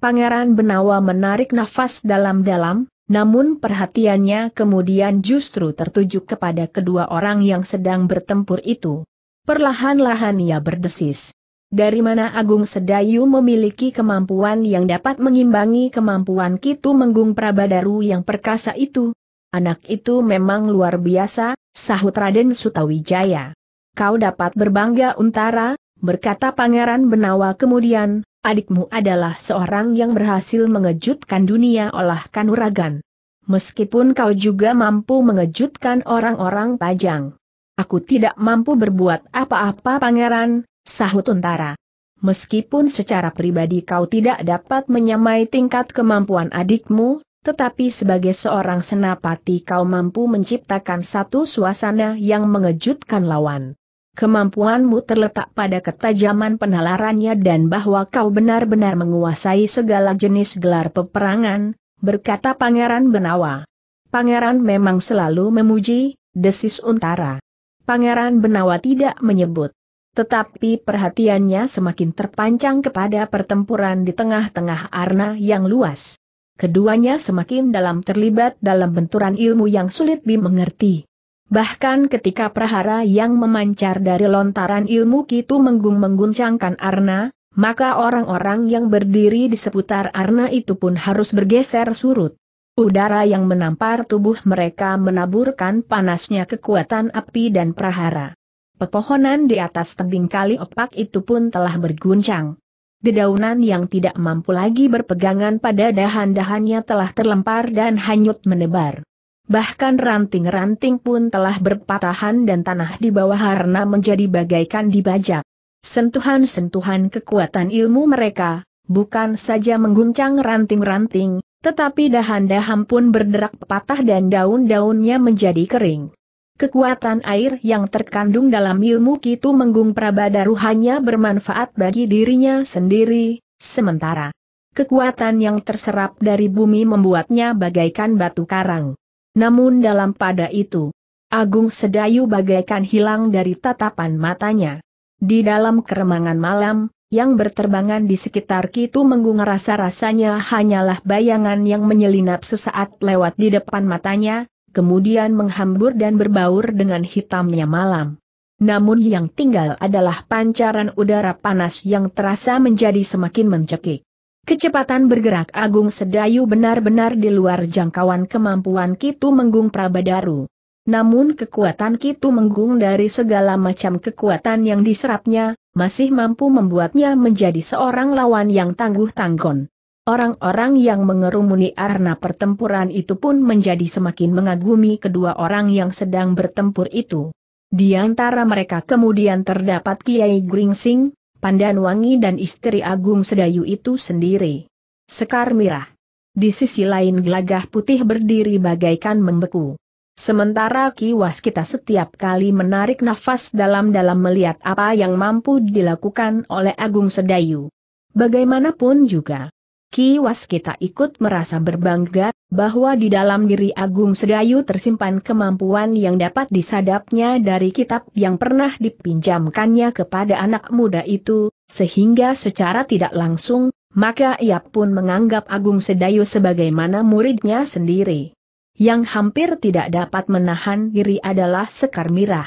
Pangeran Benawa menarik nafas dalam-dalam, namun perhatiannya kemudian justru tertuju kepada kedua orang yang sedang bertempur itu. Perlahan-lahan ia berdesis. Dari mana Agung Sedayu memiliki kemampuan yang dapat mengimbangi kemampuan Kitu Menggung Prabadaru yang perkasa itu? Anak itu memang luar biasa, sahut Raden Sutawijaya. Kau dapat berbangga untara, berkata Pangeran Benawa kemudian, adikmu adalah seorang yang berhasil mengejutkan dunia olah kanuragan. Meskipun kau juga mampu mengejutkan orang-orang pajang. Aku tidak mampu berbuat apa-apa pangeran, sahut untara. Meskipun secara pribadi kau tidak dapat menyamai tingkat kemampuan adikmu, tetapi sebagai seorang senapati kau mampu menciptakan satu suasana yang mengejutkan lawan. Kemampuanmu terletak pada ketajaman penalarannya dan bahwa kau benar-benar menguasai segala jenis gelar peperangan, berkata Pangeran Benawa. Pangeran memang selalu memuji, desis untara. Pangeran Benawa tidak menyebut. Tetapi perhatiannya semakin terpancang kepada pertempuran di tengah-tengah arna yang luas keduanya semakin dalam terlibat dalam benturan ilmu yang sulit dimengerti. Bahkan ketika prahara yang memancar dari lontaran ilmu itu menggung-mengguncangkan Arna, maka orang-orang yang berdiri di seputar Arna itu pun harus bergeser surut. Udara yang menampar tubuh mereka menaburkan panasnya kekuatan api dan prahara. Pepohonan di atas tebing kali opak itu pun telah berguncang. Dedaunan yang tidak mampu lagi berpegangan pada dahan-dahannya telah terlempar dan hanyut menebar. Bahkan ranting-ranting pun telah berpatahan dan tanah di bawah harna menjadi bagaikan dibajak. Sentuhan-sentuhan kekuatan ilmu mereka, bukan saja mengguncang ranting-ranting, tetapi dahan-dahan pun berderak patah dan daun-daunnya menjadi kering. Kekuatan air yang terkandung dalam ilmu itu Menggung Prabadaru hanya bermanfaat bagi dirinya sendiri, sementara kekuatan yang terserap dari bumi membuatnya bagaikan batu karang. Namun dalam pada itu, Agung Sedayu bagaikan hilang dari tatapan matanya. Di dalam keremangan malam, yang berterbangan di sekitar Kitu Menggung rasa-rasanya hanyalah bayangan yang menyelinap sesaat lewat di depan matanya, kemudian menghambur dan berbaur dengan hitamnya malam. Namun yang tinggal adalah pancaran udara panas yang terasa menjadi semakin mencekik. Kecepatan bergerak Agung Sedayu benar-benar di luar jangkauan kemampuan Kitu Menggung Prabadaru. Namun kekuatan Kitu Menggung dari segala macam kekuatan yang diserapnya, masih mampu membuatnya menjadi seorang lawan yang tangguh tanggon. Orang-orang yang mengerumuni arena pertempuran itu pun menjadi semakin mengagumi kedua orang yang sedang bertempur itu. Di antara mereka kemudian terdapat Kiai Gringsing, Pandanwangi dan istri Agung Sedayu itu sendiri. Sekar Mirah. Di sisi lain gelagah putih berdiri bagaikan membeku. Sementara kiwas kita setiap kali menarik nafas dalam-dalam melihat apa yang mampu dilakukan oleh Agung Sedayu. Bagaimanapun juga, Ki Waskita ikut merasa berbangga, bahwa di dalam diri Agung Sedayu tersimpan kemampuan yang dapat disadapnya dari kitab yang pernah dipinjamkannya kepada anak muda itu, sehingga secara tidak langsung, maka ia pun menganggap Agung Sedayu sebagaimana muridnya sendiri. Yang hampir tidak dapat menahan diri adalah Sekar Mirah.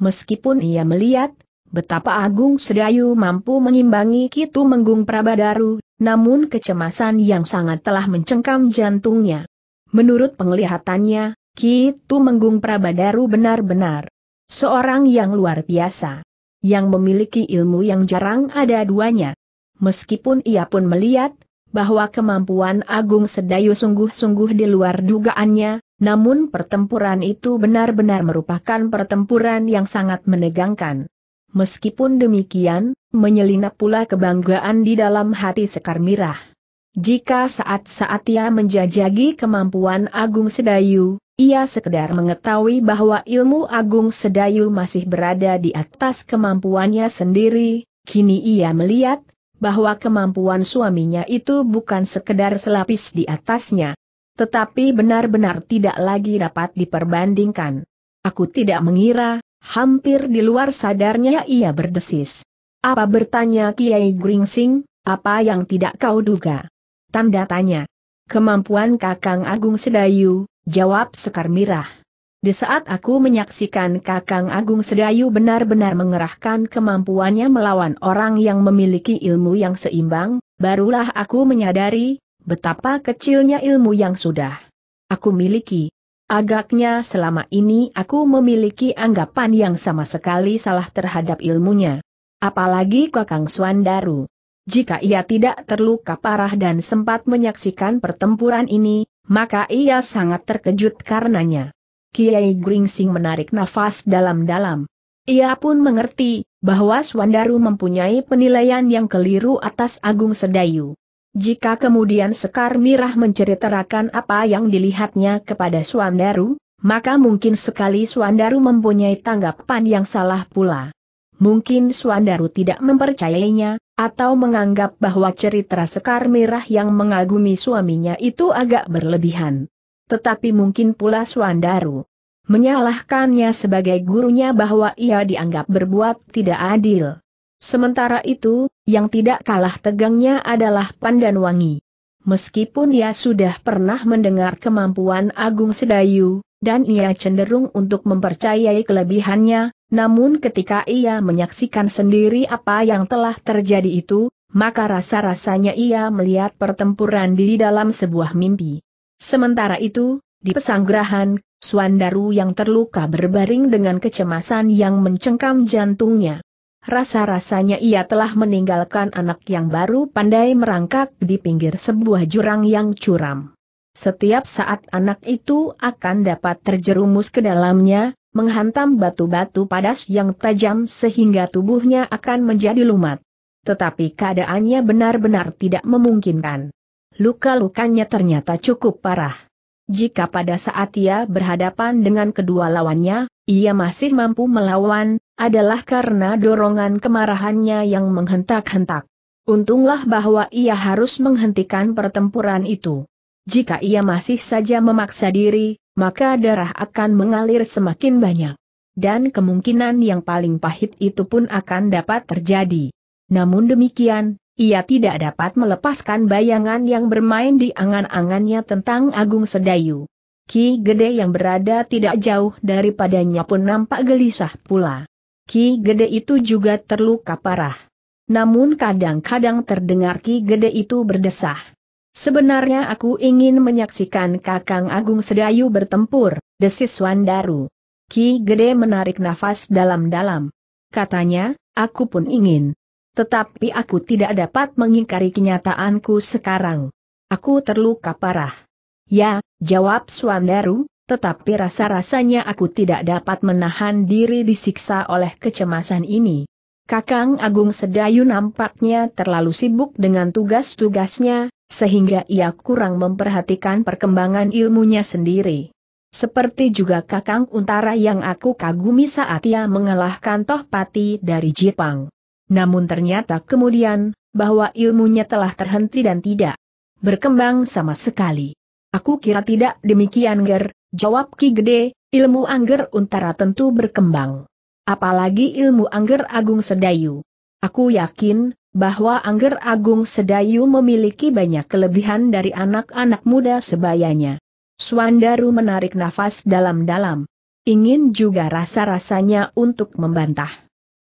Meskipun ia melihat, betapa Agung Sedayu mampu mengimbangi Kitu Menggung Prabadaru namun kecemasan yang sangat telah mencengkam jantungnya. Menurut penglihatannya, Kitu Menggung Prabadaru benar-benar seorang yang luar biasa, yang memiliki ilmu yang jarang ada duanya. Meskipun ia pun melihat bahwa kemampuan Agung Sedayu sungguh-sungguh di luar dugaannya, namun pertempuran itu benar-benar merupakan pertempuran yang sangat menegangkan. Meskipun demikian, Menyelinap pula kebanggaan di dalam hati Sekar Mirah. Jika saat-saat ia menjajagi kemampuan Agung Sedayu, ia sekedar mengetahui bahwa ilmu Agung Sedayu masih berada di atas kemampuannya sendiri, kini ia melihat bahwa kemampuan suaminya itu bukan sekedar selapis di atasnya. Tetapi benar-benar tidak lagi dapat diperbandingkan. Aku tidak mengira, hampir di luar sadarnya ia berdesis. Apa bertanya Kiai Gringsing, apa yang tidak kau duga? Tanda tanya. Kemampuan Kakang Agung Sedayu, jawab Sekar Mirah. Di saat aku menyaksikan Kakang Agung Sedayu benar-benar mengerahkan kemampuannya melawan orang yang memiliki ilmu yang seimbang, barulah aku menyadari betapa kecilnya ilmu yang sudah aku miliki. Agaknya selama ini aku memiliki anggapan yang sama sekali salah terhadap ilmunya. Apalagi Kakang Suandaru. Jika ia tidak terluka parah dan sempat menyaksikan pertempuran ini, maka ia sangat terkejut karenanya. Kiai Gringsing menarik nafas dalam-dalam. Ia pun mengerti, bahwa Suandaru mempunyai penilaian yang keliru atas Agung Sedayu. Jika kemudian Sekar Mirah menceritakan apa yang dilihatnya kepada Suandaru, maka mungkin sekali Suandaru mempunyai tanggapan yang salah pula. Mungkin Suandaru tidak mempercayainya, atau menganggap bahwa cerita sekar merah yang mengagumi suaminya itu agak berlebihan. Tetapi mungkin pula Suandaru menyalahkannya sebagai gurunya bahwa ia dianggap berbuat tidak adil. Sementara itu, yang tidak kalah tegangnya adalah Pandan Wangi. Meskipun ia sudah pernah mendengar kemampuan Agung Sedayu, dan ia cenderung untuk mempercayai kelebihannya, namun ketika ia menyaksikan sendiri apa yang telah terjadi itu, maka rasa-rasanya ia melihat pertempuran di dalam sebuah mimpi. Sementara itu, di pesanggrahan, Suandaru yang terluka berbaring dengan kecemasan yang mencengkam jantungnya. Rasa-rasanya ia telah meninggalkan anak yang baru pandai merangkak di pinggir sebuah jurang yang curam. Setiap saat anak itu akan dapat terjerumus ke dalamnya, menghantam batu-batu padas yang tajam sehingga tubuhnya akan menjadi lumat. Tetapi keadaannya benar-benar tidak memungkinkan. Luka-lukanya ternyata cukup parah. Jika pada saat ia berhadapan dengan kedua lawannya, ia masih mampu melawan, adalah karena dorongan kemarahannya yang menghentak-hentak. Untunglah bahwa ia harus menghentikan pertempuran itu. Jika ia masih saja memaksa diri, maka darah akan mengalir semakin banyak. Dan kemungkinan yang paling pahit itu pun akan dapat terjadi. Namun demikian, ia tidak dapat melepaskan bayangan yang bermain di angan-angannya tentang Agung Sedayu. Ki Gede yang berada tidak jauh daripadanya pun nampak gelisah pula. Ki Gede itu juga terluka parah. Namun kadang-kadang terdengar Ki Gede itu berdesah. Sebenarnya aku ingin menyaksikan Kakang Agung Sedayu bertempur, desis Wandaru. Ki Gede menarik nafas dalam-dalam. Katanya, aku pun ingin. Tetapi aku tidak dapat mengingkari kenyataanku sekarang. Aku terluka parah. Ya, jawab Swandaru, tetapi rasa-rasanya aku tidak dapat menahan diri disiksa oleh kecemasan ini. Kakang Agung Sedayu nampaknya terlalu sibuk dengan tugas-tugasnya, sehingga ia kurang memperhatikan perkembangan ilmunya sendiri. Seperti juga Kakang Untara yang aku kagumi saat ia mengalahkan Tohpati dari Jepang. Namun ternyata kemudian, bahwa ilmunya telah terhenti dan tidak berkembang sama sekali. Aku kira tidak demikian Ger, jawab Ki Gede, ilmu Angger Untara tentu berkembang. Apalagi ilmu Angger Agung Sedayu. Aku yakin, bahwa Angger Agung Sedayu memiliki banyak kelebihan dari anak-anak muda sebayanya. Swandaru menarik nafas dalam-dalam. Ingin juga rasa-rasanya untuk membantah.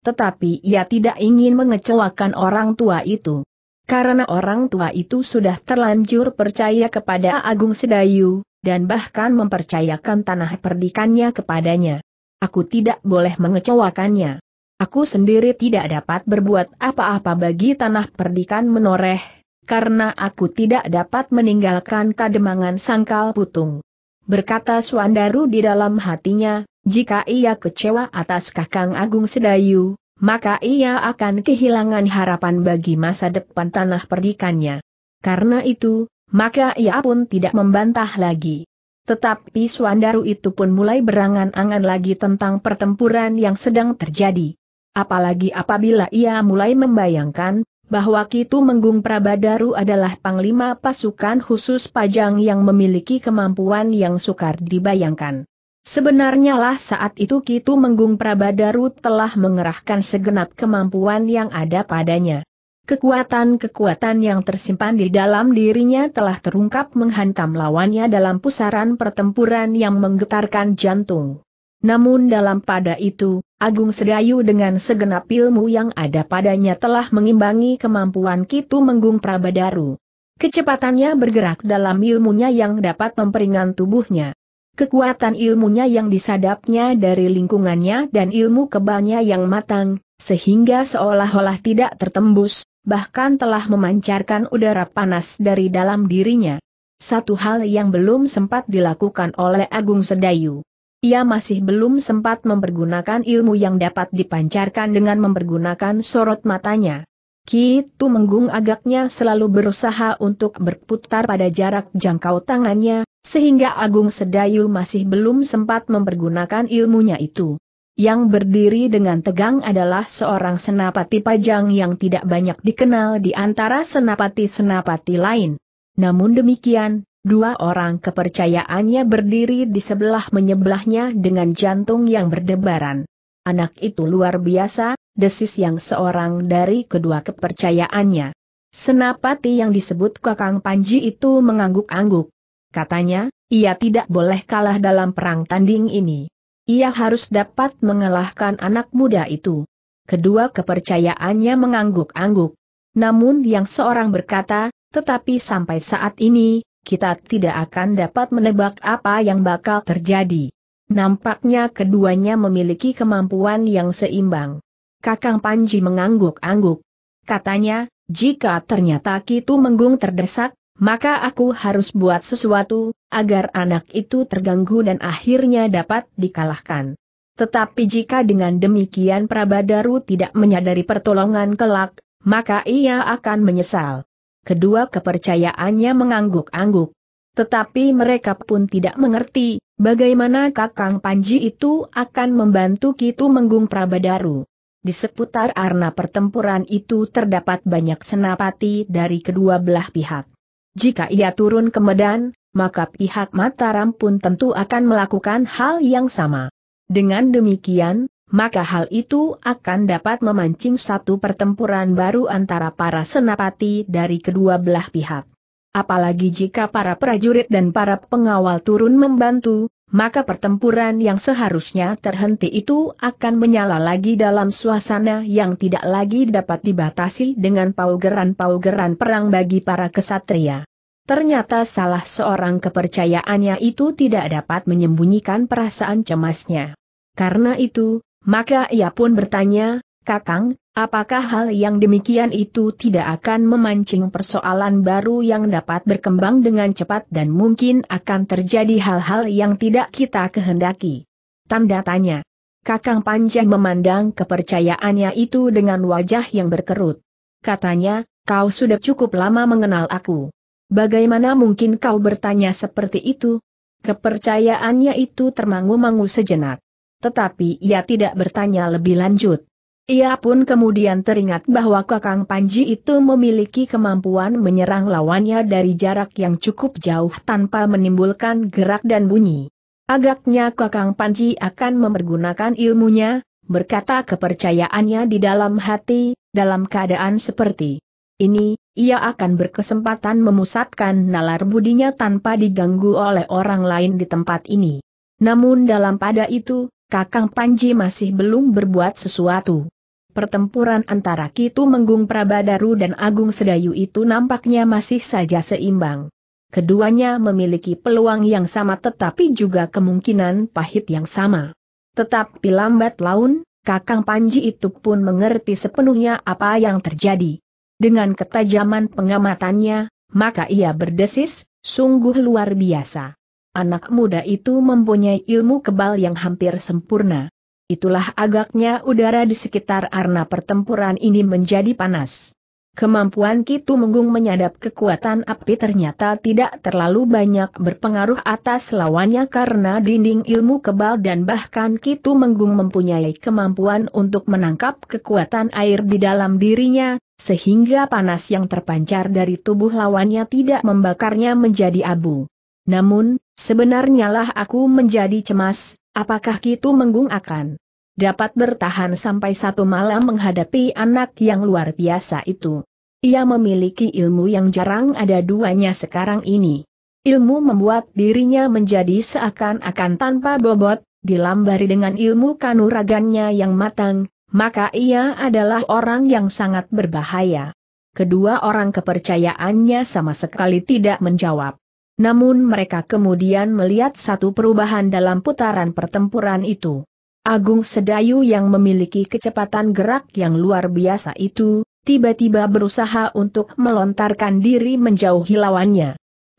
Tetapi ia tidak ingin mengecewakan orang tua itu. Karena orang tua itu sudah terlanjur percaya kepada Agung Sedayu, dan bahkan mempercayakan tanah perdikannya kepadanya. Aku tidak boleh mengecewakannya. Aku sendiri tidak dapat berbuat apa-apa bagi tanah perdikan menoreh, karena aku tidak dapat meninggalkan kademangan sangkal putung. Berkata Suandaru di dalam hatinya, jika ia kecewa atas Kakang Agung Sedayu, maka ia akan kehilangan harapan bagi masa depan tanah perdikannya. Karena itu, maka ia pun tidak membantah lagi. Tetapi Suandaru itu pun mulai berangan-angan lagi tentang pertempuran yang sedang terjadi. Apalagi apabila ia mulai membayangkan, bahwa Kitu Menggung Prabadaru adalah panglima pasukan khusus pajang yang memiliki kemampuan yang sukar dibayangkan. Sebenarnya lah saat itu Kitu Menggung Prabadaru telah mengerahkan segenap kemampuan yang ada padanya. Kekuatan-kekuatan yang tersimpan di dalam dirinya telah terungkap menghantam lawannya dalam pusaran pertempuran yang menggetarkan jantung. Namun dalam pada itu, Agung Sedayu dengan segenap ilmu yang ada padanya telah mengimbangi kemampuan Kitu Menggung Prabadaru. Kecepatannya bergerak dalam ilmunya yang dapat memperingan tubuhnya. Kekuatan ilmunya yang disadapnya dari lingkungannya dan ilmu kebalnya yang matang, sehingga seolah-olah tidak tertembus, bahkan telah memancarkan udara panas dari dalam dirinya. Satu hal yang belum sempat dilakukan oleh Agung Sedayu. Ia masih belum sempat mempergunakan ilmu yang dapat dipancarkan dengan mempergunakan sorot matanya. Kitu Menggung agaknya selalu berusaha untuk berputar pada jarak jangkau tangannya, sehingga Agung Sedayu masih belum sempat mempergunakan ilmunya itu. Yang berdiri dengan tegang adalah seorang senapati pajang yang tidak banyak dikenal di antara senapati-senapati lain. Namun demikian, Dua orang kepercayaannya berdiri di sebelah menyebelahnya dengan jantung yang berdebaran. Anak itu luar biasa, desis yang seorang dari kedua kepercayaannya. Senapati yang disebut Kakang Panji itu mengangguk-angguk. Katanya, ia tidak boleh kalah dalam perang tanding ini. Ia harus dapat mengalahkan anak muda itu. Kedua kepercayaannya mengangguk-angguk. Namun yang seorang berkata, tetapi sampai saat ini, kita tidak akan dapat menebak apa yang bakal terjadi. Nampaknya keduanya memiliki kemampuan yang seimbang. Kakang Panji mengangguk-angguk. Katanya, jika ternyata Kitu Menggung terdesak, maka aku harus buat sesuatu, agar anak itu terganggu dan akhirnya dapat dikalahkan. Tetapi jika dengan demikian Prabadaru tidak menyadari pertolongan kelak, maka ia akan menyesal kedua kepercayaannya mengangguk-angguk. Tetapi mereka pun tidak mengerti, bagaimana Kakang Panji itu akan membantu Kitu Menggung Prabadaru. Di seputar arena pertempuran itu terdapat banyak senapati dari kedua belah pihak. Jika ia turun ke Medan, maka pihak Mataram pun tentu akan melakukan hal yang sama. Dengan demikian, maka hal itu akan dapat memancing satu pertempuran baru antara para senapati dari kedua belah pihak. Apalagi jika para prajurit dan para pengawal turun membantu, maka pertempuran yang seharusnya terhenti itu akan menyala lagi dalam suasana yang tidak lagi dapat dibatasi dengan paugeran-paugeran perang bagi para kesatria. Ternyata salah seorang kepercayaannya itu tidak dapat menyembunyikan perasaan cemasnya. Karena itu, maka ia pun bertanya, Kakang, apakah hal yang demikian itu tidak akan memancing persoalan baru yang dapat berkembang dengan cepat dan mungkin akan terjadi hal-hal yang tidak kita kehendaki? Tanda tanya. Kakang Panjang memandang kepercayaannya itu dengan wajah yang berkerut. Katanya, kau sudah cukup lama mengenal aku. Bagaimana mungkin kau bertanya seperti itu? Kepercayaannya itu termangu-mangu sejenak tetapi ia tidak bertanya lebih lanjut. Ia pun kemudian teringat bahwa Kakang Panji itu memiliki kemampuan menyerang lawannya dari jarak yang cukup jauh tanpa menimbulkan gerak dan bunyi. Agaknya Kakang Panji akan memergunakan ilmunya, berkata kepercayaannya di dalam hati, dalam keadaan seperti ini, ia akan berkesempatan memusatkan nalar budinya tanpa diganggu oleh orang lain di tempat ini. Namun dalam pada itu, Kakang Panji masih belum berbuat sesuatu. Pertempuran antara Kitu Menggung Prabadaru dan Agung Sedayu itu nampaknya masih saja seimbang. Keduanya memiliki peluang yang sama tetapi juga kemungkinan pahit yang sama. Tetapi lambat laun, Kakang Panji itu pun mengerti sepenuhnya apa yang terjadi. Dengan ketajaman pengamatannya, maka ia berdesis, sungguh luar biasa. Anak muda itu mempunyai ilmu kebal yang hampir sempurna. Itulah agaknya udara di sekitar arena pertempuran ini menjadi panas. Kemampuan Kitu Menggung menyadap kekuatan api ternyata tidak terlalu banyak berpengaruh atas lawannya karena dinding ilmu kebal dan bahkan Kitu Menggung mempunyai kemampuan untuk menangkap kekuatan air di dalam dirinya, sehingga panas yang terpancar dari tubuh lawannya tidak membakarnya menjadi abu. Namun, sebenarnyalah aku menjadi cemas, apakah Kitu Menggung akan dapat bertahan sampai satu malam menghadapi anak yang luar biasa itu. Ia memiliki ilmu yang jarang ada duanya sekarang ini. Ilmu membuat dirinya menjadi seakan-akan tanpa bobot, dilambari dengan ilmu kanuragannya yang matang, maka ia adalah orang yang sangat berbahaya. Kedua orang kepercayaannya sama sekali tidak menjawab. Namun mereka kemudian melihat satu perubahan dalam putaran pertempuran itu. Agung Sedayu yang memiliki kecepatan gerak yang luar biasa itu, tiba-tiba berusaha untuk melontarkan diri menjauhi lawannya.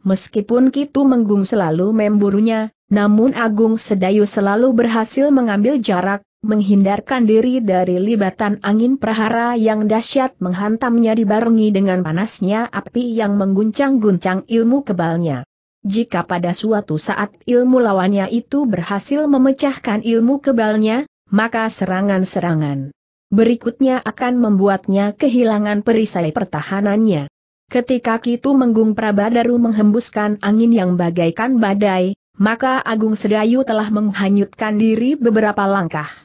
Meskipun Kitu Menggung selalu memburunya, namun Agung Sedayu selalu berhasil mengambil jarak, menghindarkan diri dari libatan angin prahara yang dahsyat menghantamnya dibarengi dengan panasnya api yang mengguncang-guncang ilmu kebalnya. Jika pada suatu saat ilmu lawannya itu berhasil memecahkan ilmu kebalnya, maka serangan-serangan berikutnya akan membuatnya kehilangan perisai pertahanannya. Ketika Kitu Menggung Prabadaru menghembuskan angin yang bagaikan badai, maka Agung Sedayu telah menghanyutkan diri beberapa langkah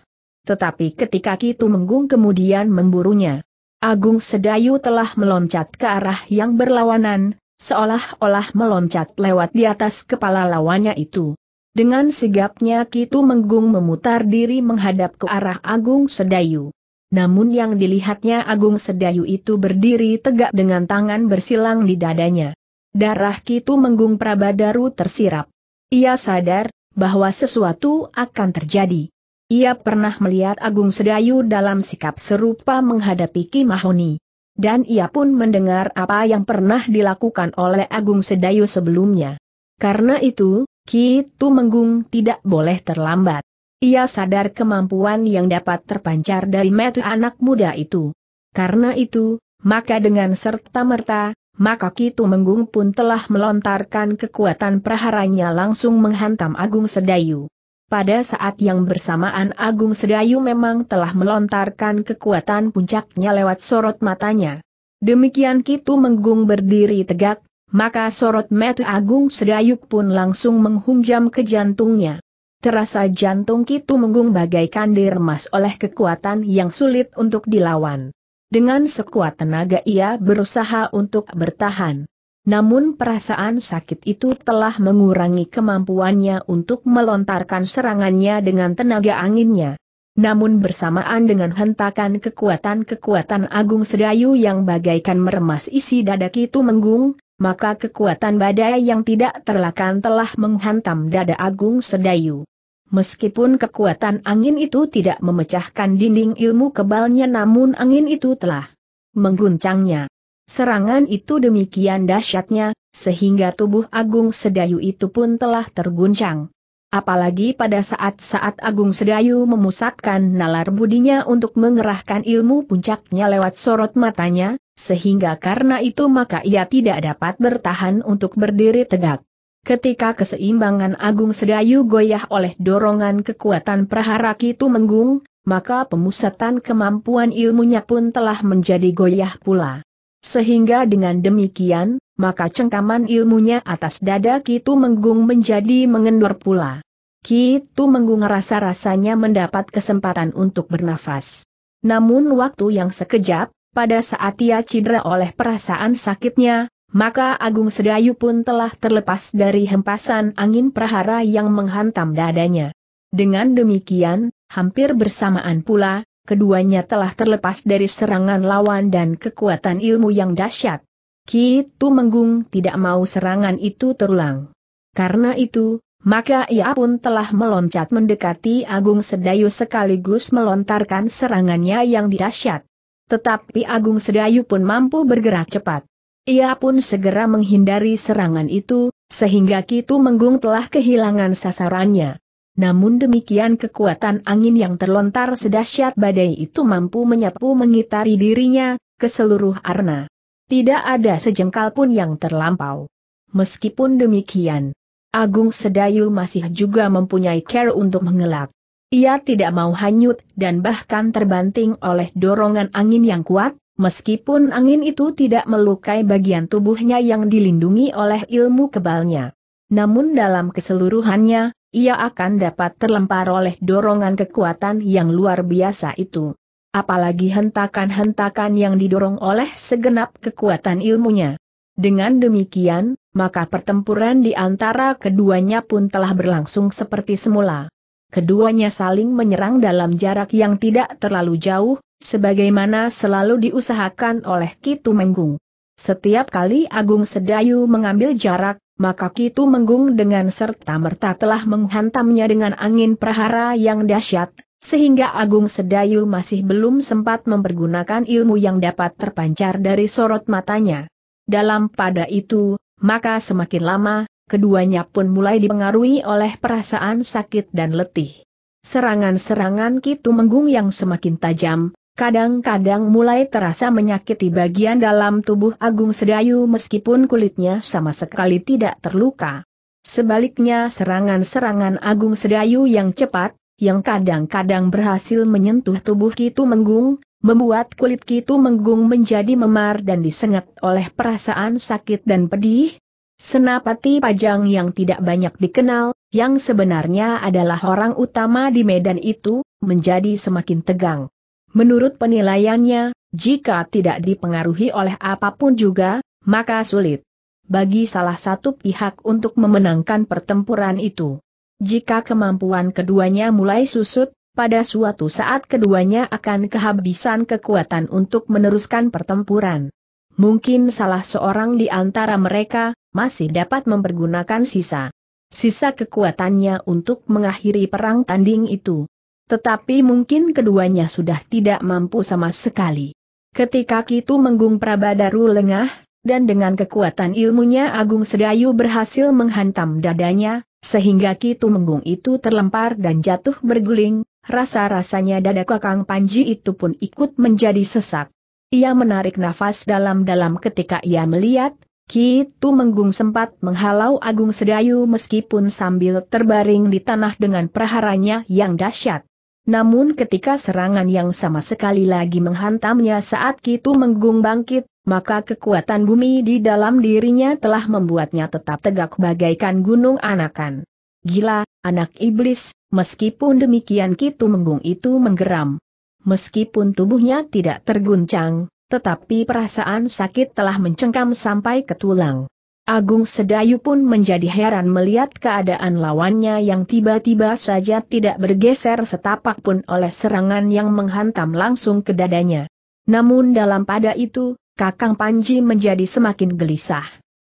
tetapi ketika Kitu Menggung kemudian memburunya. Agung Sedayu telah meloncat ke arah yang berlawanan, seolah-olah meloncat lewat di atas kepala lawannya itu. Dengan sigapnya Kitu Menggung memutar diri menghadap ke arah Agung Sedayu. Namun yang dilihatnya Agung Sedayu itu berdiri tegak dengan tangan bersilang di dadanya. Darah Kitu Menggung Prabadaru tersirap. Ia sadar, bahwa sesuatu akan terjadi. Ia pernah melihat Agung Sedayu dalam sikap serupa menghadapi Kimahoni, Dan ia pun mendengar apa yang pernah dilakukan oleh Agung Sedayu sebelumnya. Karena itu, Ki Tumenggung tidak boleh terlambat. Ia sadar kemampuan yang dapat terpancar dari metu anak muda itu. Karena itu, maka dengan serta-merta, maka Ki Tumenggung pun telah melontarkan kekuatan praharanya langsung menghantam Agung Sedayu. Pada saat yang bersamaan Agung Sedayu memang telah melontarkan kekuatan puncaknya lewat sorot matanya. Demikian Kitu Menggung berdiri tegak, maka sorot mata Agung Sedayu pun langsung menghunjam ke jantungnya. Terasa jantung Kitu Menggung bagaikan diremas oleh kekuatan yang sulit untuk dilawan. Dengan sekuat tenaga ia berusaha untuk bertahan. Namun perasaan sakit itu telah mengurangi kemampuannya untuk melontarkan serangannya dengan tenaga anginnya. Namun bersamaan dengan hentakan kekuatan-kekuatan Agung Sedayu yang bagaikan meremas isi dada itu menggung, maka kekuatan badai yang tidak terlakan telah menghantam dada Agung Sedayu. Meskipun kekuatan angin itu tidak memecahkan dinding ilmu kebalnya namun angin itu telah mengguncangnya. Serangan itu demikian dahsyatnya, sehingga tubuh Agung Sedayu itu pun telah terguncang. Apalagi pada saat-saat Agung Sedayu memusatkan nalar budinya untuk mengerahkan ilmu puncaknya lewat sorot matanya, sehingga karena itu maka ia tidak dapat bertahan untuk berdiri tegak. Ketika keseimbangan Agung Sedayu goyah oleh dorongan kekuatan prahara itu menggung, maka pemusatan kemampuan ilmunya pun telah menjadi goyah pula. Sehingga dengan demikian, maka cengkaman ilmunya atas dada Kitu Menggung menjadi mengendur pula. Kitu Menggung rasa-rasanya mendapat kesempatan untuk bernafas. Namun waktu yang sekejap, pada saat ia cedera oleh perasaan sakitnya, maka Agung Sedayu pun telah terlepas dari hempasan angin prahara yang menghantam dadanya. Dengan demikian, hampir bersamaan pula, keduanya telah terlepas dari serangan lawan dan kekuatan ilmu yang dahsyat. Kitu Menggung tidak mau serangan itu terulang. Karena itu, maka ia pun telah meloncat mendekati Agung Sedayu sekaligus melontarkan serangannya yang dahsyat. Tetapi Agung Sedayu pun mampu bergerak cepat. Ia pun segera menghindari serangan itu, sehingga Kitu Menggung telah kehilangan sasarannya. Namun demikian kekuatan angin yang terlontar sedahsyat badai itu mampu menyapu mengitari dirinya, ke seluruh arna. Tidak ada sejengkal pun yang terlampau. Meskipun demikian, Agung Sedayu masih juga mempunyai care untuk mengelak. Ia tidak mau hanyut dan bahkan terbanting oleh dorongan angin yang kuat, meskipun angin itu tidak melukai bagian tubuhnya yang dilindungi oleh ilmu kebalnya. Namun dalam keseluruhannya, ia akan dapat terlempar oleh dorongan kekuatan yang luar biasa itu. Apalagi hentakan-hentakan yang didorong oleh segenap kekuatan ilmunya. Dengan demikian, maka pertempuran di antara keduanya pun telah berlangsung seperti semula. Keduanya saling menyerang dalam jarak yang tidak terlalu jauh, sebagaimana selalu diusahakan oleh Kitu Menggung. Setiap kali Agung Sedayu mengambil jarak, maka Kitu Menggung dengan serta-merta telah menghantamnya dengan angin prahara yang dahsyat, sehingga Agung Sedayu masih belum sempat mempergunakan ilmu yang dapat terpancar dari sorot matanya. Dalam pada itu, maka semakin lama, keduanya pun mulai dipengaruhi oleh perasaan sakit dan letih. Serangan-serangan Kitu Menggung yang semakin tajam, kadang-kadang mulai terasa menyakiti bagian dalam tubuh Agung Sedayu meskipun kulitnya sama sekali tidak terluka. Sebaliknya serangan-serangan Agung Sedayu yang cepat, yang kadang-kadang berhasil menyentuh tubuh Kitu Menggung, membuat kulit Kitu Menggung menjadi memar dan disengat oleh perasaan sakit dan pedih. Senapati Pajang yang tidak banyak dikenal, yang sebenarnya adalah orang utama di medan itu, menjadi semakin tegang. Menurut penilaiannya, jika tidak dipengaruhi oleh apapun juga, maka sulit bagi salah satu pihak untuk memenangkan pertempuran itu. Jika kemampuan keduanya mulai susut, pada suatu saat keduanya akan kehabisan kekuatan untuk meneruskan pertempuran. Mungkin salah seorang di antara mereka masih dapat mempergunakan sisa sisa kekuatannya untuk mengakhiri perang tanding itu. Tetapi mungkin keduanya sudah tidak mampu sama sekali. Ketika Kitu Menggung Prabadaru lengah, dan dengan kekuatan ilmunya Agung Sedayu berhasil menghantam dadanya, sehingga Kitu Menggung itu terlempar dan jatuh berguling, rasa-rasanya dada kakang Panji itu pun ikut menjadi sesak. Ia menarik nafas dalam-dalam ketika ia melihat, Kitu Menggung sempat menghalau Agung Sedayu meskipun sambil terbaring di tanah dengan praharanya yang dahsyat. Namun ketika serangan yang sama sekali lagi menghantamnya saat Kitu Menggung bangkit, maka kekuatan bumi di dalam dirinya telah membuatnya tetap tegak bagaikan gunung anakan. Gila, anak iblis, meskipun demikian Kitu Menggung itu menggeram. Meskipun tubuhnya tidak terguncang, tetapi perasaan sakit telah mencengkam sampai ke tulang. Agung Sedayu pun menjadi heran melihat keadaan lawannya yang tiba-tiba saja tidak bergeser setapak pun oleh serangan yang menghantam langsung ke dadanya. Namun dalam pada itu, Kakang Panji menjadi semakin gelisah.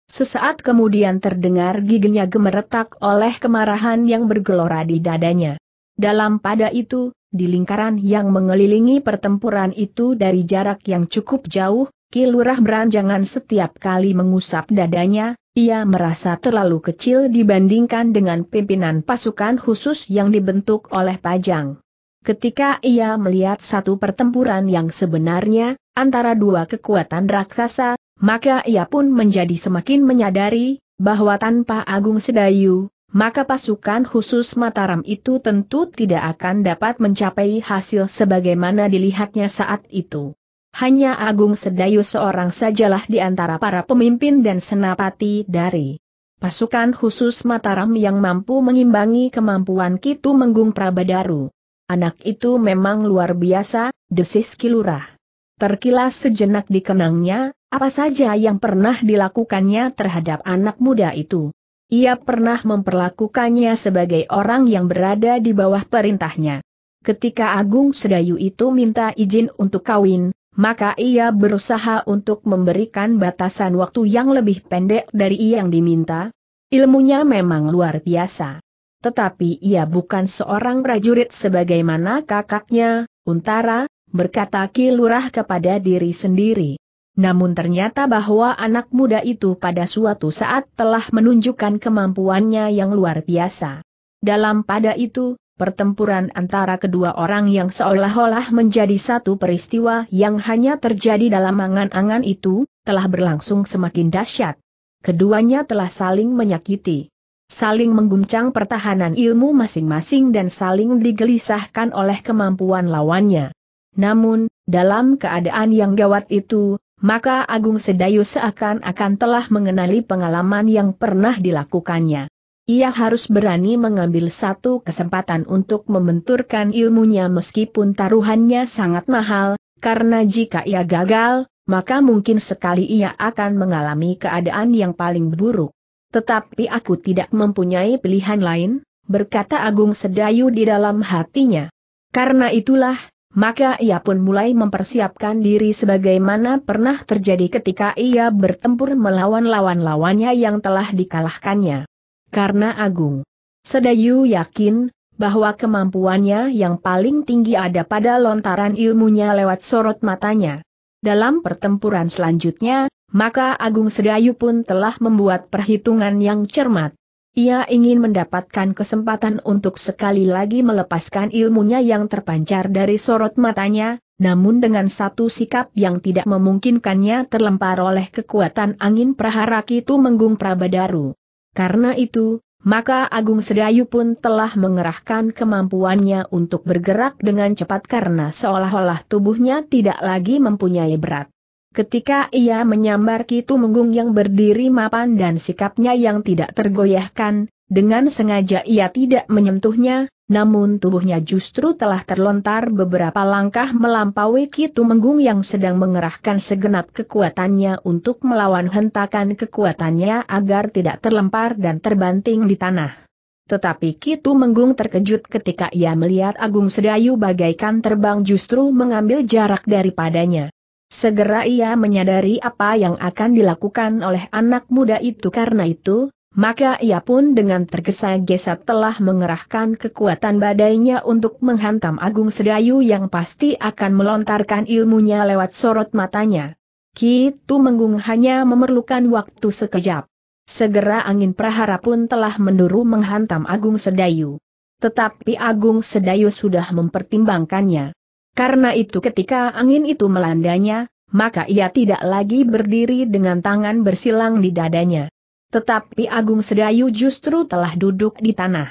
Sesaat kemudian terdengar giginya gemeretak oleh kemarahan yang bergelora di dadanya. Dalam pada itu, di lingkaran yang mengelilingi pertempuran itu dari jarak yang cukup jauh, Kilurah beranjangan setiap kali mengusap dadanya, ia merasa terlalu kecil dibandingkan dengan pimpinan pasukan khusus yang dibentuk oleh Pajang. Ketika ia melihat satu pertempuran yang sebenarnya, antara dua kekuatan raksasa, maka ia pun menjadi semakin menyadari, bahwa tanpa Agung Sedayu, maka pasukan khusus Mataram itu tentu tidak akan dapat mencapai hasil sebagaimana dilihatnya saat itu. Hanya Agung Sedayu seorang sajalah di antara para pemimpin dan senapati dari pasukan khusus Mataram yang mampu mengimbangi kemampuan Kitu Menggung Prabadaru. Anak itu memang luar biasa, desis kilurah. Terkilas sejenak dikenangnya, apa saja yang pernah dilakukannya terhadap anak muda itu. Ia pernah memperlakukannya sebagai orang yang berada di bawah perintahnya. Ketika Agung Sedayu itu minta izin untuk kawin, maka ia berusaha untuk memberikan batasan waktu yang lebih pendek dari yang diminta. Ilmunya memang luar biasa. Tetapi ia bukan seorang prajurit sebagaimana kakaknya, Untara, berkata kilurah kepada diri sendiri. Namun ternyata bahwa anak muda itu pada suatu saat telah menunjukkan kemampuannya yang luar biasa. Dalam pada itu, pertempuran antara kedua orang yang seolah-olah menjadi satu peristiwa yang hanya terjadi dalam angan-angan itu, telah berlangsung semakin dahsyat. Keduanya telah saling menyakiti, saling mengguncang pertahanan ilmu masing-masing dan saling digelisahkan oleh kemampuan lawannya. Namun, dalam keadaan yang gawat itu, maka Agung Sedayu seakan-akan telah mengenali pengalaman yang pernah dilakukannya. Ia harus berani mengambil satu kesempatan untuk membenturkan ilmunya meskipun taruhannya sangat mahal, karena jika ia gagal, maka mungkin sekali ia akan mengalami keadaan yang paling buruk. Tetapi aku tidak mempunyai pilihan lain, berkata Agung Sedayu di dalam hatinya. Karena itulah, maka ia pun mulai mempersiapkan diri sebagaimana pernah terjadi ketika ia bertempur melawan lawan-lawannya yang telah dikalahkannya karena agung. Sedayu yakin, bahwa kemampuannya yang paling tinggi ada pada lontaran ilmunya lewat sorot matanya. Dalam pertempuran selanjutnya, maka Agung Sedayu pun telah membuat perhitungan yang cermat. Ia ingin mendapatkan kesempatan untuk sekali lagi melepaskan ilmunya yang terpancar dari sorot matanya, namun dengan satu sikap yang tidak memungkinkannya terlempar oleh kekuatan angin prahara itu menggung Prabadaru. Karena itu, maka Agung Sedayu pun telah mengerahkan kemampuannya untuk bergerak dengan cepat karena seolah-olah tubuhnya tidak lagi mempunyai berat. Ketika ia menyambar Kitu Menggung yang berdiri mapan dan sikapnya yang tidak tergoyahkan, dengan sengaja ia tidak menyentuhnya, namun tubuhnya justru telah terlontar beberapa langkah melampaui Kitu Menggung yang sedang mengerahkan segenap kekuatannya untuk melawan hentakan kekuatannya agar tidak terlempar dan terbanting di tanah. Tetapi Kitu Menggung terkejut ketika ia melihat Agung Sedayu bagaikan terbang justru mengambil jarak daripadanya. Segera ia menyadari apa yang akan dilakukan oleh anak muda itu karena itu, maka ia pun dengan tergesa-gesa telah mengerahkan kekuatan badainya untuk menghantam Agung Sedayu yang pasti akan melontarkan ilmunya lewat sorot matanya. Kitu Menggung hanya memerlukan waktu sekejap. Segera angin prahara pun telah menduru menghantam Agung Sedayu. Tetapi Agung Sedayu sudah mempertimbangkannya. Karena itu ketika angin itu melandanya, maka ia tidak lagi berdiri dengan tangan bersilang di dadanya tetapi Agung Sedayu justru telah duduk di tanah.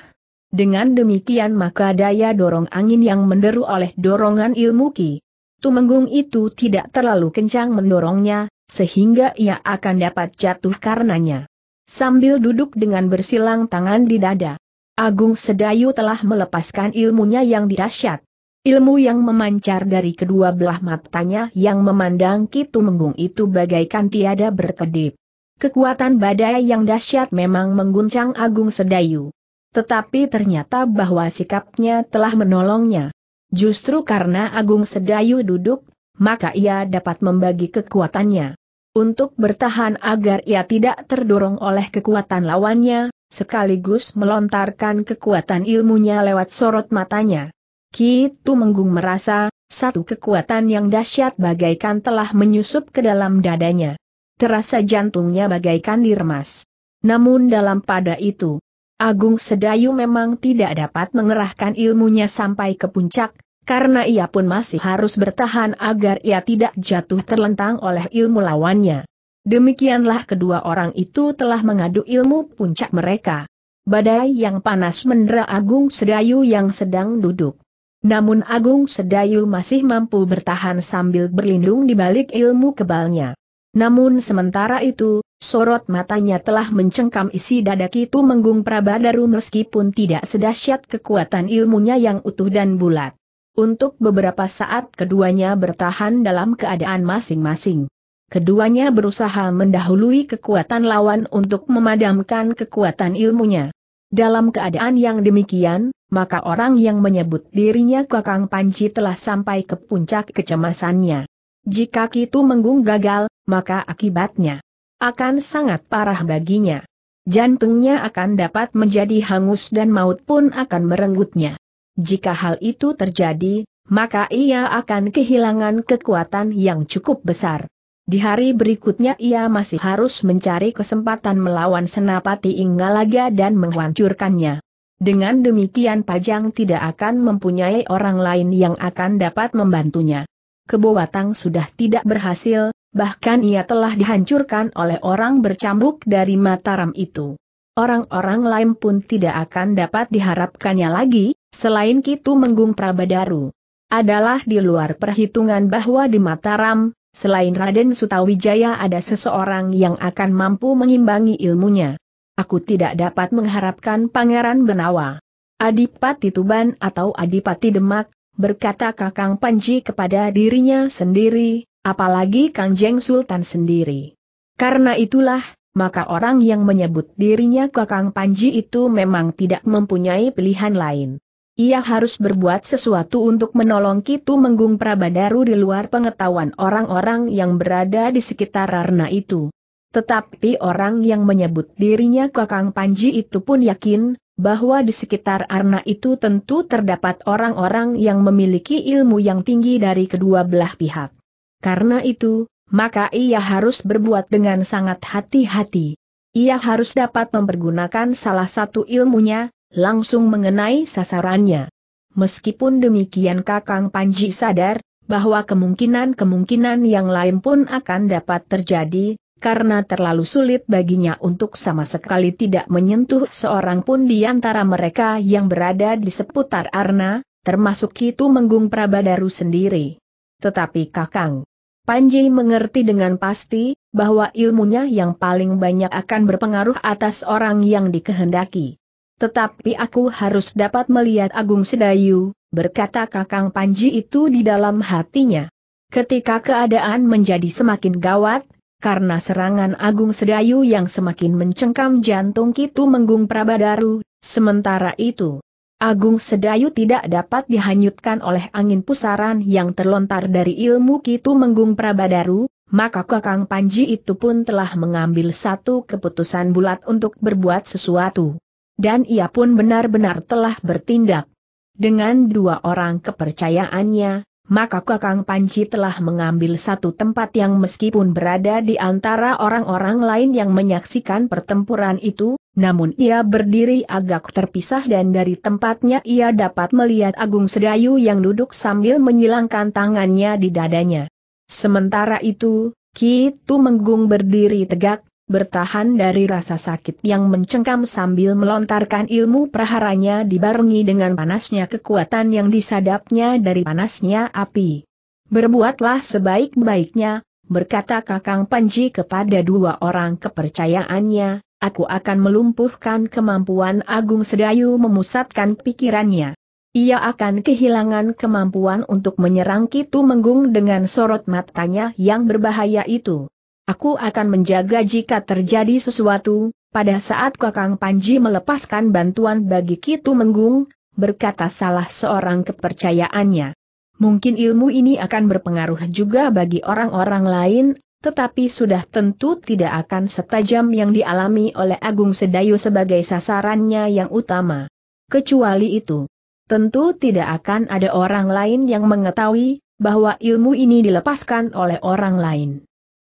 Dengan demikian maka daya dorong angin yang menderu oleh dorongan ilmu Ki Tumenggung itu tidak terlalu kencang mendorongnya, sehingga ia akan dapat jatuh karenanya. Sambil duduk dengan bersilang tangan di dada, Agung Sedayu telah melepaskan ilmunya yang dirasyat. Ilmu yang memancar dari kedua belah matanya yang memandang Ki Tumenggung itu bagaikan tiada berkedip. Kekuatan badai yang dahsyat memang mengguncang Agung Sedayu. Tetapi ternyata bahwa sikapnya telah menolongnya. Justru karena Agung Sedayu duduk, maka ia dapat membagi kekuatannya. Untuk bertahan agar ia tidak terdorong oleh kekuatan lawannya, sekaligus melontarkan kekuatan ilmunya lewat sorot matanya. Kitu Menggung merasa, satu kekuatan yang dahsyat bagaikan telah menyusup ke dalam dadanya terasa jantungnya bagaikan diremas. Namun dalam pada itu, Agung Sedayu memang tidak dapat mengerahkan ilmunya sampai ke puncak, karena ia pun masih harus bertahan agar ia tidak jatuh terlentang oleh ilmu lawannya. Demikianlah kedua orang itu telah mengadu ilmu puncak mereka. Badai yang panas mendera Agung Sedayu yang sedang duduk. Namun Agung Sedayu masih mampu bertahan sambil berlindung di balik ilmu kebalnya. Namun sementara itu, sorot matanya telah mencengkam isi dada Kitu Menggung Prabadaru meskipun tidak sedahsyat kekuatan ilmunya yang utuh dan bulat. Untuk beberapa saat keduanya bertahan dalam keadaan masing-masing. Keduanya berusaha mendahului kekuatan lawan untuk memadamkan kekuatan ilmunya. Dalam keadaan yang demikian, maka orang yang menyebut dirinya Kakang Panji telah sampai ke puncak kecemasannya. Jika Kitu Menggung gagal, maka akibatnya akan sangat parah baginya. Jantungnya akan dapat menjadi hangus dan maut pun akan merenggutnya. Jika hal itu terjadi, maka ia akan kehilangan kekuatan yang cukup besar. Di hari berikutnya ia masih harus mencari kesempatan melawan Senapati Inggalaga dan menghancurkannya. Dengan demikian Pajang tidak akan mempunyai orang lain yang akan dapat membantunya. Kebo sudah tidak berhasil, bahkan ia telah dihancurkan oleh orang bercambuk dari Mataram itu. Orang-orang lain pun tidak akan dapat diharapkannya lagi, selain Kitu Menggung Prabadaru. Adalah di luar perhitungan bahwa di Mataram, selain Raden Sutawijaya ada seseorang yang akan mampu mengimbangi ilmunya. Aku tidak dapat mengharapkan Pangeran Benawa. Adipati Tuban atau Adipati Demak, berkata Kakang Panji kepada dirinya sendiri, apalagi Kang Jeng Sultan sendiri. Karena itulah, maka orang yang menyebut dirinya Kakang Panji itu memang tidak mempunyai pilihan lain. Ia harus berbuat sesuatu untuk menolong Kitu Menggung Prabadaru di luar pengetahuan orang-orang yang berada di sekitar Rarna itu. Tetapi orang yang menyebut dirinya Kakang Panji itu pun yakin, bahwa di sekitar Arna itu tentu terdapat orang-orang yang memiliki ilmu yang tinggi dari kedua belah pihak. Karena itu, maka ia harus berbuat dengan sangat hati-hati. Ia harus dapat mempergunakan salah satu ilmunya, langsung mengenai sasarannya. Meskipun demikian Kakang Panji sadar, bahwa kemungkinan-kemungkinan yang lain pun akan dapat terjadi, karena terlalu sulit baginya untuk sama sekali tidak menyentuh seorang pun di antara mereka yang berada di seputar Arna, termasuk itu Menggung Prabadaru sendiri. Tetapi Kakang Panji mengerti dengan pasti, bahwa ilmunya yang paling banyak akan berpengaruh atas orang yang dikehendaki. Tetapi aku harus dapat melihat Agung Sedayu, berkata Kakang Panji itu di dalam hatinya. Ketika keadaan menjadi semakin gawat, karena serangan Agung Sedayu yang semakin mencengkam jantung Kitu Menggung Prabadaru, sementara itu, Agung Sedayu tidak dapat dihanyutkan oleh angin pusaran yang terlontar dari ilmu Kitu Menggung Prabadaru, maka Kakang Panji itu pun telah mengambil satu keputusan bulat untuk berbuat sesuatu. Dan ia pun benar-benar telah bertindak. Dengan dua orang kepercayaannya, maka Kakang Panji telah mengambil satu tempat yang meskipun berada di antara orang-orang lain yang menyaksikan pertempuran itu, namun ia berdiri agak terpisah dan dari tempatnya ia dapat melihat Agung Sedayu yang duduk sambil menyilangkan tangannya di dadanya. Sementara itu, Ki Tu Menggung berdiri tegak, bertahan dari rasa sakit yang mencengkam sambil melontarkan ilmu praharanya dibarengi dengan panasnya kekuatan yang disadapnya dari panasnya api. Berbuatlah sebaik-baiknya, berkata Kakang Panji kepada dua orang kepercayaannya, aku akan melumpuhkan kemampuan Agung Sedayu memusatkan pikirannya. Ia akan kehilangan kemampuan untuk menyerang Kitu Menggung dengan sorot matanya yang berbahaya itu. Aku akan menjaga jika terjadi sesuatu, pada saat Kakang Panji melepaskan bantuan bagi Kitu Menggung, berkata salah seorang kepercayaannya. Mungkin ilmu ini akan berpengaruh juga bagi orang-orang lain, tetapi sudah tentu tidak akan setajam yang dialami oleh Agung Sedayu sebagai sasarannya yang utama. Kecuali itu, tentu tidak akan ada orang lain yang mengetahui bahwa ilmu ini dilepaskan oleh orang lain.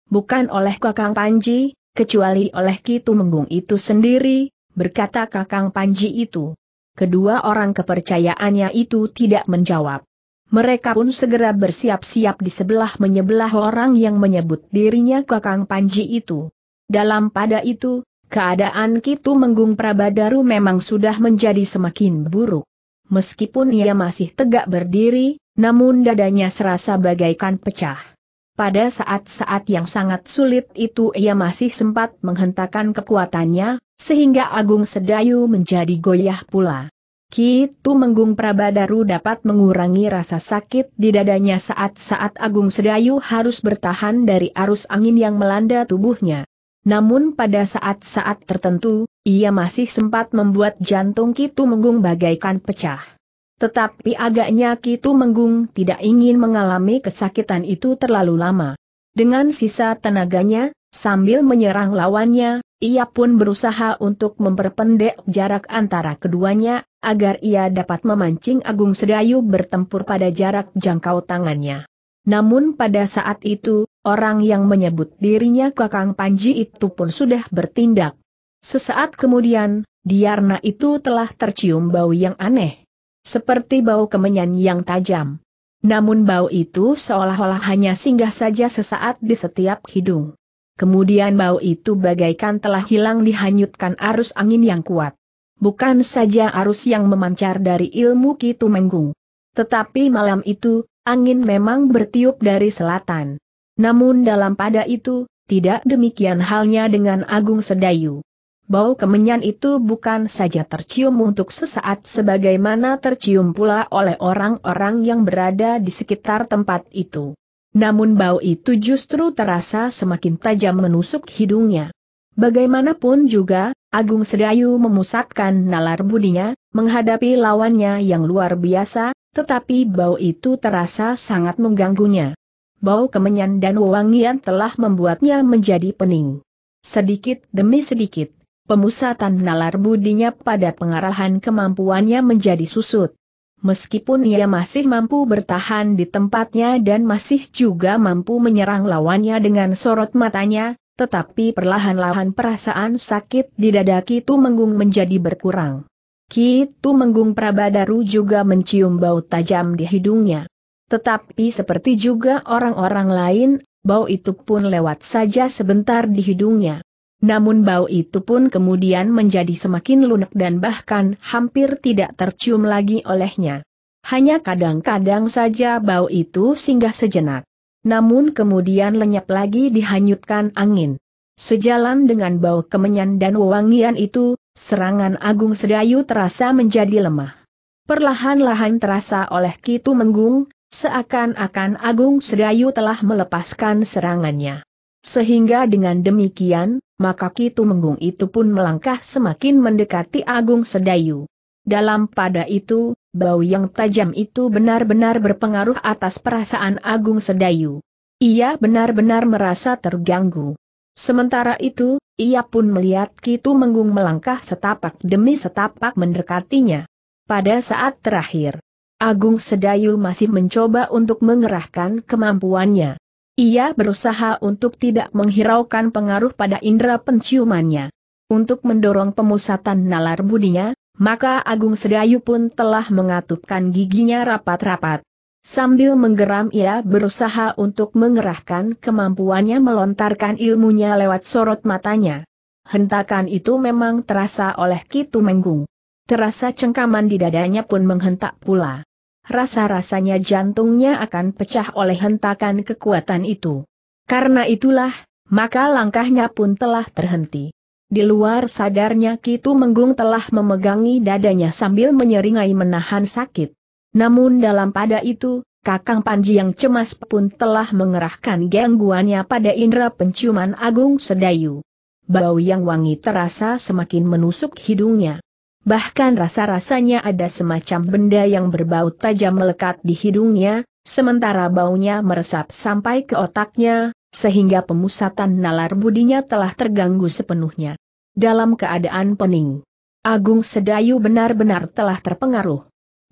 Bukan oleh Kakang Panji, kecuali oleh Kitu Menggung itu sendiri, berkata Kakang Panji itu. Kedua orang kepercayaannya itu tidak menjawab. Mereka pun segera bersiap-siap di sebelah menyebelah orang yang menyebut dirinya Kakang Panji itu. Dalam pada itu, keadaan Kitu Menggung Prabadaru memang sudah menjadi semakin buruk. Meskipun ia masih tegak berdiri, namun dadanya serasa bagaikan pecah. Pada saat-saat yang sangat sulit itu ia masih sempat menghentakkan kekuatannya, sehingga Agung Sedayu menjadi goyah pula. Kitu Menggung Prabadaru dapat mengurangi rasa sakit di dadanya saat-saat Agung Sedayu harus bertahan dari arus angin yang melanda tubuhnya. Namun pada saat-saat tertentu, ia masih sempat membuat jantung Kitu Menggung bagaikan pecah. Tetapi agaknya Kitu Menggung tidak ingin mengalami kesakitan itu terlalu lama. Dengan sisa tenaganya, sambil menyerang lawannya, ia pun berusaha untuk memperpendek jarak antara keduanya, agar ia dapat memancing Agung Sedayu bertempur pada jarak jangkau tangannya. Namun pada saat itu, orang yang menyebut dirinya Kakang Panji itu pun sudah bertindak. Sesaat kemudian, diarna itu telah tercium bau yang aneh. Seperti bau kemenyan yang tajam. Namun bau itu seolah-olah hanya singgah saja sesaat di setiap hidung. Kemudian bau itu bagaikan telah hilang dihanyutkan arus angin yang kuat. Bukan saja arus yang memancar dari ilmu Kitu Menggung. Tetapi malam itu, angin memang bertiup dari selatan. Namun dalam pada itu, tidak demikian halnya dengan Agung Sedayu. Bau kemenyan itu bukan saja tercium untuk sesaat sebagaimana tercium pula oleh orang-orang yang berada di sekitar tempat itu. Namun bau itu justru terasa semakin tajam menusuk hidungnya. Bagaimanapun juga, Agung Sedayu memusatkan nalar budinya, menghadapi lawannya yang luar biasa, tetapi bau itu terasa sangat mengganggunya. Bau kemenyan dan wangian telah membuatnya menjadi pening. Sedikit demi sedikit, pemusatan nalar budinya pada pengarahan kemampuannya menjadi susut meskipun ia masih mampu bertahan di tempatnya dan masih juga mampu menyerang lawannya dengan sorot matanya, tetapi perlahan-lahan perasaan sakit di dada Kitu Menggung menjadi berkurang. Kitu Menggung Prabadaru juga mencium bau tajam di hidungnya. Tetapi seperti juga orang-orang lain, bau itu pun lewat saja sebentar di hidungnya. Namun bau itu pun kemudian menjadi semakin lunak dan bahkan hampir tidak tercium lagi olehnya. Hanya kadang-kadang saja bau itu singgah sejenak. Namun kemudian lenyap lagi dihanyutkan angin. Sejalan dengan bau kemenyan dan wangian itu, serangan Agung Sedayu terasa menjadi lemah. Perlahan-lahan terasa oleh Kitu Menggung, seakan-akan Agung Sedayu telah melepaskan serangannya. Sehingga dengan demikian, maka Kitu Menggung itu pun melangkah semakin mendekati Agung Sedayu. Dalam pada itu, bau yang tajam itu benar-benar berpengaruh atas perasaan Agung Sedayu. Ia benar-benar merasa terganggu. Sementara itu, ia pun melihat Kitu Menggung melangkah setapak demi setapak mendekatinya. Pada saat terakhir, Agung Sedayu masih mencoba untuk mengerahkan kemampuannya. Ia berusaha untuk tidak menghiraukan pengaruh pada indera penciumannya. Untuk mendorong pemusatan nalar budinya, maka Agung Sedayu pun telah mengatupkan giginya rapat-rapat. Sambil menggeram ia berusaha untuk mengerahkan kemampuannya melontarkan ilmunya lewat sorot matanya. Hentakan itu memang terasa oleh Kitu Menggung. Terasa cengkaman di dadanya pun menghentak pula rasa-rasanya jantungnya akan pecah oleh hentakan kekuatan itu. Karena itulah, maka langkahnya pun telah terhenti. Di luar sadarnya Kitu Menggung telah memegangi dadanya sambil menyeringai menahan sakit. Namun dalam pada itu, Kakang Panji yang cemas pun telah mengerahkan gangguannya pada indera penciuman Agung Sedayu. Bau yang wangi terasa semakin menusuk hidungnya bahkan rasa-rasanya ada semacam benda yang berbau tajam melekat di hidungnya, sementara baunya meresap sampai ke otaknya, sehingga pemusatan nalar budinya telah terganggu sepenuhnya. Dalam keadaan pening, Agung Sedayu benar-benar telah terpengaruh.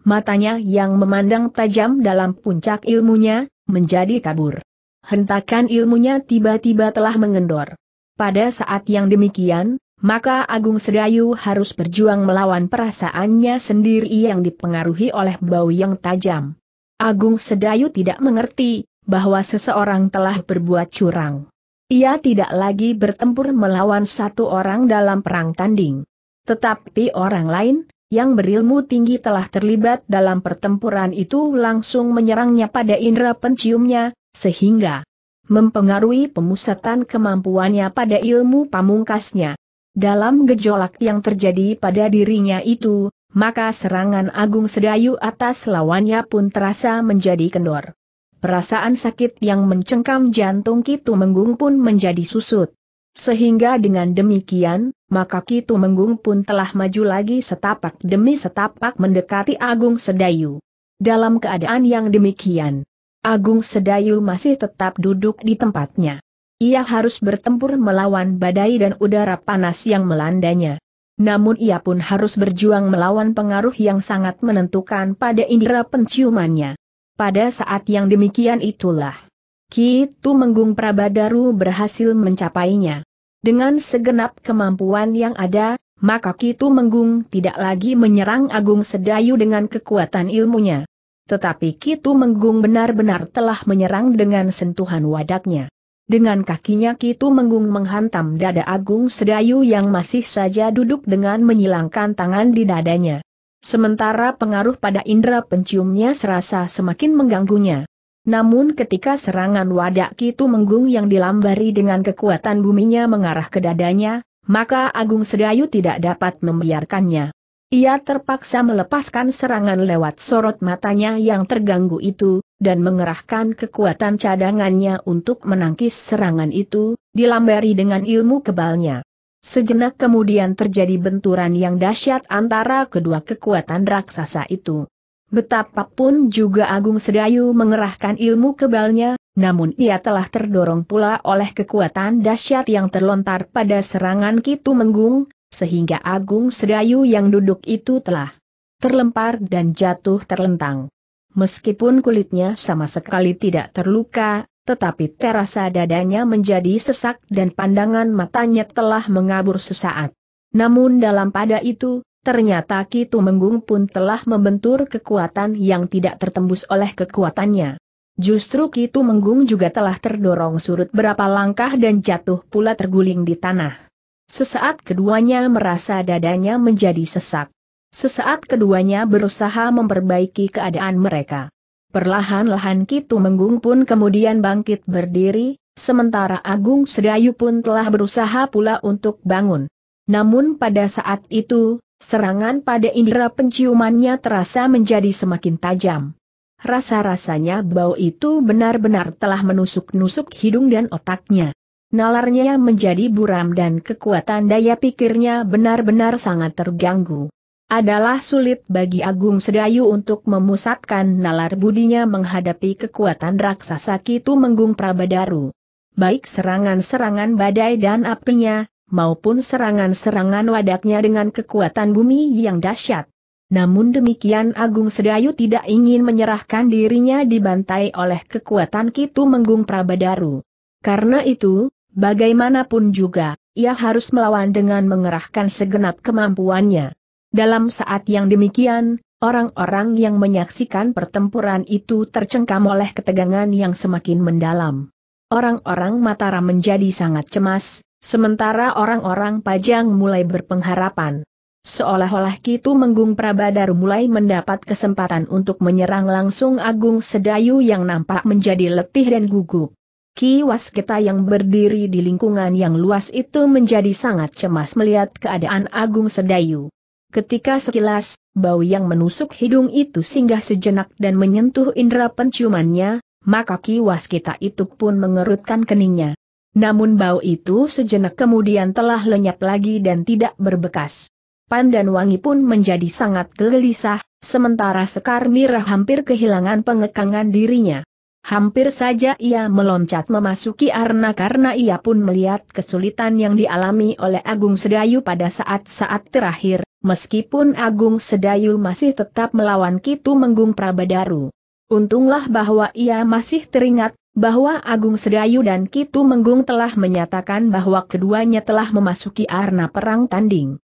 Matanya yang memandang tajam dalam puncak ilmunya, menjadi kabur. Hentakan ilmunya tiba-tiba telah mengendor. Pada saat yang demikian, maka Agung Sedayu harus berjuang melawan perasaannya sendiri yang dipengaruhi oleh bau yang tajam. Agung Sedayu tidak mengerti bahwa seseorang telah berbuat curang. Ia tidak lagi bertempur melawan satu orang dalam perang tanding. Tetapi orang lain, yang berilmu tinggi telah terlibat dalam pertempuran itu langsung menyerangnya pada indera penciumnya, sehingga mempengaruhi pemusatan kemampuannya pada ilmu pamungkasnya. Dalam gejolak yang terjadi pada dirinya itu, maka serangan Agung Sedayu atas lawannya pun terasa menjadi kendor. Perasaan sakit yang mencengkam jantung Kitu Menggung pun menjadi susut. Sehingga dengan demikian, maka Kitu Menggung pun telah maju lagi setapak demi setapak mendekati Agung Sedayu. Dalam keadaan yang demikian, Agung Sedayu masih tetap duduk di tempatnya. Ia harus bertempur melawan badai dan udara panas yang melandanya. Namun ia pun harus berjuang melawan pengaruh yang sangat menentukan pada indera penciumannya. Pada saat yang demikian itulah. Kitu Menggung Prabadaru berhasil mencapainya. Dengan segenap kemampuan yang ada, maka Kitu Menggung tidak lagi menyerang Agung Sedayu dengan kekuatan ilmunya. Tetapi Kitu Menggung benar-benar telah menyerang dengan sentuhan wadaknya. Dengan kakinya Kitu Menggung menghantam dada Agung Sedayu yang masih saja duduk dengan menyilangkan tangan di dadanya. Sementara pengaruh pada indera penciumnya serasa semakin mengganggunya. Namun ketika serangan wadak Kitu Menggung yang dilambari dengan kekuatan buminya mengarah ke dadanya, maka Agung Sedayu tidak dapat membiarkannya. Ia terpaksa melepaskan serangan lewat sorot matanya yang terganggu itu, dan mengerahkan kekuatan cadangannya untuk menangkis serangan itu, dilambari dengan ilmu kebalnya. Sejenak kemudian terjadi benturan yang dahsyat antara kedua kekuatan raksasa itu. Betapapun juga Agung Sedayu mengerahkan ilmu kebalnya, namun ia telah terdorong pula oleh kekuatan dahsyat yang terlontar pada serangan Kitu Menggung, sehingga Agung Sedayu yang duduk itu telah terlempar dan jatuh terlentang. Meskipun kulitnya sama sekali tidak terluka, tetapi terasa dadanya menjadi sesak dan pandangan matanya telah mengabur sesaat. Namun dalam pada itu, ternyata Kitu Menggung pun telah membentur kekuatan yang tidak tertembus oleh kekuatannya. Justru Kitu Menggung juga telah terdorong surut berapa langkah dan jatuh pula terguling di tanah. Sesaat keduanya merasa dadanya menjadi sesak. Sesaat keduanya berusaha memperbaiki keadaan mereka. Perlahan-lahan Kitu Menggung pun kemudian bangkit berdiri, sementara Agung Sedayu pun telah berusaha pula untuk bangun. Namun pada saat itu, serangan pada indera penciumannya terasa menjadi semakin tajam. Rasa-rasanya bau itu benar-benar telah menusuk-nusuk hidung dan otaknya nalarnya menjadi buram dan kekuatan daya pikirnya benar-benar sangat terganggu. Adalah sulit bagi Agung Sedayu untuk memusatkan nalar budinya menghadapi kekuatan raksasa Kitu Menggung Prabadaru. Baik serangan-serangan badai dan apinya, maupun serangan-serangan wadaknya dengan kekuatan bumi yang dahsyat. Namun demikian Agung Sedayu tidak ingin menyerahkan dirinya dibantai oleh kekuatan Kitu Menggung Prabadaru. Karena itu, Bagaimanapun juga, ia harus melawan dengan mengerahkan segenap kemampuannya. Dalam saat yang demikian, orang-orang yang menyaksikan pertempuran itu tercengkam oleh ketegangan yang semakin mendalam. Orang-orang Mataram menjadi sangat cemas, sementara orang-orang Pajang mulai berpengharapan. Seolah-olah Kitu Menggung Prabadar mulai mendapat kesempatan untuk menyerang langsung Agung Sedayu yang nampak menjadi letih dan gugup. Ki Waskita yang berdiri di lingkungan yang luas itu menjadi sangat cemas melihat keadaan Agung Sedayu. Ketika sekilas, bau yang menusuk hidung itu singgah sejenak dan menyentuh indera penciumannya, maka Ki kita itu pun mengerutkan keningnya. Namun bau itu sejenak kemudian telah lenyap lagi dan tidak berbekas. Pandan wangi pun menjadi sangat gelisah, sementara Sekar Mirah hampir kehilangan pengekangan dirinya. Hampir saja ia meloncat memasuki Arna karena ia pun melihat kesulitan yang dialami oleh Agung Sedayu pada saat-saat terakhir, meskipun Agung Sedayu masih tetap melawan Kitu Menggung Prabadaru. Untunglah bahwa ia masih teringat, bahwa Agung Sedayu dan Kitu Menggung telah menyatakan bahwa keduanya telah memasuki Arna perang tanding.